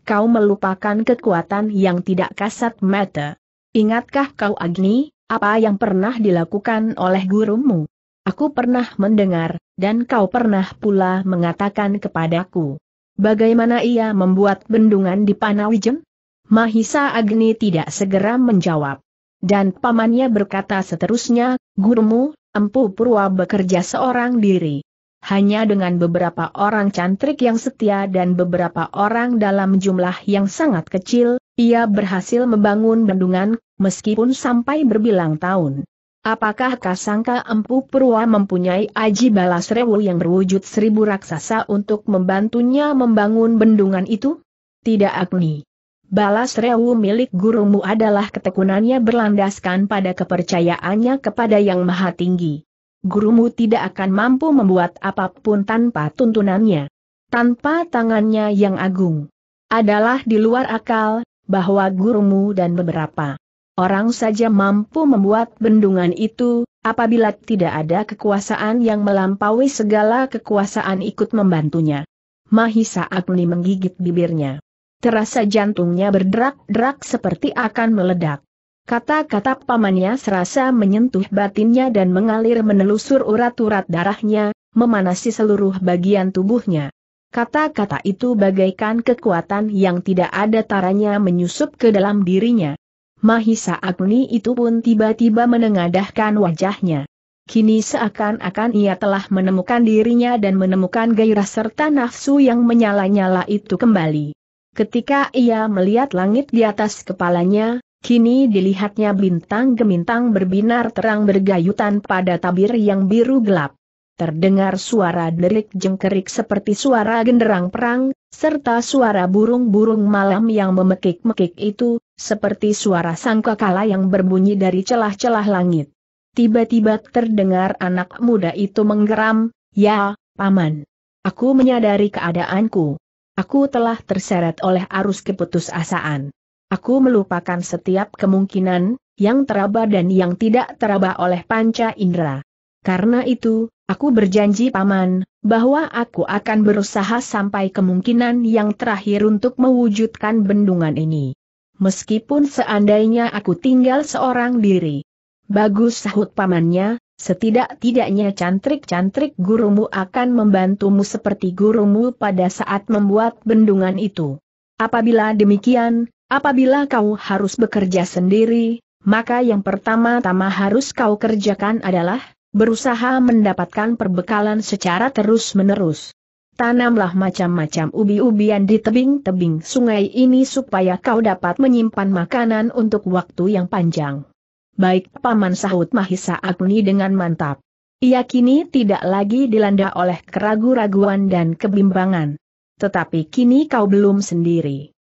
Kau melupakan kekuatan yang tidak kasat mata. Ingatkah kau Agni, apa yang pernah dilakukan oleh gurumu. Aku pernah mendengar, dan kau pernah pula mengatakan kepadaku. Bagaimana ia membuat bendungan di Panawijen? Mahisa Agni tidak segera menjawab. Dan pamannya berkata seterusnya, gurumu, Empu Purwa bekerja seorang diri. Hanya dengan beberapa orang cantrik yang setia dan beberapa orang dalam jumlah yang sangat kecil, ia berhasil membangun bendungan, meskipun sampai berbilang tahun. Apakah kasangka Empu Purwa mempunyai Aji Balas Rewu yang berwujud seribu raksasa untuk membantunya membangun bendungan itu? Tidak Agni. Balas Rewu milik gurumu adalah ketekunannya berlandaskan pada kepercayaannya kepada Yang Maha Tinggi. Gurumu tidak akan mampu membuat apapun tanpa tuntunannya. Tanpa tangannya yang agung. Adalah di luar akal, bahwa gurumu dan beberapa orang saja mampu membuat bendungan itu, apabila tidak ada kekuasaan yang melampaui segala kekuasaan ikut membantunya. Mahisa Agni menggigit bibirnya. Terasa jantungnya berderak-derak seperti akan meledak. Kata-kata pamannya serasa menyentuh batinnya dan mengalir menelusur urat-urat darahnya, memanasi seluruh bagian tubuhnya. Kata-kata itu bagaikan kekuatan yang tidak ada taranya menyusup ke dalam dirinya. Mahisa Agni itu pun tiba-tiba menengadahkan wajahnya. Kini seakan-akan ia telah menemukan dirinya dan menemukan gairah serta nafsu yang menyala-nyala itu kembali. Ketika ia melihat langit di atas kepalanya, kini dilihatnya bintang gemintang berbinar terang bergayutan pada tabir yang biru gelap terdengar suara derik jengkerik seperti suara genderang perang, serta suara burung-burung malam yang memekik-mekik itu, seperti suara sangkakala yang berbunyi dari celah-celah langit. Tiba-tiba terdengar anak muda itu menggeram, Ya, Paman. Aku menyadari keadaanku. Aku telah terseret oleh arus keputusasaan. Aku melupakan setiap kemungkinan, yang teraba dan yang tidak teraba oleh panca indera. Karena itu, Aku berjanji paman, bahwa aku akan berusaha sampai kemungkinan yang terakhir untuk mewujudkan bendungan ini. Meskipun seandainya aku tinggal seorang diri. Bagus sahut pamannya, setidak-tidaknya cantrik-cantrik gurumu akan membantumu seperti gurumu pada saat membuat bendungan itu. Apabila demikian, apabila kau harus bekerja sendiri, maka yang pertama-tama harus kau kerjakan adalah Berusaha mendapatkan perbekalan secara terus-menerus. Tanamlah macam-macam ubi-ubian di tebing-tebing sungai ini supaya kau dapat menyimpan makanan untuk waktu yang panjang. Baik Paman sahut Mahisa Agni dengan mantap. Ia kini tidak lagi dilanda oleh keragu-raguan dan kebimbangan. Tetapi kini kau belum sendiri.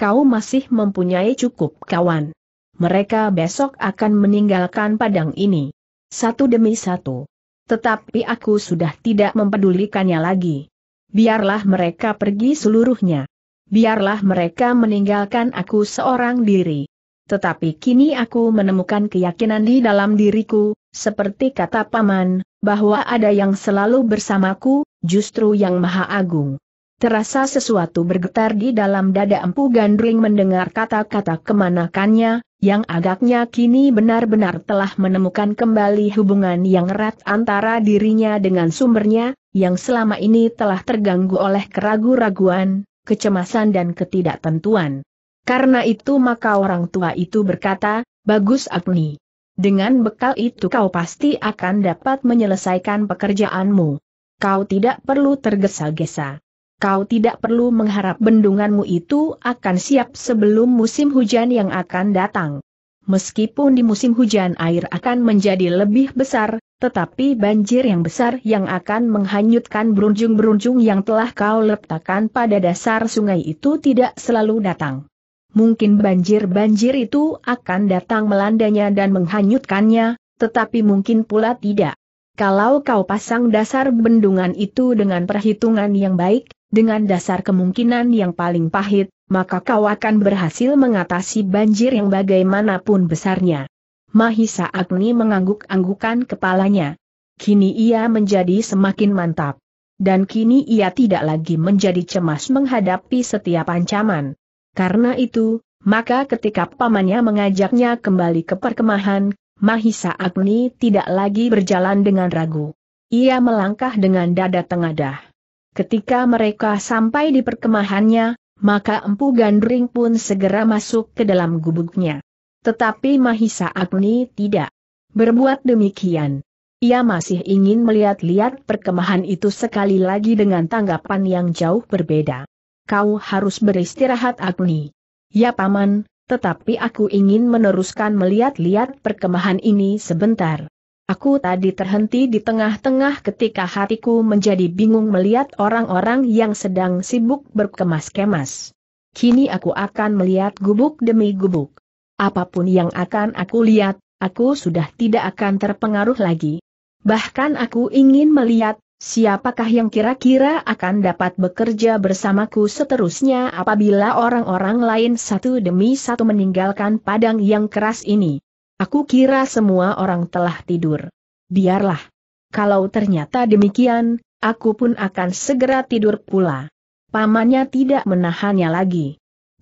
Kau masih mempunyai cukup kawan. Mereka besok akan meninggalkan padang ini satu demi satu. Tetapi aku sudah tidak mempedulikannya lagi. Biarlah mereka pergi seluruhnya. Biarlah mereka meninggalkan aku seorang diri. Tetapi kini aku menemukan keyakinan di dalam diriku, seperti kata paman, bahwa ada yang selalu bersamaku, justru yang maha agung. Terasa sesuatu bergetar di dalam dada empu gandring mendengar kata-kata kemanakannya, yang agaknya kini benar-benar telah menemukan kembali hubungan yang erat antara dirinya dengan sumbernya, yang selama ini telah terganggu oleh keraguan raguan kecemasan dan ketidaktentuan. Karena itu maka orang tua itu berkata, Bagus Agni. Dengan bekal itu kau pasti akan dapat menyelesaikan pekerjaanmu. Kau tidak perlu tergesa-gesa kau tidak perlu mengharap bendunganmu itu akan siap sebelum musim hujan yang akan datang. Meskipun di musim hujan air akan menjadi lebih besar, tetapi banjir yang besar yang akan menghanyutkan berunjung-berunjung yang telah kau letakkan pada dasar sungai itu tidak selalu datang. Mungkin banjir-banjir itu akan datang melandanya dan menghanyutkannya, tetapi mungkin pula tidak. Kalau kau pasang dasar bendungan itu dengan perhitungan yang baik, dengan dasar kemungkinan yang paling pahit, maka kau akan berhasil mengatasi banjir yang bagaimanapun besarnya. Mahisa Agni mengangguk-anggukan kepalanya. Kini ia menjadi semakin mantap. Dan kini ia tidak lagi menjadi cemas menghadapi setiap ancaman. Karena itu, maka ketika pamannya mengajaknya kembali ke perkemahan, Mahisa Agni tidak lagi berjalan dengan ragu. Ia melangkah dengan dada tengadah. Ketika mereka sampai di perkemahannya, maka Empu Gandring pun segera masuk ke dalam gubuknya. Tetapi Mahisa Agni tidak berbuat demikian. Ia masih ingin melihat-lihat perkemahan itu sekali lagi dengan tanggapan yang jauh berbeda. Kau harus beristirahat Agni. Ya paman, tetapi aku ingin meneruskan melihat-lihat perkemahan ini sebentar. Aku tadi terhenti di tengah-tengah ketika hatiku menjadi bingung melihat orang-orang yang sedang sibuk berkemas-kemas. Kini aku akan melihat gubuk demi gubuk. Apapun yang akan aku lihat, aku sudah tidak akan terpengaruh lagi. Bahkan aku ingin melihat, siapakah yang kira-kira akan dapat bekerja bersamaku seterusnya apabila orang-orang lain satu demi satu meninggalkan padang yang keras ini. Aku kira semua orang telah tidur. Biarlah. Kalau ternyata demikian, aku pun akan segera tidur pula. Pamannya tidak menahannya lagi.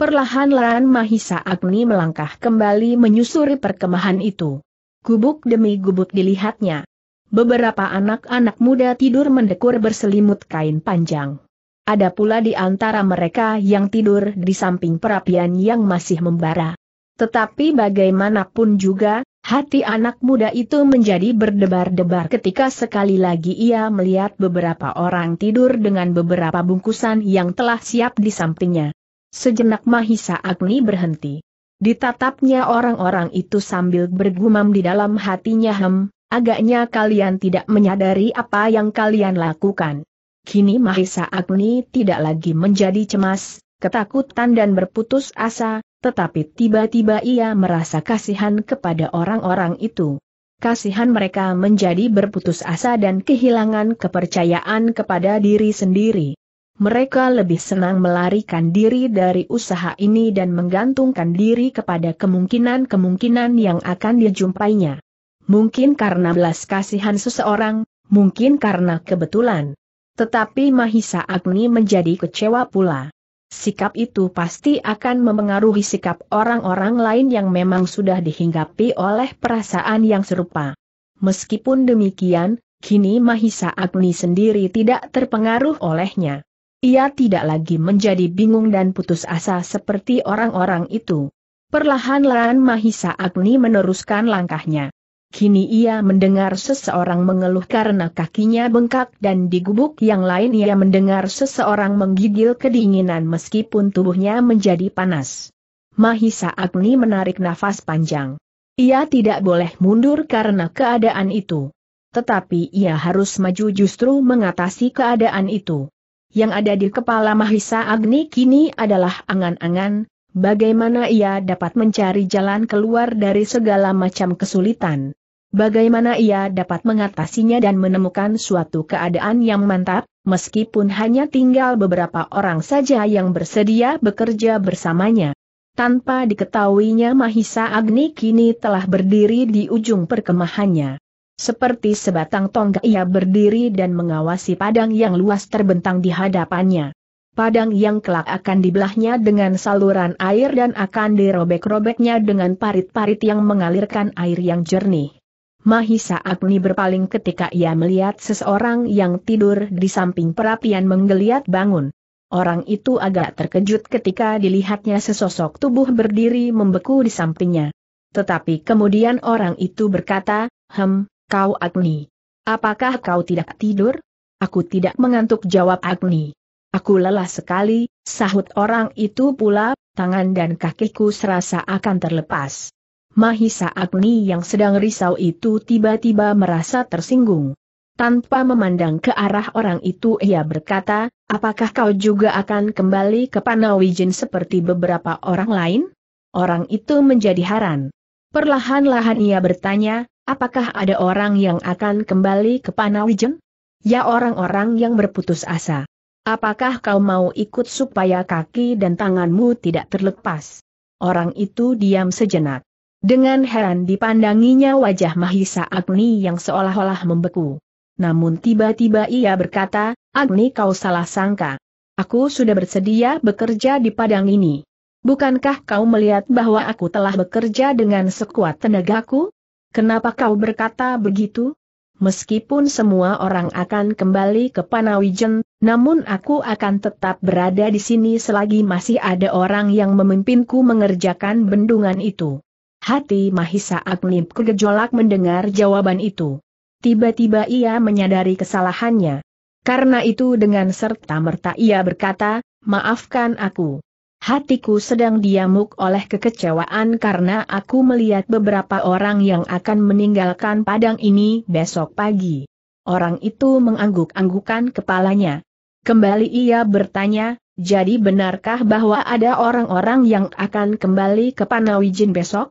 Perlahan-lahan Mahisa Agni melangkah kembali menyusuri perkemahan itu. Gubuk demi gubuk dilihatnya. Beberapa anak-anak muda tidur mendekur berselimut kain panjang. Ada pula di antara mereka yang tidur di samping perapian yang masih membara. Tetapi bagaimanapun juga, hati anak muda itu menjadi berdebar-debar ketika sekali lagi ia melihat beberapa orang tidur dengan beberapa bungkusan yang telah siap di sampingnya. Sejenak Mahisa Agni berhenti. Ditatapnya orang-orang itu sambil bergumam di dalam hatinya hem, agaknya kalian tidak menyadari apa yang kalian lakukan. Kini Mahisa Agni tidak lagi menjadi cemas, ketakutan dan berputus asa, tetapi tiba-tiba ia merasa kasihan kepada orang-orang itu. Kasihan mereka menjadi berputus asa dan kehilangan kepercayaan kepada diri sendiri. Mereka lebih senang melarikan diri dari usaha ini dan menggantungkan diri kepada kemungkinan-kemungkinan yang akan dijumpainya. Mungkin karena belas kasihan seseorang, mungkin karena kebetulan. Tetapi Mahisa Agni menjadi kecewa pula sikap itu pasti akan memengaruhi sikap orang-orang lain yang memang sudah dihinggapi oleh perasaan yang serupa. Meskipun demikian, kini Mahisa Agni sendiri tidak terpengaruh olehnya. Ia tidak lagi menjadi bingung dan putus asa seperti orang-orang itu. Perlahan-lahan Mahisa Agni meneruskan langkahnya. Kini ia mendengar seseorang mengeluh karena kakinya bengkak dan di gubuk yang lain ia mendengar seseorang menggigil kedinginan meskipun tubuhnya menjadi panas. Mahisa Agni menarik nafas panjang. Ia tidak boleh mundur karena keadaan itu. Tetapi ia harus maju justru mengatasi keadaan itu. Yang ada di kepala Mahisa Agni kini adalah angan-angan, bagaimana ia dapat mencari jalan keluar dari segala macam kesulitan. Bagaimana ia dapat mengatasinya dan menemukan suatu keadaan yang mantap, meskipun hanya tinggal beberapa orang saja yang bersedia bekerja bersamanya. Tanpa diketahuinya Mahisa Agni kini telah berdiri di ujung perkemahannya. Seperti sebatang tonggak ia berdiri dan mengawasi padang yang luas terbentang di hadapannya. Padang yang kelak akan dibelahnya dengan saluran air dan akan dirobek-robeknya dengan parit-parit yang mengalirkan air yang jernih. Mahisa Agni berpaling ketika ia melihat seseorang yang tidur di samping perapian menggeliat bangun. Orang itu agak terkejut ketika dilihatnya sesosok tubuh berdiri membeku di sampingnya. Tetapi kemudian orang itu berkata, Hem, kau Agni. Apakah kau tidak tidur? Aku tidak mengantuk jawab Agni. Aku lelah sekali, sahut orang itu pula, tangan dan kakiku serasa akan terlepas. Mahisa Agni yang sedang risau itu tiba-tiba merasa tersinggung. Tanpa memandang ke arah orang itu ia berkata, apakah kau juga akan kembali ke Panawijen seperti beberapa orang lain? Orang itu menjadi haran. Perlahan-lahan ia bertanya, apakah ada orang yang akan kembali ke Panawijen? Ya orang-orang yang berputus asa. Apakah kau mau ikut supaya kaki dan tanganmu tidak terlepas? Orang itu diam sejenak. Dengan heran dipandanginya wajah Mahisa Agni yang seolah-olah membeku. Namun tiba-tiba ia berkata, Agni kau salah sangka. Aku sudah bersedia bekerja di padang ini. Bukankah kau melihat bahwa aku telah bekerja dengan sekuat tenagaku? Kenapa kau berkata begitu? Meskipun semua orang akan kembali ke Panawijen, namun aku akan tetap berada di sini selagi masih ada orang yang memimpinku mengerjakan bendungan itu. Hati Mahisa Agni kegejolak mendengar jawaban itu. Tiba-tiba ia menyadari kesalahannya. Karena itu dengan serta-merta ia berkata, maafkan aku. Hatiku sedang diamuk oleh kekecewaan karena aku melihat beberapa orang yang akan meninggalkan padang ini besok pagi. Orang itu mengangguk-anggukan kepalanya. Kembali ia bertanya, jadi benarkah bahwa ada orang-orang yang akan kembali ke Panawijin besok?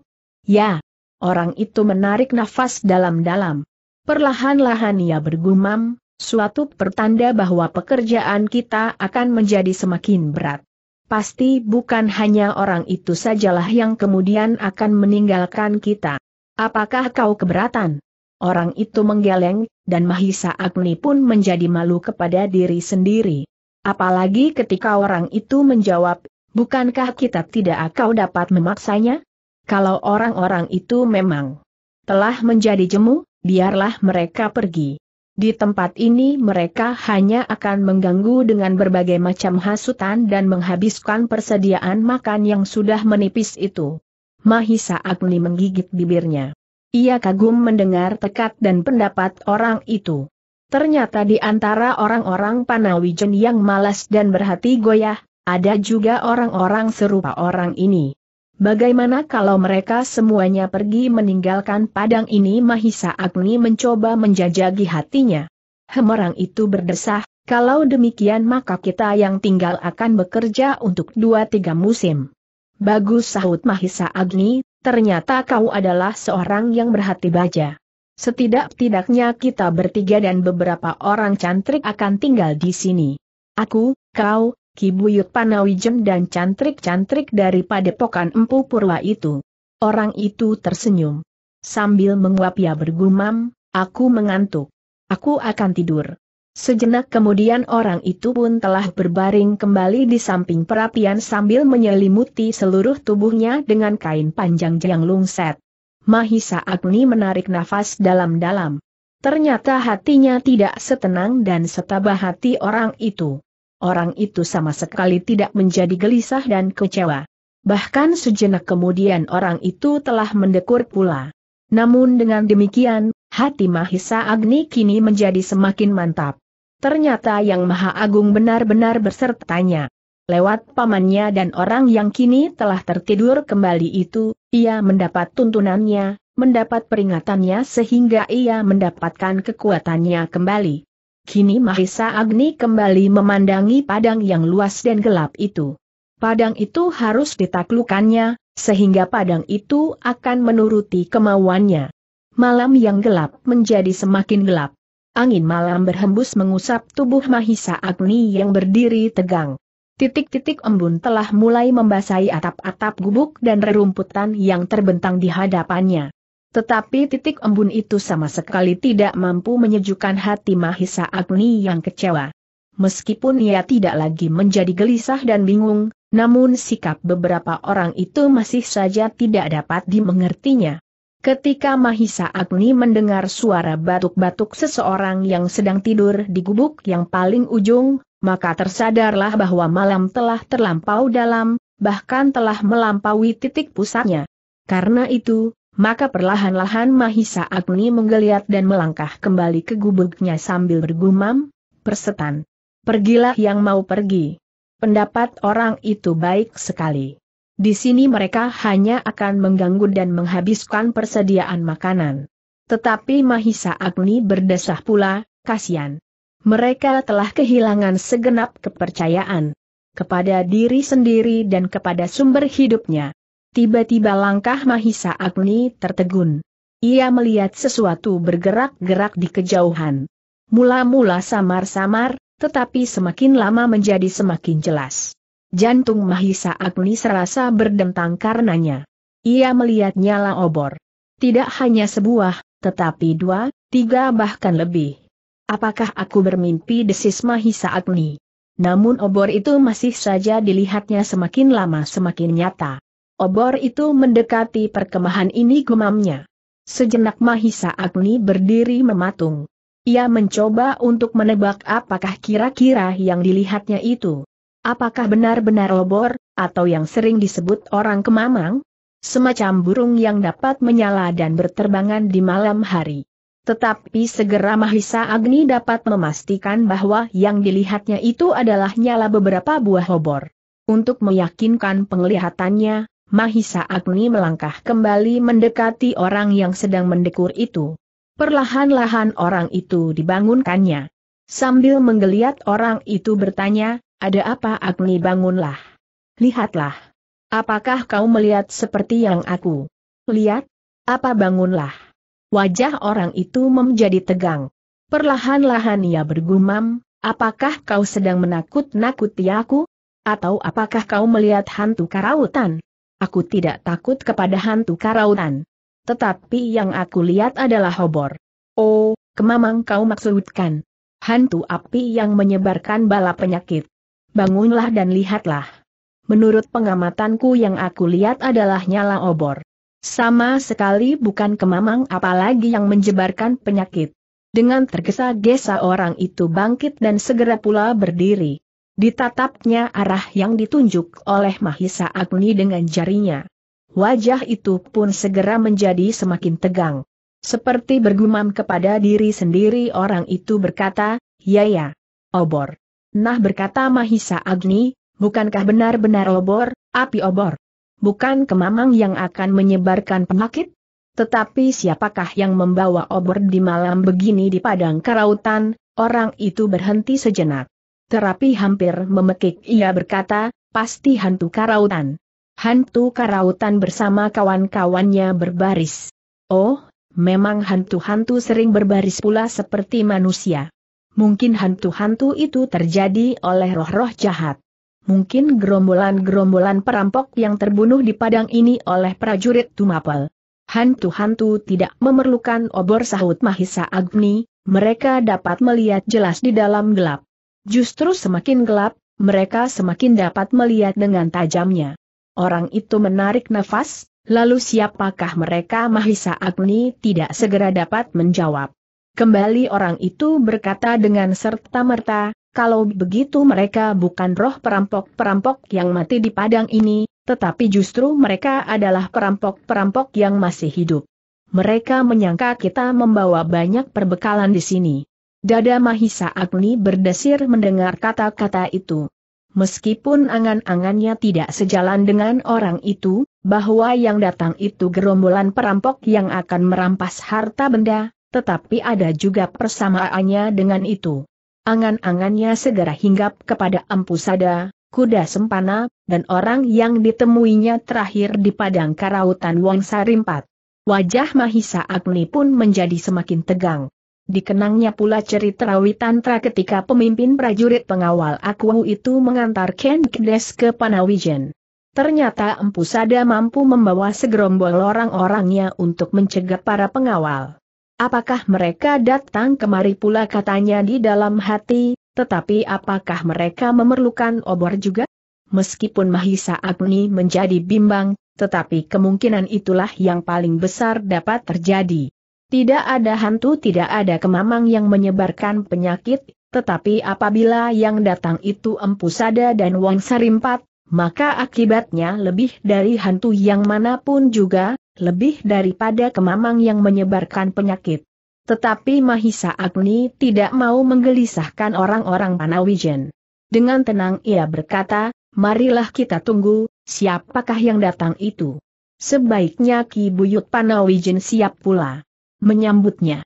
Ya, orang itu menarik nafas dalam-dalam. Perlahan-lahan ia bergumam, suatu pertanda bahwa pekerjaan kita akan menjadi semakin berat. Pasti bukan hanya orang itu sajalah yang kemudian akan meninggalkan kita. Apakah kau keberatan? Orang itu menggeleng, dan Mahisa Agni pun menjadi malu kepada diri sendiri. Apalagi ketika orang itu menjawab, bukankah kita tidak kau dapat memaksanya? Kalau orang-orang itu memang telah menjadi jemu, biarlah mereka pergi. Di tempat ini mereka hanya akan mengganggu dengan berbagai macam hasutan dan menghabiskan persediaan makan yang sudah menipis itu. Mahisa Agni menggigit bibirnya. Ia kagum mendengar tekad dan pendapat orang itu. Ternyata di antara orang-orang Panawijen yang malas dan berhati goyah, ada juga orang-orang serupa orang ini. Bagaimana kalau mereka semuanya pergi meninggalkan padang ini Mahisa Agni mencoba menjajagi hatinya. Hemerang itu berdesah, kalau demikian maka kita yang tinggal akan bekerja untuk dua tiga musim. Bagus sahut Mahisa Agni, ternyata kau adalah seorang yang berhati baja. Setidak-tidaknya kita bertiga dan beberapa orang cantrik akan tinggal di sini. Aku, kau, Kibuyut Panawijem dan cantrik-cantrik dari padepokan Empu Purwa itu. Orang itu tersenyum. Sambil menguap ia bergumam, aku mengantuk. Aku akan tidur. Sejenak kemudian orang itu pun telah berbaring kembali di samping perapian sambil menyelimuti seluruh tubuhnya dengan kain panjang yang lungset. Mahisa Agni menarik nafas dalam-dalam. Ternyata hatinya tidak setenang dan setabah hati orang itu orang itu sama sekali tidak menjadi gelisah dan kecewa. Bahkan sejenak kemudian orang itu telah mendekur pula. Namun dengan demikian, hati Mahisa Agni kini menjadi semakin mantap. Ternyata Yang Maha Agung benar-benar bersertanya. Lewat pamannya dan orang yang kini telah tertidur kembali itu, ia mendapat tuntunannya, mendapat peringatannya sehingga ia mendapatkan kekuatannya kembali. Kini Mahisa Agni kembali memandangi padang yang luas dan gelap itu. Padang itu harus ditaklukannya, sehingga padang itu akan menuruti kemauannya. Malam yang gelap menjadi semakin gelap. Angin malam berhembus mengusap tubuh Mahisa Agni yang berdiri tegang. Titik-titik embun telah mulai membasahi atap-atap gubuk dan rerumputan yang terbentang di hadapannya. Tetapi titik embun itu sama sekali tidak mampu menyejukkan hati Mahisa Agni yang kecewa. Meskipun ia tidak lagi menjadi gelisah dan bingung, namun sikap beberapa orang itu masih saja tidak dapat dimengertinya. Ketika Mahisa Agni mendengar suara batuk-batuk seseorang yang sedang tidur di gubuk yang paling ujung, maka tersadarlah bahwa malam telah terlampau dalam, bahkan telah melampaui titik pusatnya. Karena itu, maka perlahan-lahan Mahisa Agni menggeliat dan melangkah kembali ke gubuknya sambil bergumam, persetan. Pergilah yang mau pergi. Pendapat orang itu baik sekali. Di sini mereka hanya akan mengganggu dan menghabiskan persediaan makanan. Tetapi Mahisa Agni berdesah pula, kasihan. Mereka telah kehilangan segenap kepercayaan kepada diri sendiri dan kepada sumber hidupnya. Tiba-tiba langkah Mahisa Agni tertegun. Ia melihat sesuatu bergerak-gerak di kejauhan. Mula-mula samar-samar, tetapi semakin lama menjadi semakin jelas. Jantung Mahisa Agni serasa berdentang karenanya. Ia melihat nyala obor. Tidak hanya sebuah, tetapi dua, tiga bahkan lebih. Apakah aku bermimpi desis Mahisa Agni? Namun obor itu masih saja dilihatnya semakin lama semakin nyata. Obor itu mendekati perkemahan ini gumamnya. Sejenak Mahisa Agni berdiri mematung. Ia mencoba untuk menebak apakah kira-kira yang dilihatnya itu. Apakah benar-benar obor, atau yang sering disebut orang kemamang? Semacam burung yang dapat menyala dan berterbangan di malam hari. Tetapi segera Mahisa Agni dapat memastikan bahwa yang dilihatnya itu adalah nyala beberapa buah obor. Untuk meyakinkan penglihatannya, Mahisa Agni melangkah kembali mendekati orang yang sedang mendekur itu. Perlahan-lahan orang itu dibangunkannya. Sambil menggeliat orang itu bertanya, ada apa Agni bangunlah? Lihatlah. Apakah kau melihat seperti yang aku? Lihat. Apa bangunlah? Wajah orang itu menjadi tegang. Perlahan-lahan ia bergumam, apakah kau sedang menakut-nakuti aku? Atau apakah kau melihat hantu karautan? Aku tidak takut kepada hantu karautan. Tetapi yang aku lihat adalah hobor. Oh, kemamang kau maksudkan. Hantu api yang menyebarkan bala penyakit. Bangunlah dan lihatlah. Menurut pengamatanku yang aku lihat adalah nyala obor. Sama sekali bukan kemamang apalagi yang menjebarkan penyakit. Dengan tergesa-gesa orang itu bangkit dan segera pula berdiri. Ditatapnya arah yang ditunjuk oleh Mahisa Agni dengan jarinya. Wajah itu pun segera menjadi semakin tegang. Seperti bergumam kepada diri sendiri orang itu berkata, ya ya, obor. Nah berkata Mahisa Agni, bukankah benar-benar obor, api obor? Bukan kemamang yang akan menyebarkan penyakit? Tetapi siapakah yang membawa obor di malam begini di padang karautan, orang itu berhenti sejenak. Terapi hampir memekik ia berkata, pasti hantu karautan. Hantu karautan bersama kawan-kawannya berbaris. Oh, memang hantu-hantu sering berbaris pula seperti manusia. Mungkin hantu-hantu itu terjadi oleh roh-roh jahat. Mungkin gerombolan-gerombolan perampok yang terbunuh di padang ini oleh prajurit Tumapel. Hantu-hantu tidak memerlukan obor sahut Mahisa Agni, mereka dapat melihat jelas di dalam gelap. Justru semakin gelap, mereka semakin dapat melihat dengan tajamnya. Orang itu menarik nafas, lalu siapakah mereka Mahisa Agni tidak segera dapat menjawab. Kembali orang itu berkata dengan serta-merta, kalau begitu mereka bukan roh perampok-perampok yang mati di padang ini, tetapi justru mereka adalah perampok-perampok yang masih hidup. Mereka menyangka kita membawa banyak perbekalan di sini. Dada Mahisa Agni berdesir mendengar kata-kata itu. Meskipun angan-angannya tidak sejalan dengan orang itu, bahwa yang datang itu gerombolan perampok yang akan merampas harta benda, tetapi ada juga persamaannya dengan itu. Angan-angannya segera hinggap kepada Sada, kuda sempana, dan orang yang ditemuinya terakhir di padang karautan Wangsarimpat. Wajah Mahisa Agni pun menjadi semakin tegang. Dikenangnya pula cerita witantra ketika pemimpin prajurit pengawal Akuwu itu mengantar Ken Kedes ke Panawijen. Ternyata Empu Sada mampu membawa segerombol orang-orangnya untuk mencegah para pengawal. Apakah mereka datang kemari pula katanya di dalam hati, tetapi apakah mereka memerlukan obor juga? Meskipun Mahisa Agni menjadi bimbang, tetapi kemungkinan itulah yang paling besar dapat terjadi. Tidak ada hantu, tidak ada kemamang yang menyebarkan penyakit, tetapi apabila yang datang itu Empu Sada dan Wang Sarimpat, maka akibatnya lebih dari hantu yang manapun juga, lebih daripada kemamang yang menyebarkan penyakit. Tetapi Mahisa Agni tidak mau menggelisahkan orang-orang Panawijen. Dengan tenang ia berkata, marilah kita tunggu, siapakah yang datang itu. Sebaiknya Ki Buyut Panawijen siap pula menyambutnya.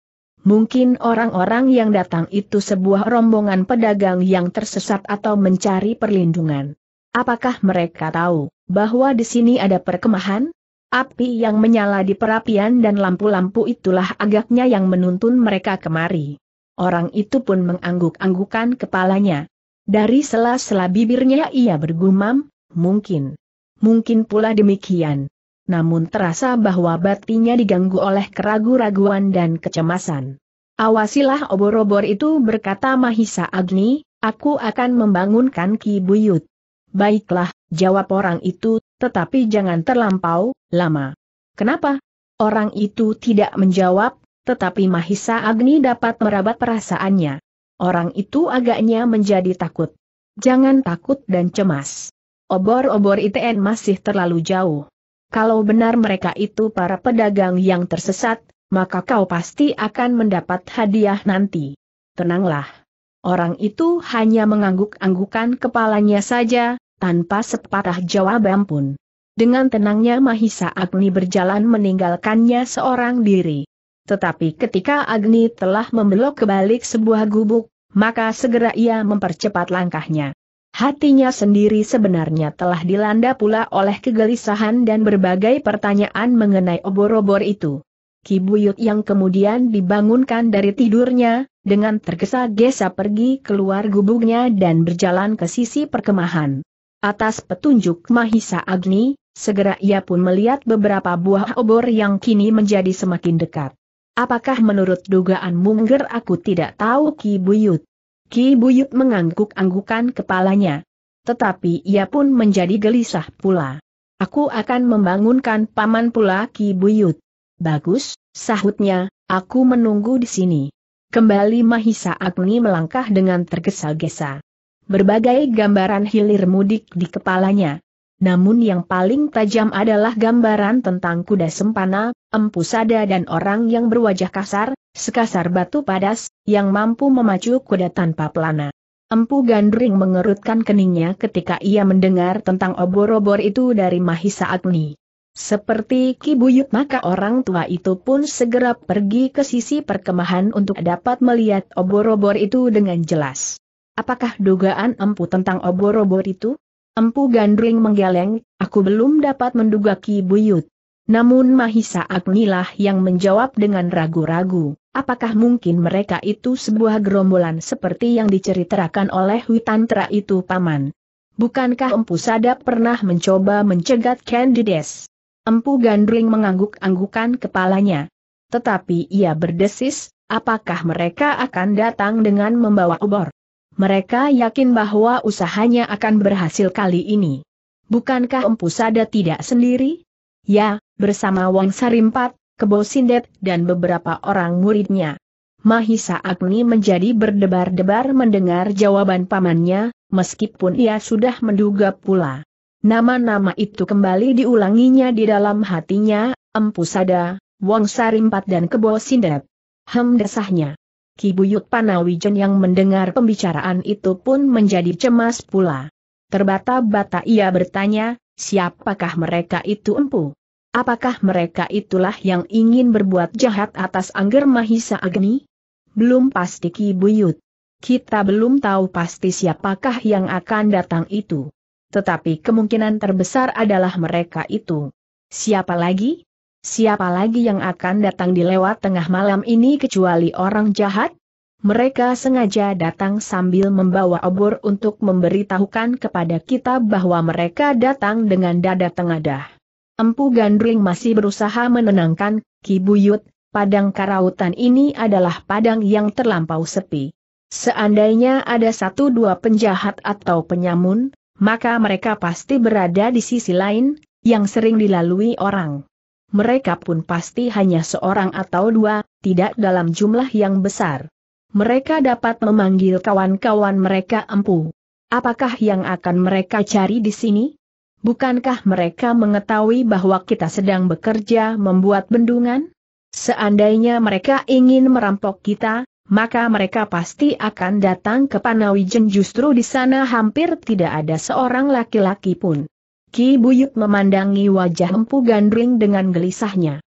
Mungkin orang-orang yang datang itu sebuah rombongan pedagang yang tersesat atau mencari perlindungan. Apakah mereka tahu bahwa di sini ada perkemahan? Api yang menyala di perapian dan lampu-lampu itulah agaknya yang menuntun mereka kemari. Orang itu pun mengangguk-anggukan kepalanya. Dari sela-sela bibirnya ia bergumam, mungkin. Mungkin pula demikian namun terasa bahwa batinya diganggu oleh keragu-raguan dan kecemasan. Awasilah obor-obor itu berkata Mahisa Agni, aku akan membangunkan Ki Buyut. Baiklah, jawab orang itu, tetapi jangan terlampau, lama. Kenapa? Orang itu tidak menjawab, tetapi Mahisa Agni dapat merabat perasaannya. Orang itu agaknya menjadi takut. Jangan takut dan cemas. Obor-obor ITN masih terlalu jauh. Kalau benar mereka itu para pedagang yang tersesat, maka kau pasti akan mendapat hadiah nanti. Tenanglah. Orang itu hanya mengangguk-anggukan kepalanya saja, tanpa sepatah jawaban pun. Dengan tenangnya Mahisa Agni berjalan meninggalkannya seorang diri. Tetapi ketika Agni telah membelok kebalik sebuah gubuk, maka segera ia mempercepat langkahnya. Hatinya sendiri sebenarnya telah dilanda pula oleh kegelisahan dan berbagai pertanyaan mengenai obor-obor itu. Kibuyut yang kemudian dibangunkan dari tidurnya, dengan tergesa-gesa pergi keluar gubuknya dan berjalan ke sisi perkemahan. Atas petunjuk Mahisa Agni, segera ia pun melihat beberapa buah obor yang kini menjadi semakin dekat. Apakah menurut dugaan Mungger aku tidak tahu Kibuyut? Ki Buyut mengangguk-anggukan kepalanya. Tetapi ia pun menjadi gelisah pula. Aku akan membangunkan paman pula Ki Buyut. Bagus, sahutnya, aku menunggu di sini. Kembali Mahisa Agni melangkah dengan tergesa-gesa. Berbagai gambaran hilir mudik di kepalanya. Namun yang paling tajam adalah gambaran tentang kuda sempana, empu sada dan orang yang berwajah kasar, sekasar batu padas, yang mampu memacu kuda tanpa pelana. Empu Gandring mengerutkan keningnya ketika ia mendengar tentang obor-obor itu dari Mahisa Agni. Seperti kibuyut maka orang tua itu pun segera pergi ke sisi perkemahan untuk dapat melihat obor-obor itu dengan jelas. Apakah dugaan empu tentang obor-obor itu? Empu Gandring menggeleng, aku belum dapat menduga Ki Buyut. Namun Mahisa Agnilah yang menjawab dengan ragu-ragu, apakah mungkin mereka itu sebuah gerombolan seperti yang diceritakan oleh Witantra itu paman? Bukankah Empu Sadap pernah mencoba mencegat Candides? Empu Gandring mengangguk-anggukan kepalanya. Tetapi ia berdesis, apakah mereka akan datang dengan membawa obor? Mereka yakin bahwa usahanya akan berhasil kali ini. Bukankah Empu Sada tidak sendiri? Ya, bersama Wang Sarimpat, Kebo Sindet dan beberapa orang muridnya. Mahisa Agni menjadi berdebar-debar mendengar jawaban pamannya, meskipun ia sudah menduga pula. Nama-nama itu kembali diulanginya di dalam hatinya, Empu Sada, Wang Sarimpat dan Kebo Sindet. Hem desahnya. Ki Buyut Panawijen yang mendengar pembicaraan itu pun menjadi cemas pula. Terbata-bata ia bertanya, siapakah mereka itu empu? Apakah mereka itulah yang ingin berbuat jahat atas Angger Mahisa Agni? Belum pasti Ki Buyut. Kita belum tahu pasti siapakah yang akan datang itu. Tetapi kemungkinan terbesar adalah mereka itu. Siapa lagi? Siapa lagi yang akan datang di lewat tengah malam ini kecuali orang jahat? Mereka sengaja datang sambil membawa obor untuk memberitahukan kepada kita bahwa mereka datang dengan dada tengadah. Empu Gandring masih berusaha menenangkan, Ki Buyut, padang karautan ini adalah padang yang terlampau sepi. Seandainya ada satu dua penjahat atau penyamun, maka mereka pasti berada di sisi lain, yang sering dilalui orang mereka pun pasti hanya seorang atau dua, tidak dalam jumlah yang besar. Mereka dapat memanggil kawan-kawan mereka empu. Apakah yang akan mereka cari di sini? Bukankah mereka mengetahui bahwa kita sedang bekerja membuat bendungan? Seandainya mereka ingin merampok kita, maka mereka pasti akan datang ke Panawijen justru di sana hampir tidak ada seorang laki-laki pun. Ki Buyut memandangi wajah Empu Gandring dengan gelisahnya.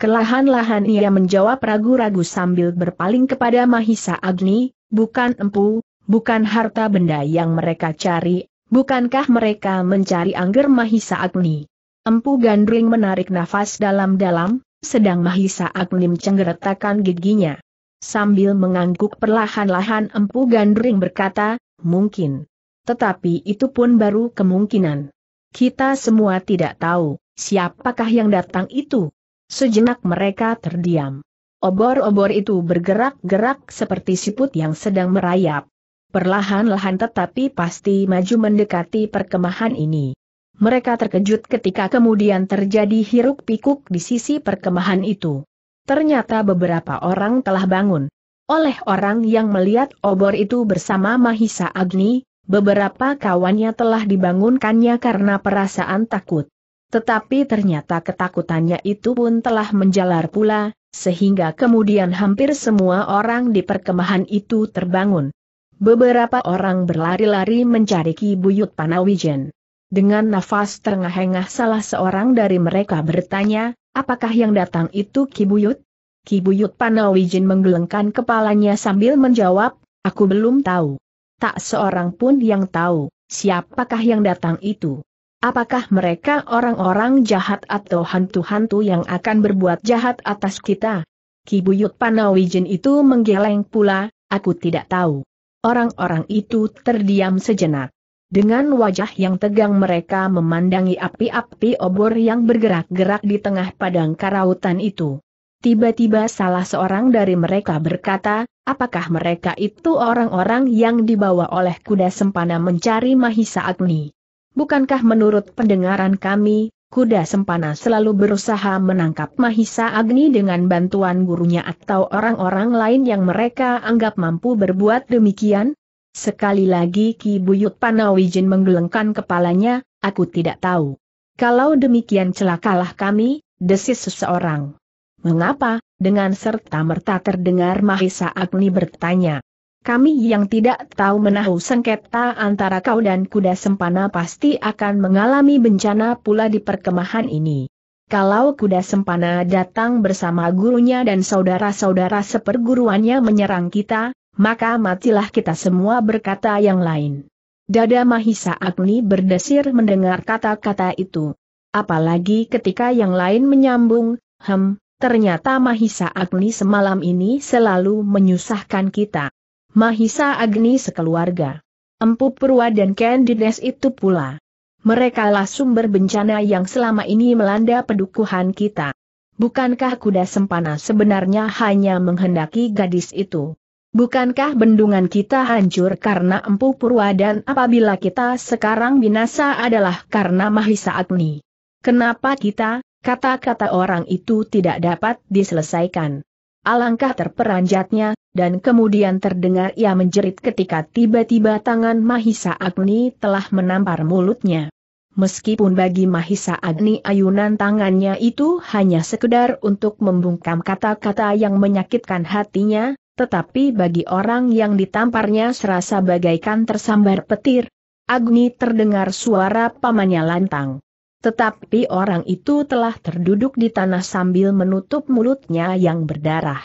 Kelahan-lahan ia menjawab ragu-ragu sambil berpaling kepada Mahisa Agni, bukan empu, bukan harta benda yang mereka cari, bukankah mereka mencari angger Mahisa Agni? Empu Gandring menarik nafas dalam-dalam, sedang Mahisa Agni mencenggeretakan giginya. Sambil mengangguk perlahan-lahan Empu Gandring berkata, mungkin. Tetapi itu pun baru kemungkinan. Kita semua tidak tahu, siapakah yang datang itu. Sejenak mereka terdiam. Obor-obor itu bergerak-gerak seperti siput yang sedang merayap. Perlahan-lahan tetapi pasti maju mendekati perkemahan ini. Mereka terkejut ketika kemudian terjadi hiruk-pikuk di sisi perkemahan itu. Ternyata beberapa orang telah bangun. Oleh orang yang melihat obor itu bersama Mahisa Agni, Beberapa kawannya telah dibangunkannya karena perasaan takut. Tetapi ternyata ketakutannya itu pun telah menjalar pula, sehingga kemudian hampir semua orang di perkemahan itu terbangun. Beberapa orang berlari-lari mencari Ki Buyut Panawijen. Dengan nafas terengah-engah salah seorang dari mereka bertanya, apakah yang datang itu Ki Buyut? Ki Buyut Panawijen menggelengkan kepalanya sambil menjawab, aku belum tahu tak seorang pun yang tahu siapakah yang datang itu. Apakah mereka orang-orang jahat atau hantu-hantu yang akan berbuat jahat atas kita? Kibuyut Panawijen itu menggeleng pula, aku tidak tahu. Orang-orang itu terdiam sejenak. Dengan wajah yang tegang mereka memandangi api-api obor yang bergerak-gerak di tengah padang karautan itu. Tiba-tiba salah seorang dari mereka berkata, apakah mereka itu orang-orang yang dibawa oleh kuda sempana mencari Mahisa Agni? Bukankah menurut pendengaran kami, kuda sempana selalu berusaha menangkap Mahisa Agni dengan bantuan gurunya atau orang-orang lain yang mereka anggap mampu berbuat demikian? Sekali lagi Ki Buyut Panawijin menggelengkan kepalanya, aku tidak tahu. Kalau demikian celakalah kami, desis seseorang. Mengapa? Dengan serta-merta terdengar Mahisa Agni bertanya. Kami yang tidak tahu menahu sengketa antara kau dan kuda sempana pasti akan mengalami bencana pula di perkemahan ini. Kalau kuda sempana datang bersama gurunya dan saudara-saudara seperguruannya menyerang kita, maka matilah kita semua berkata yang lain. Dada Mahisa Agni berdesir mendengar kata-kata itu. Apalagi ketika yang lain menyambung, hem, Ternyata Mahisa Agni semalam ini selalu menyusahkan kita. Mahisa Agni sekeluarga. Empu Purwa dan Candides itu pula. Merekalah sumber bencana yang selama ini melanda pedukuhan kita. Bukankah kuda sempana sebenarnya hanya menghendaki gadis itu? Bukankah bendungan kita hancur karena Empu Purwa dan apabila kita sekarang binasa adalah karena Mahisa Agni? Kenapa kita, Kata-kata orang itu tidak dapat diselesaikan. Alangkah terperanjatnya, dan kemudian terdengar ia menjerit ketika tiba-tiba tangan Mahisa Agni telah menampar mulutnya. Meskipun bagi Mahisa Agni ayunan tangannya itu hanya sekedar untuk membungkam kata-kata yang menyakitkan hatinya, tetapi bagi orang yang ditamparnya serasa bagaikan tersambar petir. Agni terdengar suara pamannya lantang. Tetapi orang itu telah terduduk di tanah sambil menutup mulutnya yang berdarah.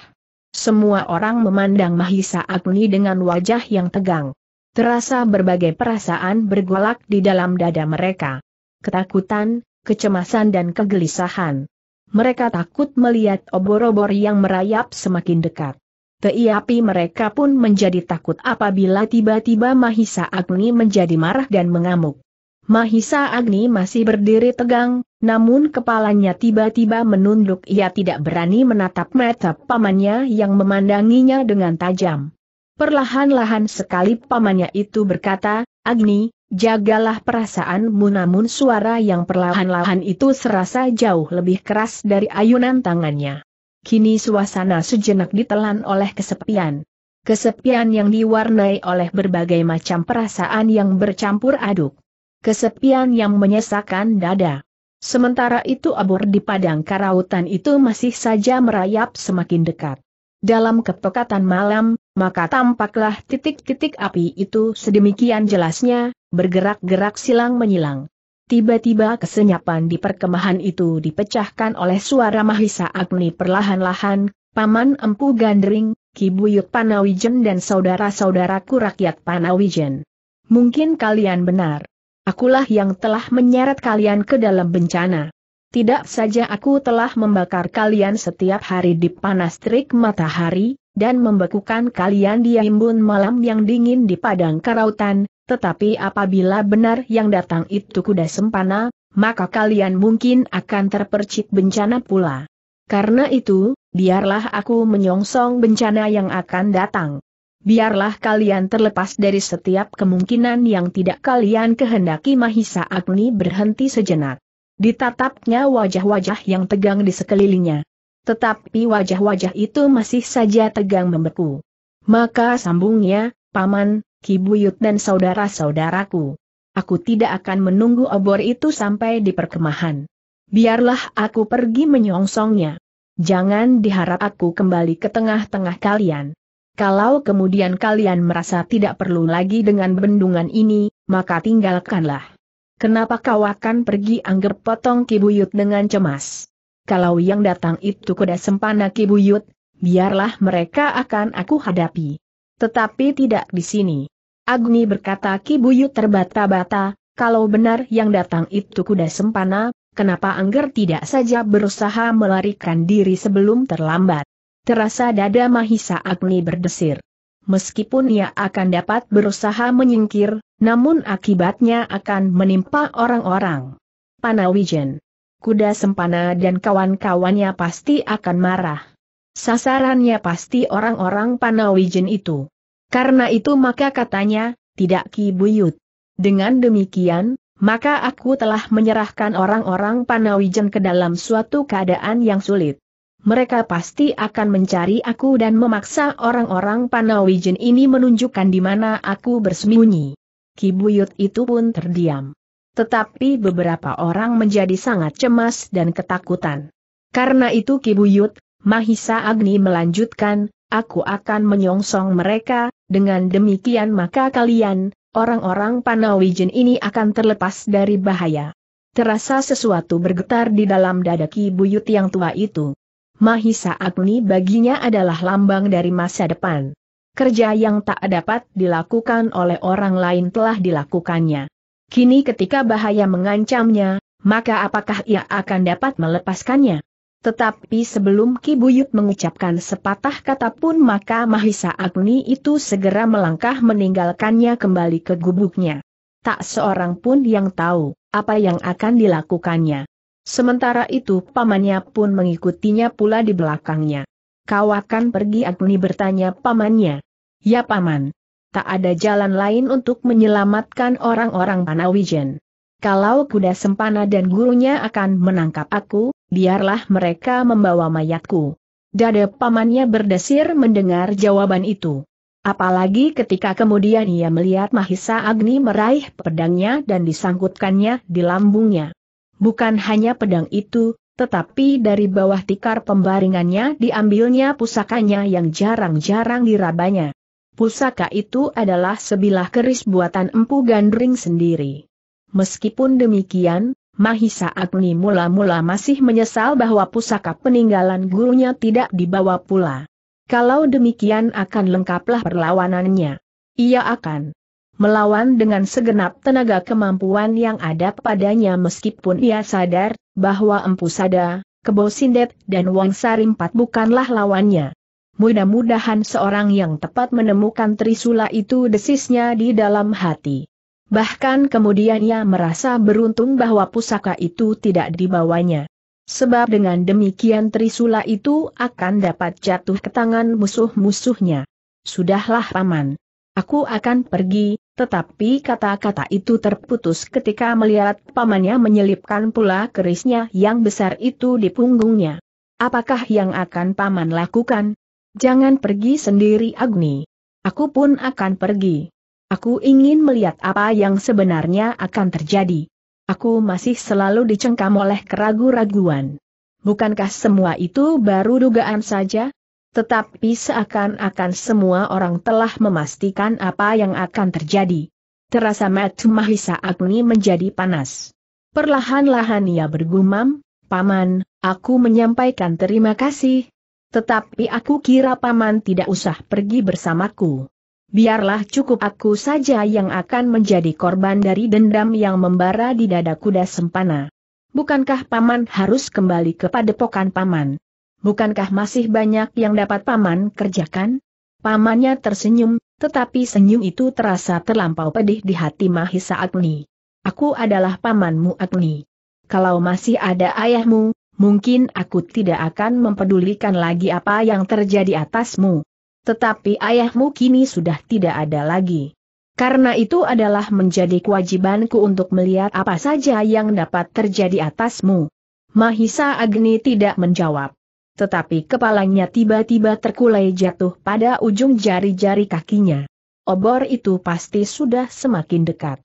Semua orang memandang Mahisa Agni dengan wajah yang tegang. Terasa berbagai perasaan bergolak di dalam dada mereka. Ketakutan, kecemasan dan kegelisahan. Mereka takut melihat obor-obor yang merayap semakin dekat. Tetapi mereka pun menjadi takut apabila tiba-tiba Mahisa Agni menjadi marah dan mengamuk. Mahisa Agni masih berdiri tegang, namun kepalanya tiba-tiba menunduk ia tidak berani menatap mata pamannya yang memandanginya dengan tajam. Perlahan-lahan sekali pamannya itu berkata, Agni, jagalah perasaanmu namun suara yang perlahan-lahan itu serasa jauh lebih keras dari ayunan tangannya. Kini suasana sejenak ditelan oleh kesepian. Kesepian yang diwarnai oleh berbagai macam perasaan yang bercampur aduk kesepian yang menyesakan dada. Sementara itu abur di padang karautan itu masih saja merayap semakin dekat. Dalam kepekatan malam, maka tampaklah titik-titik api itu sedemikian jelasnya, bergerak-gerak silang menyilang. Tiba-tiba kesenyapan di perkemahan itu dipecahkan oleh suara Mahisa Agni perlahan-lahan, Paman Empu Gandring, Kibuyut Panawijen dan saudara-saudaraku rakyat Panawijen. Mungkin kalian benar. Akulah yang telah menyeret kalian ke dalam bencana. Tidak saja aku telah membakar kalian setiap hari di panas terik matahari, dan membekukan kalian di imbun malam yang dingin di padang karautan, tetapi apabila benar yang datang itu kuda sempana, maka kalian mungkin akan terpercik bencana pula. Karena itu, biarlah aku menyongsong bencana yang akan datang biarlah kalian terlepas dari setiap kemungkinan yang tidak kalian kehendaki Mahisa Agni berhenti sejenak. Ditatapnya wajah-wajah yang tegang di sekelilingnya. Tetapi wajah-wajah itu masih saja tegang membeku. Maka sambungnya, Paman, Kibuyut dan saudara-saudaraku. Aku tidak akan menunggu obor itu sampai di perkemahan. Biarlah aku pergi menyongsongnya. Jangan diharap aku kembali ke tengah-tengah kalian. Kalau kemudian kalian merasa tidak perlu lagi dengan bendungan ini, maka tinggalkanlah. Kenapa kau akan pergi anggap potong kibuyut dengan cemas? Kalau yang datang itu kuda sempana kibuyut, biarlah mereka akan aku hadapi. Tetapi tidak di sini. Agni berkata kibuyut terbata-bata, kalau benar yang datang itu kuda sempana, kenapa Angger tidak saja berusaha melarikan diri sebelum terlambat? terasa dada Mahisa Agni berdesir. Meskipun ia akan dapat berusaha menyingkir, namun akibatnya akan menimpa orang-orang. Panawijen. Kuda Sempana dan kawan-kawannya pasti akan marah. Sasarannya pasti orang-orang Panawijen itu. Karena itu maka katanya, tidak Ki Buyut. Dengan demikian, maka aku telah menyerahkan orang-orang Panawijen ke dalam suatu keadaan yang sulit mereka pasti akan mencari aku dan memaksa orang-orang Panawijen ini menunjukkan di mana aku bersembunyi. Kibuyut itu pun terdiam. Tetapi beberapa orang menjadi sangat cemas dan ketakutan. Karena itu Kibuyut, Mahisa Agni melanjutkan, aku akan menyongsong mereka, dengan demikian maka kalian, orang-orang Panawijen ini akan terlepas dari bahaya. Terasa sesuatu bergetar di dalam dada Kibuyut yang tua itu. Mahisa Agni baginya adalah lambang dari masa depan. Kerja yang tak dapat dilakukan oleh orang lain telah dilakukannya. Kini ketika bahaya mengancamnya, maka apakah ia akan dapat melepaskannya? Tetapi sebelum Ki Buyut mengucapkan sepatah kata pun maka Mahisa Agni itu segera melangkah meninggalkannya kembali ke gubuknya. Tak seorang pun yang tahu apa yang akan dilakukannya. Sementara itu pamannya pun mengikutinya pula di belakangnya. Kau akan pergi Agni bertanya pamannya. Ya paman. Tak ada jalan lain untuk menyelamatkan orang-orang Panawijen. Kalau kuda sempana dan gurunya akan menangkap aku, biarlah mereka membawa mayatku. Dada pamannya berdesir mendengar jawaban itu. Apalagi ketika kemudian ia melihat Mahisa Agni meraih pedangnya dan disangkutkannya di lambungnya. Bukan hanya pedang itu, tetapi dari bawah tikar pembaringannya diambilnya pusakanya yang jarang-jarang dirabanya. Pusaka itu adalah sebilah keris buatan Empu Gandring sendiri. Meskipun demikian, Mahisa Agni mula-mula masih menyesal bahwa pusaka peninggalan gurunya tidak dibawa pula. Kalau demikian akan lengkaplah perlawanannya. Ia akan melawan dengan segenap tenaga kemampuan yang ada padanya meskipun ia sadar bahwa Empu Sada, Kebo Sindet dan Wang Sarimpat bukanlah lawannya. Mudah-mudahan seorang yang tepat menemukan Trisula itu desisnya di dalam hati. Bahkan kemudian ia merasa beruntung bahwa pusaka itu tidak dibawanya. Sebab dengan demikian Trisula itu akan dapat jatuh ke tangan musuh-musuhnya. Sudahlah paman. Aku akan pergi, tetapi kata-kata itu terputus ketika melihat pamannya menyelipkan pula kerisnya yang besar itu di punggungnya. Apakah yang akan paman lakukan? Jangan pergi sendiri Agni. Aku pun akan pergi. Aku ingin melihat apa yang sebenarnya akan terjadi. Aku masih selalu dicengkam oleh keragu-raguan. Bukankah semua itu baru dugaan saja? Tetapi seakan-akan semua orang telah memastikan apa yang akan terjadi. Terasa Matu Mahisa Agni menjadi panas. Perlahan-lahan ia bergumam, Paman, aku menyampaikan terima kasih. Tetapi aku kira Paman tidak usah pergi bersamaku. Biarlah cukup aku saja yang akan menjadi korban dari dendam yang membara di dada kuda sempana. Bukankah Paman harus kembali kepada padepokan Paman? bukankah masih banyak yang dapat paman kerjakan? Pamannya tersenyum, tetapi senyum itu terasa terlampau pedih di hati Mahisa Agni. Aku adalah pamanmu Agni. Kalau masih ada ayahmu, mungkin aku tidak akan mempedulikan lagi apa yang terjadi atasmu. Tetapi ayahmu kini sudah tidak ada lagi. Karena itu adalah menjadi kewajibanku untuk melihat apa saja yang dapat terjadi atasmu. Mahisa Agni tidak menjawab tetapi kepalanya tiba-tiba terkulai jatuh pada ujung jari-jari kakinya. Obor itu pasti sudah semakin dekat.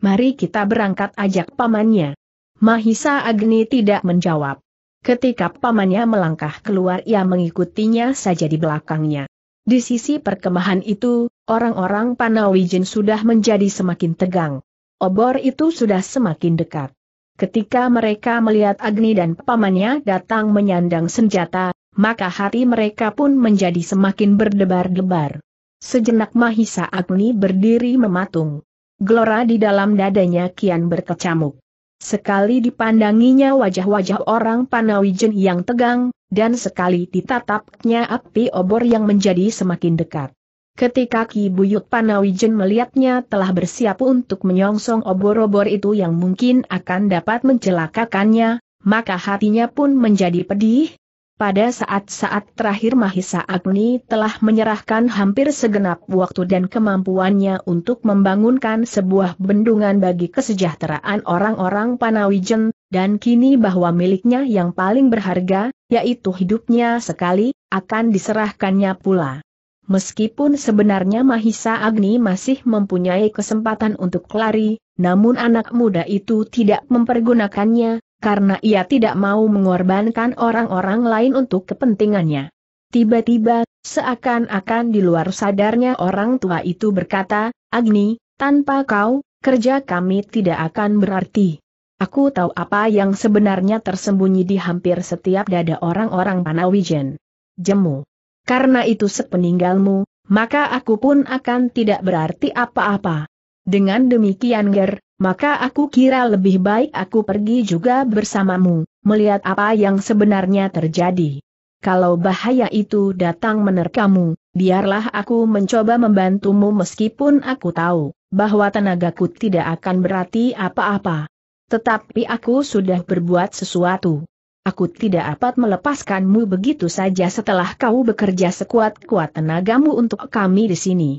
Mari kita berangkat ajak pamannya. Mahisa Agni tidak menjawab. Ketika pamannya melangkah keluar ia mengikutinya saja di belakangnya. Di sisi perkemahan itu, orang-orang Panawijen sudah menjadi semakin tegang. Obor itu sudah semakin dekat. Ketika mereka melihat Agni dan pamannya datang menyandang senjata, maka hati mereka pun menjadi semakin berdebar-debar. Sejenak Mahisa Agni berdiri mematung. Gelora di dalam dadanya kian berkecamuk. Sekali dipandanginya wajah-wajah orang Panawijen yang tegang, dan sekali ditatapnya api obor yang menjadi semakin dekat. Ketika Ki Buyut Panawijen melihatnya telah bersiap untuk menyongsong obor-obor itu yang mungkin akan dapat mencelakakannya, maka hatinya pun menjadi pedih. Pada saat-saat terakhir Mahisa Agni telah menyerahkan hampir segenap waktu dan kemampuannya untuk membangunkan sebuah bendungan bagi kesejahteraan orang-orang Panawijen, dan kini bahwa miliknya yang paling berharga, yaitu hidupnya sekali, akan diserahkannya pula. Meskipun sebenarnya Mahisa Agni masih mempunyai kesempatan untuk lari, namun anak muda itu tidak mempergunakannya, karena ia tidak mau mengorbankan orang-orang lain untuk kepentingannya. Tiba-tiba, seakan-akan di luar sadarnya orang tua itu berkata, Agni, tanpa kau, kerja kami tidak akan berarti. Aku tahu apa yang sebenarnya tersembunyi di hampir setiap dada orang-orang Panawijen. Jemu. Karena itu sepeninggalmu, maka aku pun akan tidak berarti apa-apa. Dengan demikian Ger, maka aku kira lebih baik aku pergi juga bersamamu, melihat apa yang sebenarnya terjadi. Kalau bahaya itu datang menerkamu, biarlah aku mencoba membantumu meskipun aku tahu bahwa tenagaku tidak akan berarti apa-apa. Tetapi aku sudah berbuat sesuatu. Aku tidak dapat melepaskanmu begitu saja setelah kau bekerja sekuat-kuat tenagamu untuk kami di sini.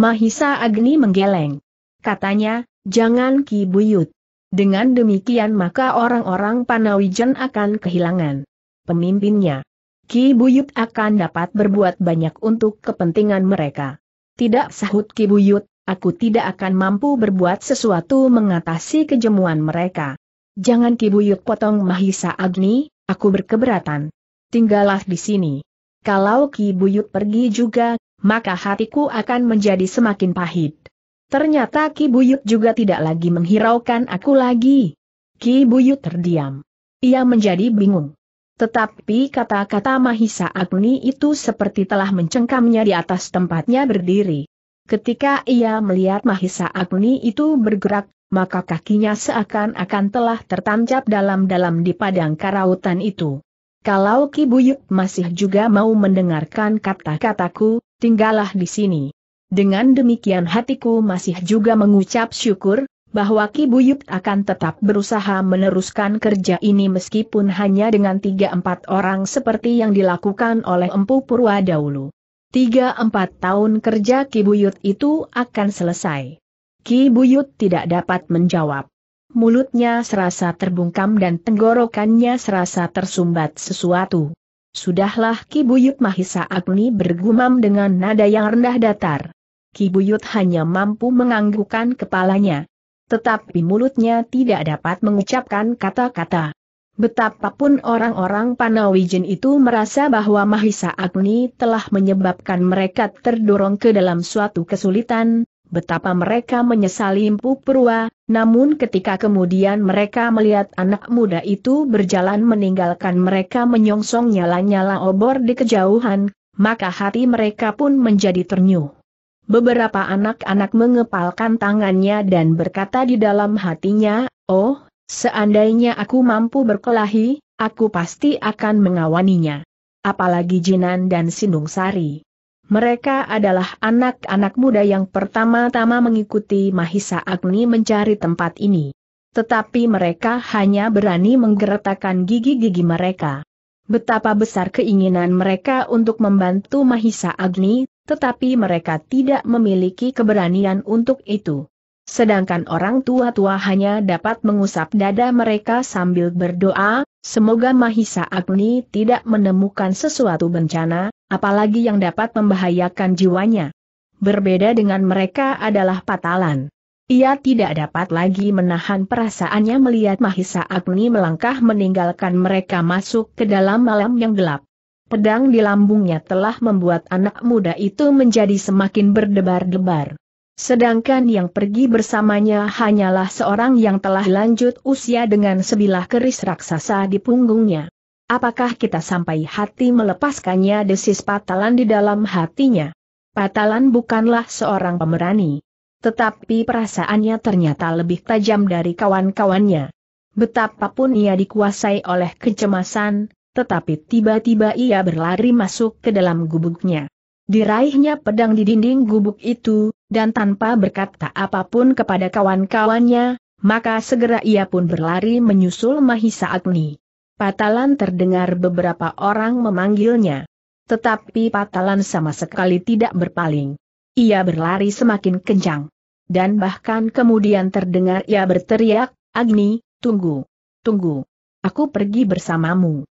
Mahisa Agni menggeleng. Katanya, jangan Ki Buyut. Dengan demikian maka orang-orang Panawijen akan kehilangan pemimpinnya. Ki Buyut akan dapat berbuat banyak untuk kepentingan mereka. Tidak sahut Ki Buyut, aku tidak akan mampu berbuat sesuatu mengatasi kejemuan mereka. Jangan kibuyuk potong Mahisa Agni, aku berkeberatan. Tinggallah di sini. Kalau kibuyuk pergi juga, maka hatiku akan menjadi semakin pahit. Ternyata kibuyut juga tidak lagi menghiraukan aku lagi. Kibuyut terdiam. Ia menjadi bingung. Tetapi kata-kata Mahisa Agni itu seperti telah mencengkamnya di atas tempatnya berdiri. Ketika ia melihat Mahisa Agni itu bergerak, maka kakinya seakan-akan telah tertancap dalam-dalam di padang karautan itu. Kalau Ki Buyut masih juga mau mendengarkan kata-kataku, tinggallah di sini. Dengan demikian hatiku masih juga mengucap syukur, bahwa Ki Buyut akan tetap berusaha meneruskan kerja ini meskipun hanya dengan tiga empat orang seperti yang dilakukan oleh Empu Purwa dahulu. Tiga empat tahun kerja Ki Buyut itu akan selesai. Ki Buyut tidak dapat menjawab. Mulutnya serasa terbungkam dan tenggorokannya serasa tersumbat sesuatu. Sudahlah Ki Buyut Mahisa Agni bergumam dengan nada yang rendah datar. Ki Buyut hanya mampu menganggukkan kepalanya. Tetapi mulutnya tidak dapat mengucapkan kata-kata. Betapapun orang-orang Panawijen itu merasa bahwa Mahisa Agni telah menyebabkan mereka terdorong ke dalam suatu kesulitan, betapa mereka menyesali impu Purwa, namun ketika kemudian mereka melihat anak muda itu berjalan meninggalkan mereka menyongsong nyala-nyala obor di kejauhan, maka hati mereka pun menjadi ternyuh. Beberapa anak-anak mengepalkan tangannya dan berkata di dalam hatinya, Oh, seandainya aku mampu berkelahi, aku pasti akan mengawaninya. Apalagi Jinan dan Sindung Sari. Mereka adalah anak-anak muda yang pertama-tama mengikuti Mahisa Agni mencari tempat ini. Tetapi mereka hanya berani menggeretakkan gigi-gigi mereka. Betapa besar keinginan mereka untuk membantu Mahisa Agni, tetapi mereka tidak memiliki keberanian untuk itu. Sedangkan orang tua-tua hanya dapat mengusap dada mereka sambil berdoa, Semoga Mahisa Agni tidak menemukan sesuatu bencana, apalagi yang dapat membahayakan jiwanya. Berbeda dengan mereka adalah Patalan. Ia tidak dapat lagi menahan perasaannya melihat Mahisa Agni melangkah meninggalkan mereka masuk ke dalam malam yang gelap. Pedang di lambungnya telah membuat anak muda itu menjadi semakin berdebar-debar. Sedangkan yang pergi bersamanya hanyalah seorang yang telah lanjut usia dengan sebilah keris raksasa di punggungnya. Apakah kita sampai hati melepaskannya desis patalan di dalam hatinya? Patalan bukanlah seorang pemerani. Tetapi perasaannya ternyata lebih tajam dari kawan-kawannya. Betapapun ia dikuasai oleh kecemasan, tetapi tiba-tiba ia berlari masuk ke dalam gubuknya. Diraihnya pedang di dinding gubuk itu, dan tanpa berkata apapun kepada kawan-kawannya, maka segera ia pun berlari menyusul Mahisa Agni. Patalan terdengar beberapa orang memanggilnya. Tetapi Patalan sama sekali tidak berpaling. Ia berlari semakin kencang. Dan bahkan kemudian terdengar ia berteriak, Agni, tunggu, tunggu. Aku pergi bersamamu.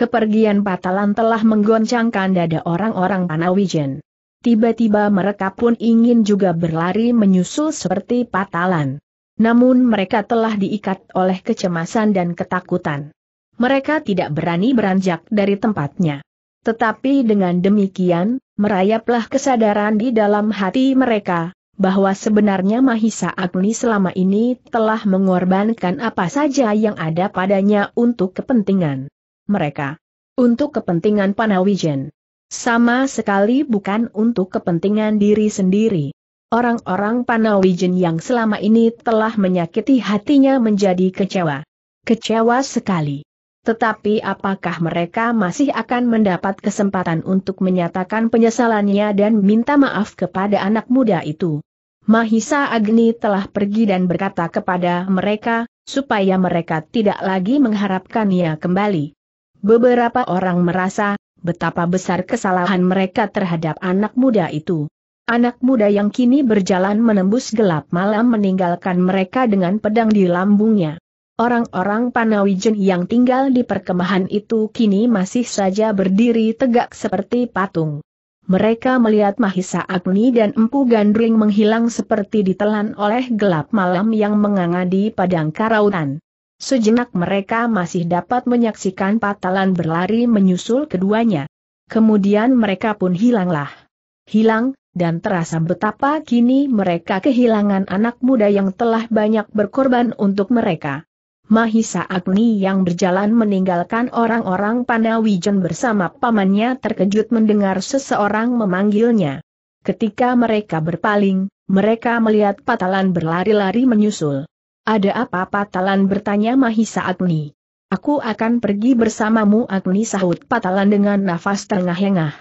Kepergian Patalan telah menggoncangkan dada orang-orang Panawijen. Tiba-tiba mereka pun ingin juga berlari menyusul seperti Patalan. Namun mereka telah diikat oleh kecemasan dan ketakutan. Mereka tidak berani beranjak dari tempatnya. Tetapi dengan demikian, merayaplah kesadaran di dalam hati mereka, bahwa sebenarnya Mahisa Agni selama ini telah mengorbankan apa saja yang ada padanya untuk kepentingan mereka. Untuk kepentingan Panawijen. Sama sekali bukan untuk kepentingan diri sendiri. Orang-orang Panawijen yang selama ini telah menyakiti hatinya menjadi kecewa. Kecewa sekali. Tetapi apakah mereka masih akan mendapat kesempatan untuk menyatakan penyesalannya dan minta maaf kepada anak muda itu? Mahisa Agni telah pergi dan berkata kepada mereka, supaya mereka tidak lagi mengharapkannya kembali. Beberapa orang merasa, betapa besar kesalahan mereka terhadap anak muda itu. Anak muda yang kini berjalan menembus gelap malam meninggalkan mereka dengan pedang di lambungnya. Orang-orang Panawijen yang tinggal di perkemahan itu kini masih saja berdiri tegak seperti patung. Mereka melihat Mahisa Agni dan Empu Gandring menghilang seperti ditelan oleh gelap malam yang menganga di padang karautan. Sejenak mereka masih dapat menyaksikan patalan berlari menyusul keduanya. Kemudian mereka pun hilanglah. Hilang, dan terasa betapa kini mereka kehilangan anak muda yang telah banyak berkorban untuk mereka. Mahisa Agni yang berjalan meninggalkan orang-orang Panawijen bersama pamannya terkejut mendengar seseorang memanggilnya. Ketika mereka berpaling, mereka melihat patalan berlari-lari menyusul. Ada apa Patalan bertanya Mahisa Agni. Aku akan pergi bersamamu Agni sahut Patalan dengan nafas tengah engah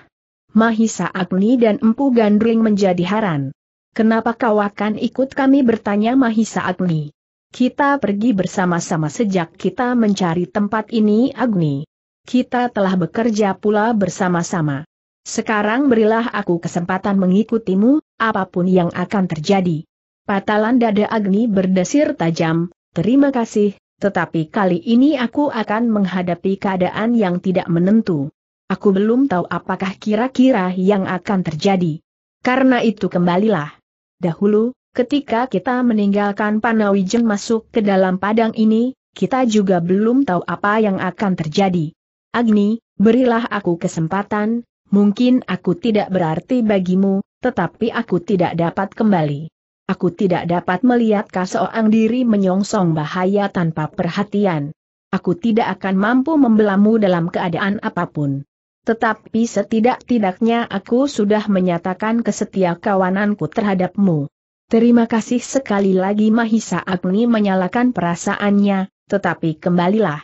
Mahisa Agni dan Empu Gandring menjadi heran. Kenapa kau akan ikut kami bertanya Mahisa Agni. Kita pergi bersama-sama sejak kita mencari tempat ini Agni. Kita telah bekerja pula bersama-sama. Sekarang berilah aku kesempatan mengikutimu, apapun yang akan terjadi. Patalan dada Agni berdesir tajam, terima kasih, tetapi kali ini aku akan menghadapi keadaan yang tidak menentu. Aku belum tahu apakah kira-kira yang akan terjadi. Karena itu kembalilah. Dahulu, ketika kita meninggalkan Panawijen masuk ke dalam padang ini, kita juga belum tahu apa yang akan terjadi. Agni, berilah aku kesempatan, mungkin aku tidak berarti bagimu, tetapi aku tidak dapat kembali. Aku tidak dapat melihat kaseoang diri menyongsong bahaya tanpa perhatian. Aku tidak akan mampu membelamu dalam keadaan apapun. Tetapi setidak-tidaknya aku sudah menyatakan kesetia kawananku terhadapmu. Terima kasih sekali lagi Mahisa Agni menyalakan perasaannya, tetapi kembalilah.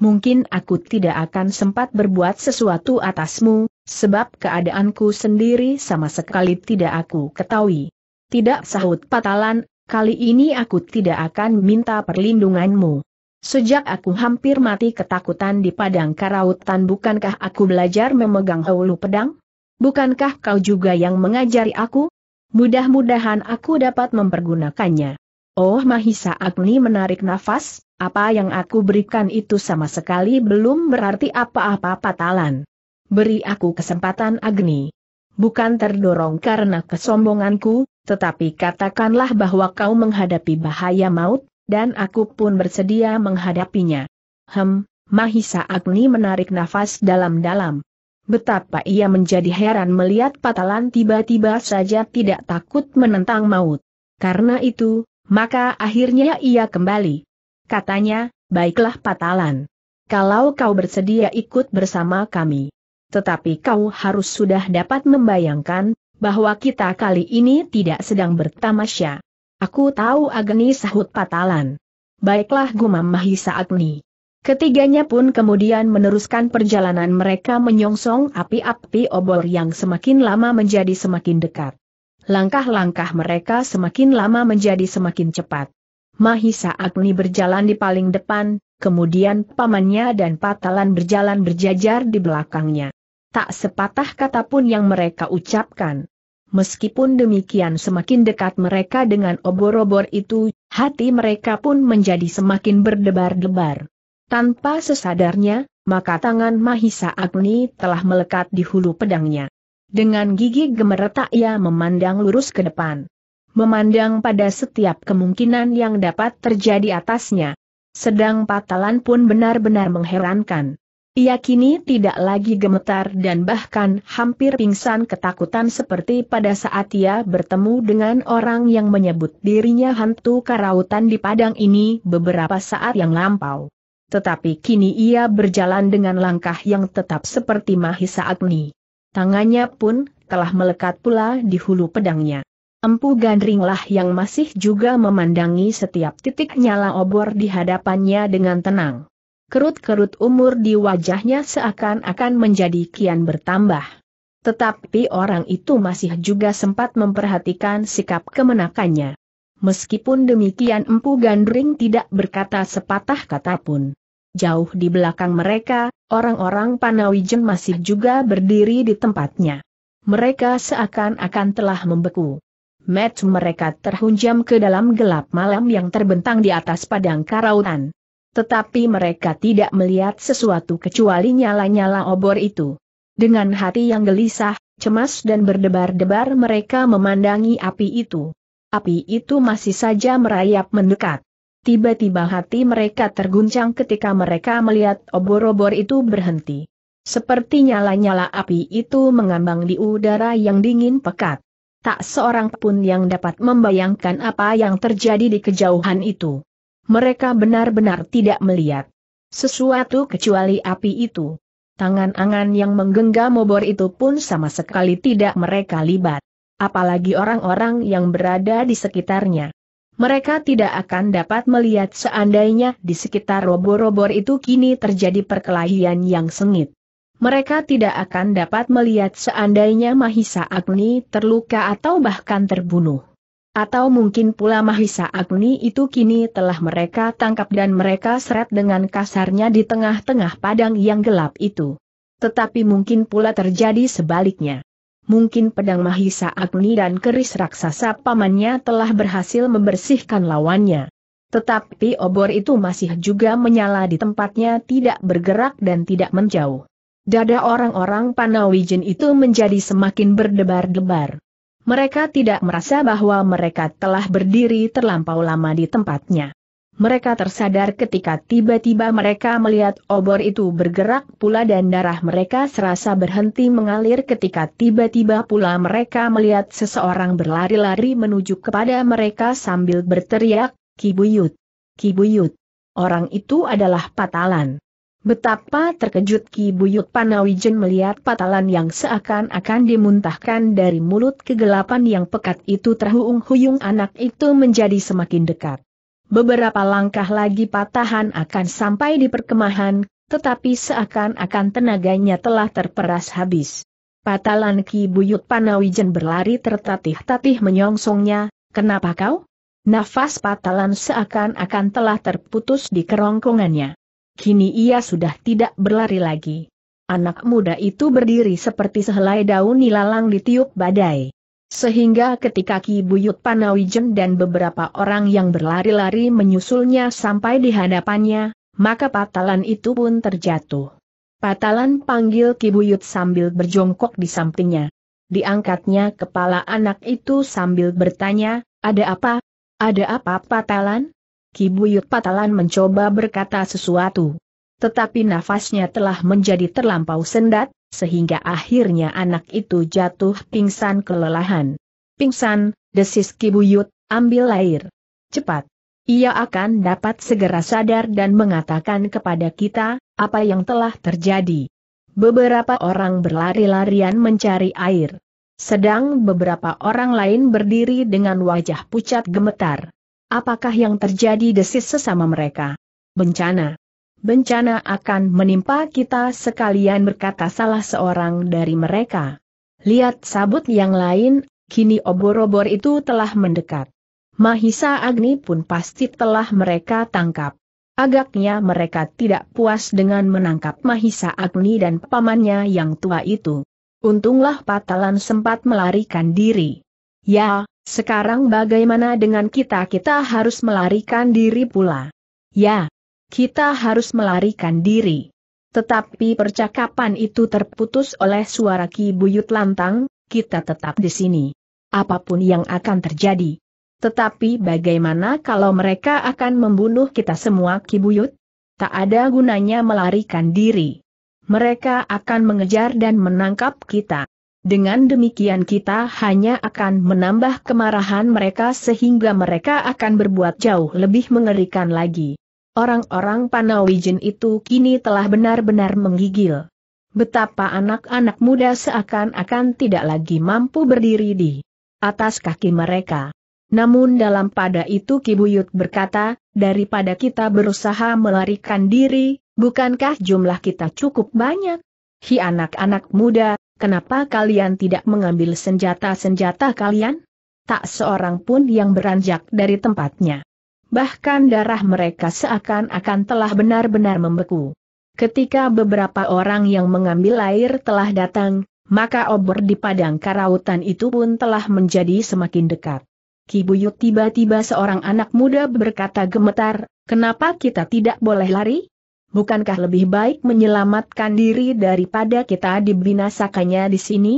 Mungkin aku tidak akan sempat berbuat sesuatu atasmu, sebab keadaanku sendiri sama sekali tidak aku ketahui. Tidak sahut patalan, kali ini aku tidak akan minta perlindunganmu. Sejak aku hampir mati ketakutan di padang karautan bukankah aku belajar memegang hulu pedang? Bukankah kau juga yang mengajari aku? Mudah-mudahan aku dapat mempergunakannya. Oh Mahisa Agni menarik nafas, apa yang aku berikan itu sama sekali belum berarti apa-apa patalan. Beri aku kesempatan Agni. Bukan terdorong karena kesombonganku, tetapi katakanlah bahwa kau menghadapi bahaya maut, dan aku pun bersedia menghadapinya. Hem, Mahisa Agni menarik nafas dalam-dalam. Betapa ia menjadi heran melihat Patalan tiba-tiba saja tidak takut menentang maut. Karena itu, maka akhirnya ia kembali. Katanya, baiklah Patalan. Kalau kau bersedia ikut bersama kami. Tetapi kau harus sudah dapat membayangkan, bahwa kita kali ini tidak sedang bertamasya. Aku tahu Agni sahut patalan. Baiklah gumam Mahisa Agni. Ketiganya pun kemudian meneruskan perjalanan mereka menyongsong api-api obor yang semakin lama menjadi semakin dekat. Langkah-langkah mereka semakin lama menjadi semakin cepat. Mahisa Agni berjalan di paling depan, kemudian pamannya dan patalan berjalan berjajar di belakangnya. Tak sepatah kata pun yang mereka ucapkan. Meskipun demikian semakin dekat mereka dengan obor-obor itu, hati mereka pun menjadi semakin berdebar-debar. Tanpa sesadarnya, maka tangan Mahisa Agni telah melekat di hulu pedangnya. Dengan gigi gemeretak ia memandang lurus ke depan. Memandang pada setiap kemungkinan yang dapat terjadi atasnya. Sedang patalan pun benar-benar mengherankan. Ia kini tidak lagi gemetar dan bahkan hampir pingsan ketakutan seperti pada saat ia bertemu dengan orang yang menyebut dirinya hantu karautan di padang ini beberapa saat yang lampau. Tetapi kini ia berjalan dengan langkah yang tetap seperti Mahisa Agni. Tangannya pun telah melekat pula di hulu pedangnya. Empu Gandringlah yang masih juga memandangi setiap titik nyala obor di hadapannya dengan tenang kerut-kerut umur di wajahnya seakan-akan menjadi kian bertambah. Tetapi orang itu masih juga sempat memperhatikan sikap kemenakannya. Meskipun demikian Empu Gandring tidak berkata sepatah kata pun. Jauh di belakang mereka, orang-orang Panawijen masih juga berdiri di tempatnya. Mereka seakan-akan telah membeku. Met mereka terhunjam ke dalam gelap malam yang terbentang di atas padang karautan. Tetapi mereka tidak melihat sesuatu kecuali nyala-nyala obor itu. Dengan hati yang gelisah, cemas dan berdebar-debar mereka memandangi api itu. Api itu masih saja merayap mendekat. Tiba-tiba hati mereka terguncang ketika mereka melihat obor-obor itu berhenti. Seperti nyala-nyala api itu mengambang di udara yang dingin pekat. Tak seorang pun yang dapat membayangkan apa yang terjadi di kejauhan itu. Mereka benar-benar tidak melihat sesuatu kecuali api itu. Tangan angan yang menggenggam obor itu pun sama sekali tidak mereka libat. Apalagi orang-orang yang berada di sekitarnya. Mereka tidak akan dapat melihat seandainya di sekitar obor-obor itu kini terjadi perkelahian yang sengit. Mereka tidak akan dapat melihat seandainya Mahisa Agni terluka atau bahkan terbunuh. Atau mungkin pula Mahisa Agni itu kini telah mereka tangkap dan mereka seret dengan kasarnya di tengah-tengah padang yang gelap itu. Tetapi mungkin pula terjadi sebaliknya. Mungkin pedang Mahisa Agni dan keris raksasa pamannya telah berhasil membersihkan lawannya. Tetapi obor itu masih juga menyala di tempatnya tidak bergerak dan tidak menjauh. Dada orang-orang Panawijen itu menjadi semakin berdebar-debar. Mereka tidak merasa bahwa mereka telah berdiri terlampau lama di tempatnya. Mereka tersadar ketika tiba-tiba mereka melihat obor itu bergerak pula dan darah mereka serasa berhenti mengalir ketika tiba-tiba pula mereka melihat seseorang berlari-lari menuju kepada mereka sambil berteriak, Kibuyut! Kibuyut! Orang itu adalah Patalan. Betapa terkejut Ki Buyut Panawijen melihat patalan yang seakan-akan dimuntahkan dari mulut kegelapan yang pekat itu terhuyung-huyung anak itu menjadi semakin dekat. Beberapa langkah lagi patahan akan sampai di perkemahan, tetapi seakan-akan tenaganya telah terperas habis. Patalan Ki Buyut Panawijen berlari tertatih-tatih menyongsongnya, kenapa kau? Nafas patalan seakan-akan telah terputus di kerongkongannya. Kini ia sudah tidak berlari lagi. Anak muda itu berdiri seperti sehelai daun nilalang ditiup badai. Sehingga ketika Ki Buyut Panawijen dan beberapa orang yang berlari-lari menyusulnya sampai di hadapannya, maka patalan itu pun terjatuh. Patalan panggil Ki Buyut sambil berjongkok di sampingnya. Diangkatnya kepala anak itu sambil bertanya, ada apa? Ada apa patalan? Kibuyut Patalan mencoba berkata sesuatu. Tetapi nafasnya telah menjadi terlampau sendat, sehingga akhirnya anak itu jatuh pingsan kelelahan. Pingsan, desis Kibuyut, ambil air. Cepat. Ia akan dapat segera sadar dan mengatakan kepada kita, apa yang telah terjadi. Beberapa orang berlari-larian mencari air. Sedang beberapa orang lain berdiri dengan wajah pucat gemetar. Apakah yang terjadi desis sesama mereka? Bencana. Bencana akan menimpa kita sekalian berkata salah seorang dari mereka. Lihat sabut yang lain, kini obor-obor itu telah mendekat. Mahisa Agni pun pasti telah mereka tangkap. Agaknya mereka tidak puas dengan menangkap Mahisa Agni dan pamannya yang tua itu. Untunglah Patalan sempat melarikan diri. Ya, sekarang bagaimana dengan kita? Kita harus melarikan diri pula. Ya, kita harus melarikan diri. Tetapi percakapan itu terputus oleh suara Ki Buyut lantang, kita tetap di sini. Apapun yang akan terjadi. Tetapi bagaimana kalau mereka akan membunuh kita semua Ki Buyut? Tak ada gunanya melarikan diri. Mereka akan mengejar dan menangkap kita. Dengan demikian kita hanya akan menambah kemarahan mereka sehingga mereka akan berbuat jauh lebih mengerikan lagi. Orang-orang Panawijen itu kini telah benar-benar menggigil. Betapa anak-anak muda seakan-akan tidak lagi mampu berdiri di atas kaki mereka. Namun dalam pada itu Kibuyut berkata, daripada kita berusaha melarikan diri, bukankah jumlah kita cukup banyak? Hi anak-anak muda, Kenapa kalian tidak mengambil senjata-senjata kalian? Tak seorang pun yang beranjak dari tempatnya. Bahkan darah mereka seakan-akan telah benar-benar membeku. Ketika beberapa orang yang mengambil air telah datang, maka obor di padang karautan itu pun telah menjadi semakin dekat. Kibuyut tiba-tiba seorang anak muda berkata gemetar, kenapa kita tidak boleh lari? bukankah lebih baik menyelamatkan diri daripada kita dibinasakannya di sini?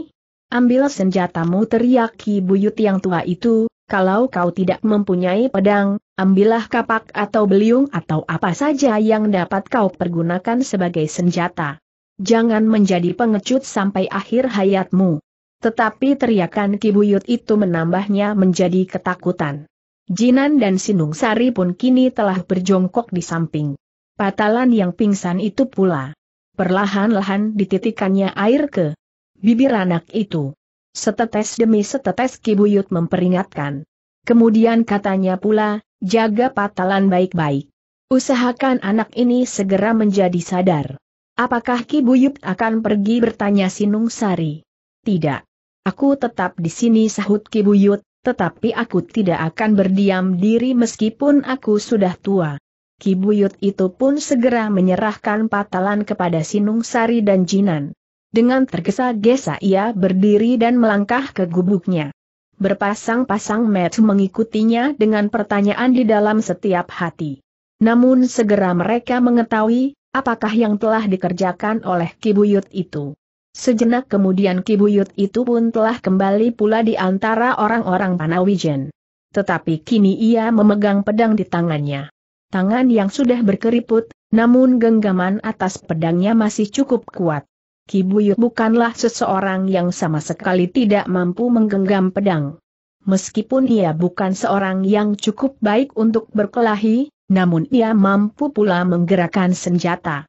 Ambil senjatamu teriak Ki Buyut yang tua itu, kalau kau tidak mempunyai pedang, ambillah kapak atau beliung atau apa saja yang dapat kau pergunakan sebagai senjata. Jangan menjadi pengecut sampai akhir hayatmu. Tetapi teriakan Ki Buyut itu menambahnya menjadi ketakutan. Jinan dan Sinung Sari pun kini telah berjongkok di samping. Patalan yang pingsan itu pula. Perlahan-lahan dititikannya air ke bibir anak itu. Setetes demi setetes Kibuyut memperingatkan. Kemudian katanya pula, jaga patalan baik-baik. Usahakan anak ini segera menjadi sadar. Apakah Kibuyut akan pergi bertanya Sinung Sari? Tidak. Aku tetap di sini sahut Kibuyut, tetapi aku tidak akan berdiam diri meskipun aku sudah tua. Kibuyut itu pun segera menyerahkan patalan kepada Sinung Sari dan Jinan. Dengan tergesa-gesa ia berdiri dan melangkah ke gubuknya. Berpasang-pasang Matt mengikutinya dengan pertanyaan di dalam setiap hati. Namun segera mereka mengetahui, apakah yang telah dikerjakan oleh Kibuyut itu. Sejenak kemudian Kibuyut itu pun telah kembali pula di antara orang-orang Panawijen. Tetapi kini ia memegang pedang di tangannya tangan yang sudah berkeriput, namun genggaman atas pedangnya masih cukup kuat. Kibuyut bukanlah seseorang yang sama sekali tidak mampu menggenggam pedang. Meskipun ia bukan seorang yang cukup baik untuk berkelahi, namun ia mampu pula menggerakkan senjata.